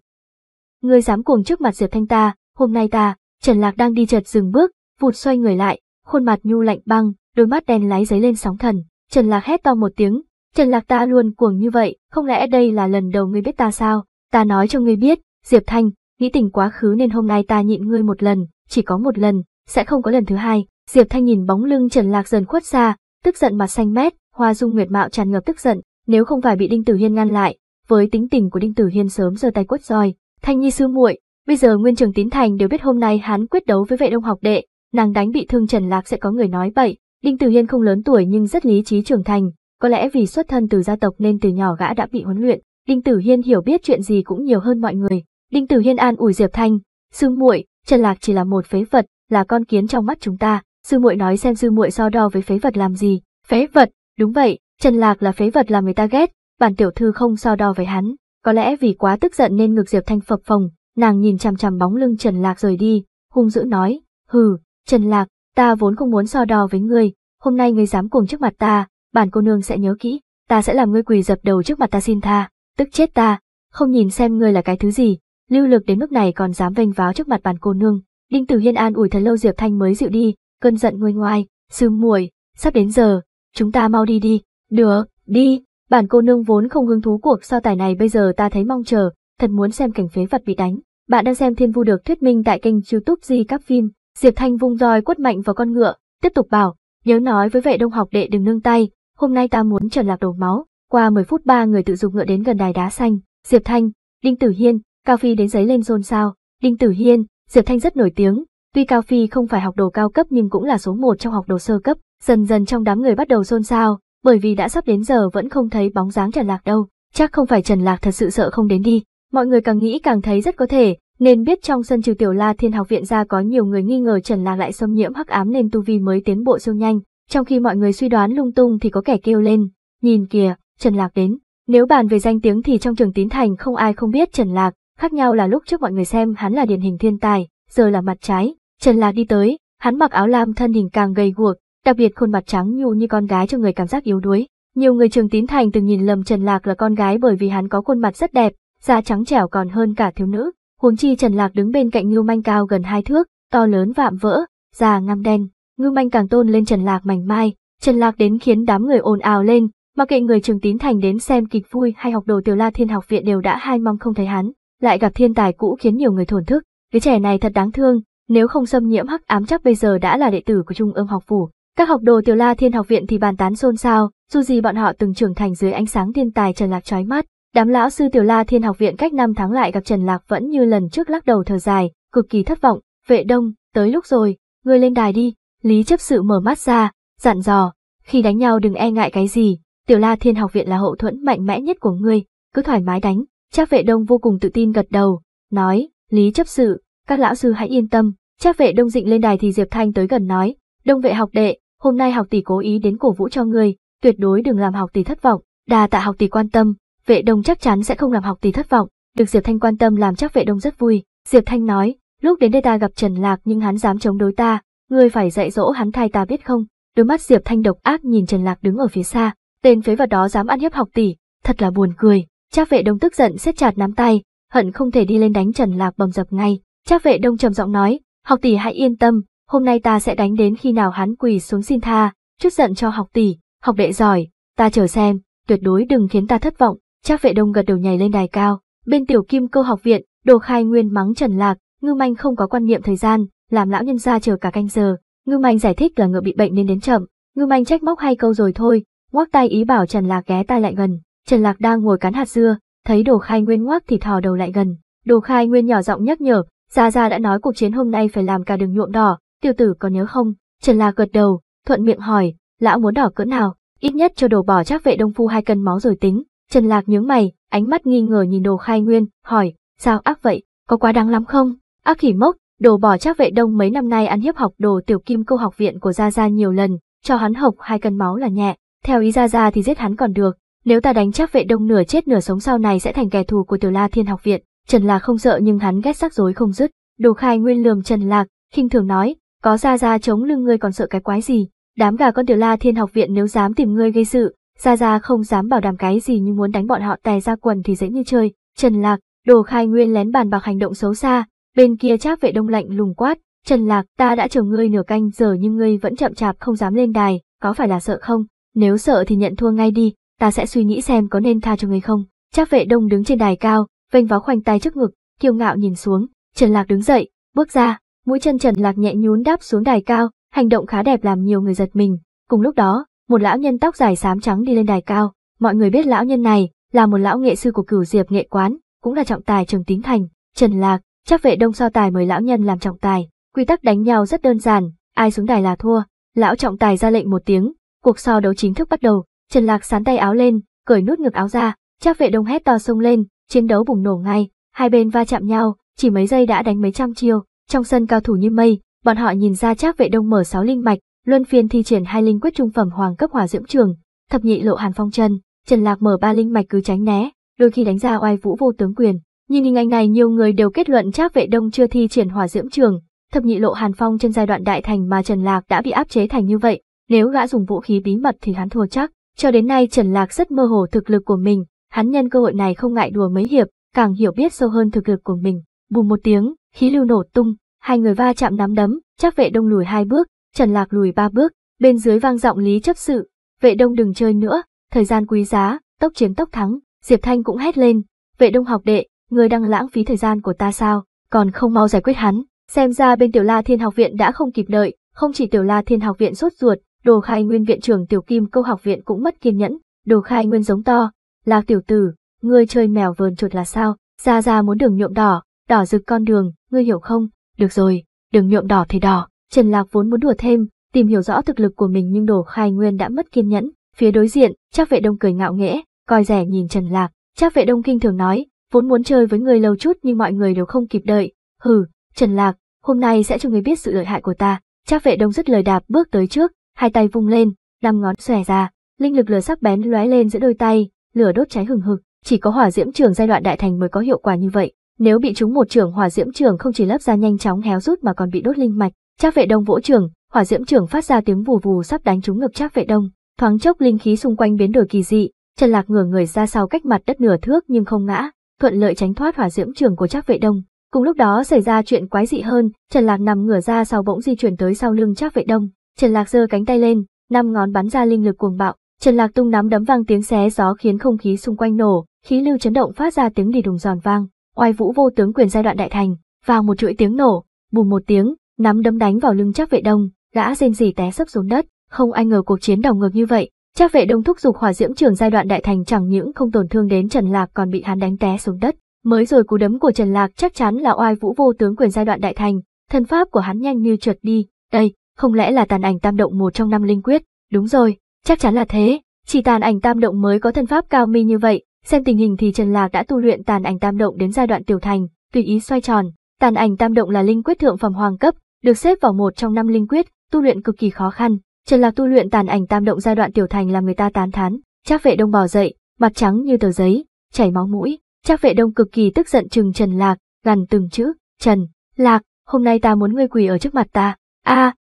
người dám cuồng trước mặt Diệp Thanh ta, hôm nay ta, Trần Lạc đang đi chợt dừng bước, vụt xoay người lại, khuôn mặt nhu lạnh băng, đôi mắt đen lái giấy lên sóng thần, Trần Lạc hét to một tiếng, Trần Lạc ta luôn cuồng như vậy, không lẽ đây là lần đầu ngươi biết ta sao, ta nói cho ngươi biết, Diệp Thanh, nghĩ tình quá khứ nên hôm nay ta nhịn ngươi một lần, chỉ có một lần, sẽ không có lần thứ hai. Diệp Thanh nhìn bóng lưng Trần Lạc dần khuất xa, tức giận mặt xanh mét, Hoa Dung Nguyệt mạo tràn ngập tức giận, nếu không phải bị Đinh Tử Hiên ngăn lại, với tính tình của Đinh Tử Hiên sớm giơ tay quất roi, Thanh Nhi sư muội, bây giờ Nguyên Trường Tín Thành đều biết hôm nay hắn quyết đấu với vệ đông học đệ, nàng đánh bị thương Trần Lạc sẽ có người nói bậy, Đinh Tử Hiên không lớn tuổi nhưng rất lý trí trưởng thành, có lẽ vì xuất thân từ gia tộc nên từ nhỏ gã đã bị huấn luyện, Đinh Tử Hiên hiểu biết chuyện gì cũng nhiều hơn mọi người. Đinh Tử Hiên an ủi Diệp Thanh, "Sư muội, Trần Lạc chỉ là một phế vật, là con kiến trong mắt chúng ta, sư muội nói xem sư muội so đo với phế vật làm gì phế vật đúng vậy trần lạc là phế vật làm người ta ghét bản tiểu thư không so đo với hắn có lẽ vì quá tức giận nên ngược diệp thanh phập phồng nàng nhìn chằm chằm bóng lưng trần lạc rời đi hung dữ nói hừ trần lạc ta vốn không muốn so đo với ngươi hôm nay ngươi dám cuồng trước mặt ta bản cô nương sẽ nhớ kỹ ta sẽ làm ngươi quỳ dập đầu trước mặt ta xin tha tức chết ta không nhìn xem ngươi là cái thứ gì lưu lực đến mức này còn dám vênh váo trước mặt bản cô nương đinh tử hiên an ủi thật lâu diệp thanh mới dịu đi cơn giận nguôi ngoai, sư muội, sắp đến giờ, chúng ta mau đi đi, được, đi, bản cô nương vốn không hứng thú cuộc so tài này bây giờ ta thấy mong chờ, thật muốn xem cảnh phế vật bị đánh. Bạn đang xem Thiên Vu được thuyết minh tại kênh youtube Di Các Phim, Diệp Thanh vung roi quất mạnh vào con ngựa, tiếp tục bảo, nhớ nói với vệ đông học đệ đừng nương tay, hôm nay ta muốn trần lạc đổ máu, qua 10 phút ba người tự dùng ngựa đến gần đài đá xanh, Diệp Thanh, Đinh Tử Hiên, Cao Phi đến giấy lên rôn sao? Đinh Tử Hiên, Diệp Thanh rất nổi tiếng, Tuy Cao Phi không phải học đồ cao cấp nhưng cũng là số một trong học đồ sơ cấp, dần dần trong đám người bắt đầu xôn xao, bởi vì đã sắp đến giờ vẫn không thấy bóng dáng Trần Lạc đâu, chắc không phải Trần Lạc thật sự sợ không đến đi. Mọi người càng nghĩ càng thấy rất có thể, nên biết trong sân trừ Tiểu La Thiên học viện ra có nhiều người nghi ngờ Trần Lạc lại xâm nhiễm hắc ám nên tu vi mới tiến bộ siêu nhanh, trong khi mọi người suy đoán lung tung thì có kẻ kêu lên, nhìn kìa, Trần Lạc đến. Nếu bàn về danh tiếng thì trong trường Tín Thành không ai không biết Trần Lạc, khác nhau là lúc trước mọi người xem hắn là điển hình thiên tài, giờ là mặt trái, Trần Lạc đi tới, hắn mặc áo lam thân hình càng gầy guộc, đặc biệt khuôn mặt trắng nhu như con gái cho người cảm giác yếu đuối. Nhiều người trường tín thành từng nhìn lầm Trần Lạc là con gái bởi vì hắn có khuôn mặt rất đẹp, da trắng trẻo còn hơn cả thiếu nữ. Huống chi Trần Lạc đứng bên cạnh Ngưu Manh cao gần hai thước, to lớn vạm vỡ, da ngăm đen. Ngưu Manh càng tôn lên Trần Lạc mảnh mai, Trần Lạc đến khiến đám người ồn ào lên, mặc kệ người trường tín thành đến xem kịch vui hay học đồ Tiểu La Thiên học viện đều đã hai mong không thấy hắn, lại gặp thiên tài cũ khiến nhiều người thổn thức, đứa trẻ này thật đáng thương, nếu không xâm nhiễm hắc ám chắc bây giờ đã là đệ tử của Trung ương học phủ. Các học đồ Tiểu La Thiên học viện thì bàn tán xôn xao, dù gì bọn họ từng trưởng thành dưới ánh sáng thiên tài Trần Lạc chói mắt, đám lão sư Tiểu La Thiên học viện cách năm tháng lại gặp Trần Lạc vẫn như lần trước lắc đầu thở dài, cực kỳ thất vọng, "Vệ Đông, tới lúc rồi, ngươi lên đài đi." Lý chấp sự mở mắt ra, dặn dò, "Khi đánh nhau đừng e ngại cái gì, Tiểu La Thiên học viện là hậu thuẫn mạnh mẽ nhất của ngươi, cứ thoải mái đánh." Trác Vệ Đông vô cùng tự tin gật đầu, nói, "Lý chấp sự, các lão sư hãy yên tâm, chắc vệ đông dịnh lên đài thì Diệp Thanh tới gần nói, đông vệ học đệ, hôm nay học tỷ cố ý đến cổ vũ cho ngươi, tuyệt đối đừng làm học tỷ thất vọng, đà tạ học tỷ quan tâm, vệ đông chắc chắn sẽ không làm học tỷ thất vọng, được Diệp Thanh quan tâm làm chắc vệ đông rất vui, Diệp Thanh nói, lúc đến đây ta gặp Trần Lạc nhưng hắn dám chống đối ta, ngươi phải dạy dỗ hắn thay ta biết không, đôi mắt Diệp Thanh độc ác nhìn Trần Lạc đứng ở phía xa, tên phế vật đó dám ăn hiếp học tỷ, thật là buồn cười, chắc vệ đông tức giận siết chặt nắm tay, hận không thể đi lên đánh Trần Lạc bầm dập ngay. Trác vệ đông trầm giọng nói, học tỷ hãy yên tâm, hôm nay ta sẽ đánh đến khi nào hắn quỳ xuống xin tha, chút giận cho học tỷ, học đệ giỏi, ta chờ xem, tuyệt đối đừng khiến ta thất vọng. Trác vệ đông gật đầu nhảy lên đài cao, bên tiểu kim câu học viện, đồ khai nguyên mắng trần lạc, ngư manh không có quan niệm thời gian, làm lão nhân gia chờ cả canh giờ. Ngư manh giải thích là ngựa bị bệnh nên đến chậm, ngư manh trách móc hai câu rồi thôi, ngoắc tay ý bảo Trần Lạc ghé tai lại gần. Trần Lạc đang ngồi cắn hạt dưa, thấy Đồ Khai Nguyên ngoắc thì thò đầu lại gần. Đồ Khai Nguyên nhỏ giọng nhắc nhở, Gia Gia đã nói cuộc chiến hôm nay phải làm cả đường nhuộm đỏ, tiểu tử có nhớ không? Trần Lạc gật đầu, thuận miệng hỏi, lão muốn đỏ cỡ nào, ít nhất cho đồ bỏ chắc vệ đông phu hai cân máu rồi tính. Trần Lạc nhướng mày, ánh mắt nghi ngờ nhìn đồ khai nguyên, hỏi, sao ác vậy, có quá đáng lắm không? Ác khỉ mốc, đồ bỏ chắc vệ đông mấy năm nay ăn hiếp học đồ tiểu kim câu học viện của Gia Gia nhiều lần, cho hắn học hai cân máu là nhẹ, theo ý Gia Gia thì giết hắn còn được, nếu ta đánh chắc vệ đông nửa chết nửa sống sau này sẽ thành kẻ thù của tiểu la thiên học viện. Trần Lạc không sợ nhưng hắn ghét sắc rối không dứt, đồ khai nguyên lườm Trần Lạc, khinh thường nói, có ra ra chống lưng ngươi còn sợ cái quái gì, đám gà con tiểu la thiên học viện nếu dám tìm ngươi gây sự, ra ra không dám bảo đảm cái gì nhưng muốn đánh bọn họ tè ra quần thì dễ như chơi. Trần Lạc, đồ khai nguyên lén bàn bạc hành động xấu xa, bên kia trác vệ đông lạnh lùng quát, Trần Lạc ta đã chờ ngươi nửa canh giờ nhưng ngươi vẫn chậm chạp không dám lên đài, có phải là sợ không? Nếu sợ thì nhận thua ngay đi, ta sẽ suy nghĩ xem có nên tha cho ngươi không. Trác vệ đông đứng trên đài cao, vênh váo khoanh tay trước ngực, kiêu ngạo nhìn xuống, Trần Lạc đứng dậy, bước ra, mũi chân Trần Lạc nhẹ nhún đáp xuống đài cao, hành động khá đẹp làm nhiều người giật mình. Cùng lúc đó, một lão nhân tóc dài xám trắng đi lên đài cao, mọi người biết lão nhân này là một lão nghệ sư của Cửu Diệp Nghệ quán, cũng là trọng tài Trường Tín Thành, Trần Lạc, chắc vệ đông so tài mời lão nhân làm trọng tài, quy tắc đánh nhau rất đơn giản, ai xuống đài là thua. Lão trọng tài ra lệnh một tiếng, cuộc so đấu chính thức bắt đầu, Trần Lạc sán tay áo lên, cởi nút ngực áo ra, chắc vệ đông hét to sông lên, Chiến đấu bùng nổ ngay, hai bên va chạm nhau, chỉ mấy giây đã đánh mấy trăm chiêu, trong sân cao thủ như mây, bọn họ nhìn ra chắc vệ đông mở sáu linh mạch, luân phiên thi triển hai linh quyết trung phẩm hoàng cấp hỏa diễm trường, thập nhị lộ hàn phong chân, Trần Lạc mở ba linh mạch cứ tránh né, đôi khi đánh ra oai vũ vô tướng quyền. Nhìn hình ảnh này nhiều người đều kết luận chắc vệ đông chưa thi triển hỏa diễm trường, thập nhị lộ hàn phong trên giai đoạn đại thành mà Trần Lạc đã bị áp chế thành như vậy, nếu gã dùng vũ khí bí mật thì hắn thua chắc. Cho đến nay Trần Lạc rất mơ hồ thực lực của mình, hắn nhân cơ hội này không ngại đùa mấy hiệp, càng hiểu biết sâu hơn thực lực của mình. Bùm một tiếng, khí lưu nổ tung, hai người va chạm nắm đấm, chắc vệ đông lùi hai bước, Trần Lạc lùi ba bước, bên dưới vang giọng lý chấp sự, vệ đông đừng chơi nữa, thời gian quý giá, tốc chiến tốc thắng, Diệp Thanh cũng hét lên, vệ đông học đệ, người đang lãng phí thời gian của ta sao, còn không mau giải quyết hắn, xem ra bên tiểu la thiên học viện đã không kịp đợi, không chỉ tiểu la thiên học viện sốt ruột, đồ khai nguyên viện trưởng tiểu kim câu học viện cũng mất kiên nhẫn, đồ khai nguyên giống to, Lao tiểu tử, ngươi chơi mèo vờn chuột là sao? Ra ra muốn đường nhuộm đỏ, đỏ rực con đường, ngươi hiểu không? Được rồi, đường nhuộm đỏ thì đỏ. Trần Lạc vốn muốn đùa thêm, tìm hiểu rõ thực lực của mình nhưng Đổ khai nguyên đã mất kiên nhẫn. Phía đối diện, chắc vệ đông cười ngạo nghễ, coi rẻ nhìn Trần Lạc. Chắc vệ đông kinh thường nói, vốn muốn chơi với người lâu chút nhưng mọi người đều không kịp đợi. Hừ, Trần Lạc, hôm nay sẽ cho ngươi biết sự lợi hại của ta. Chắc vệ đông rất lời đạp bước tới trước, hai tay vung lên, năm ngón xòe ra, linh lực lửa sắc bén lóe lên giữa đôi tay, lửa đốt cháy hừng hực, chỉ có hỏa diễm trường giai đoạn đại thành mới có hiệu quả như vậy. Nếu bị chúng một trường hỏa diễm trường không chỉ lấp ra nhanh chóng héo rút mà còn bị đốt linh mạch. Trác Vệ Đông vỗ trường, hỏa diễm trường phát ra tiếng vù vù sắp đánh trúng ngực Trác Vệ Đông. Thoáng chốc linh khí xung quanh biến đổi kỳ dị, Trần Lạc ngửa người ra sau cách mặt đất nửa thước nhưng không ngã, thuận lợi tránh thoát hỏa diễm trường của Trác Vệ Đông. Cùng lúc đó xảy ra chuyện quái dị hơn, Trần Lạc nằm ngửa ra sau bỗng di chuyển tới sau lưng Trác Vệ Đông. Trần Lạc giơ cánh tay lên, năm ngón bắn ra linh lực cuồng bạo, Trần Lạc Tung nắm đấm vang tiếng xé gió khiến không khí xung quanh nổ, khí lưu chấn động phát ra tiếng đi đùng giòn vang. Oai Vũ vô tướng quyền giai đoạn đại thành, vào một chuỗi tiếng nổ, bùm một tiếng, nắm đấm đánh vào lưng Trác Vệ Đông, gã rên rỉ té sấp xuống đất, không ai ngờ cuộc chiến đảo ngược như vậy. Trác Vệ Đông thúc giục Hỏa Diễm Trường giai đoạn đại thành chẳng những không tổn thương đến Trần Lạc còn bị hắn đánh té xuống đất. Mới rồi cú đấm của Trần Lạc chắc chắn là Oai Vũ vô tướng quyền giai đoạn đại thành, thân pháp của hắn nhanh như trượt đi, đây, không lẽ là tàn ảnh tam động một trong năm linh quyết, đúng rồi, Chắc chắn là thế, chỉ tàn ảnh tam động mới có thân pháp cao minh như vậy, xem tình hình thì Trần Lạc đã tu luyện tàn ảnh tam động đến giai đoạn tiểu thành, tùy ý xoay tròn. Tàn ảnh tam động là linh quyết thượng phẩm hoàng cấp, được xếp vào một trong năm linh quyết, tu luyện cực kỳ khó khăn. Trần Lạc tu luyện tàn ảnh tam động giai đoạn tiểu thành làm người ta tán thán, Trác Vệ Đông bò dậy, mặt trắng như tờ giấy, chảy máu mũi. Trác Vệ Đông cực kỳ tức giận trừng Trần Lạc, gằn từng chữ, "Trần, Lạc, hôm nay ta muốn ngươi quỳ ở trước mặt ta." A. À.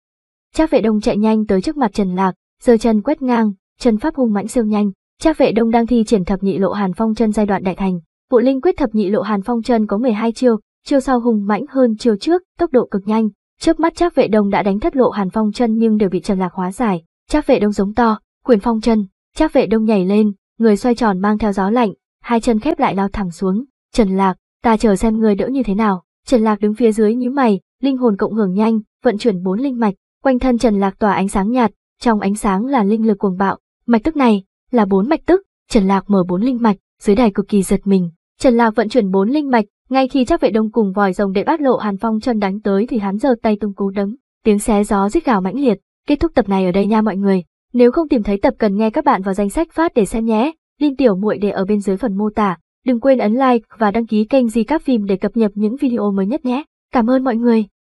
Trác Vệ Đông chạy nhanh tới trước mặt Trần Lạc, giơ chân quét ngang, chân pháp hung mãnh siêu nhanh, cha Vệ Đông đang thi triển thập nhị lộ Hàn Phong chân giai đoạn đại thành, Bộ linh quyết thập nhị lộ Hàn Phong chân có 12 chiêu, chiêu sau hung mãnh hơn chiêu trước, tốc độ cực nhanh, chớp mắt cha Vệ Đông đã đánh thất lộ Hàn Phong chân nhưng đều bị Trần Lạc hóa giải, cha Vệ Đông giống to, quyền phong chân, cha Vệ Đông nhảy lên, người xoay tròn mang theo gió lạnh, hai chân khép lại lao thẳng xuống, Trần Lạc, ta chờ xem người đỡ như thế nào. Trần Lạc đứng phía dưới nhíu mày, linh hồn cộng hưởng nhanh, vận chuyển bốn linh mạch, quanh thân Trần Lạc tỏa ánh sáng nhạt, trong ánh sáng là linh lực cuồng bạo, mạch tức này là bốn mạch tức, Trần Lạc mở bốn linh mạch, dưới đài cực kỳ giật mình. Trần Lạc vận chuyển bốn linh mạch, ngay khi chắc vệ đông cùng vòi rồng đệ bát lộ Hàn Phong chân đánh tới thì hắn giơ tay tung cú đấm, tiếng xé gió rít gào mãnh liệt. Kết thúc tập này ở đây nha mọi người. Nếu không tìm thấy tập cần nghe các bạn vào danh sách phát để xem nhé. Link tiểu muội để ở bên dưới phần mô tả. Đừng quên ấn like và đăng ký kênh Di Các Phim để cập nhật những video mới nhất nhé. Cảm ơn mọi người.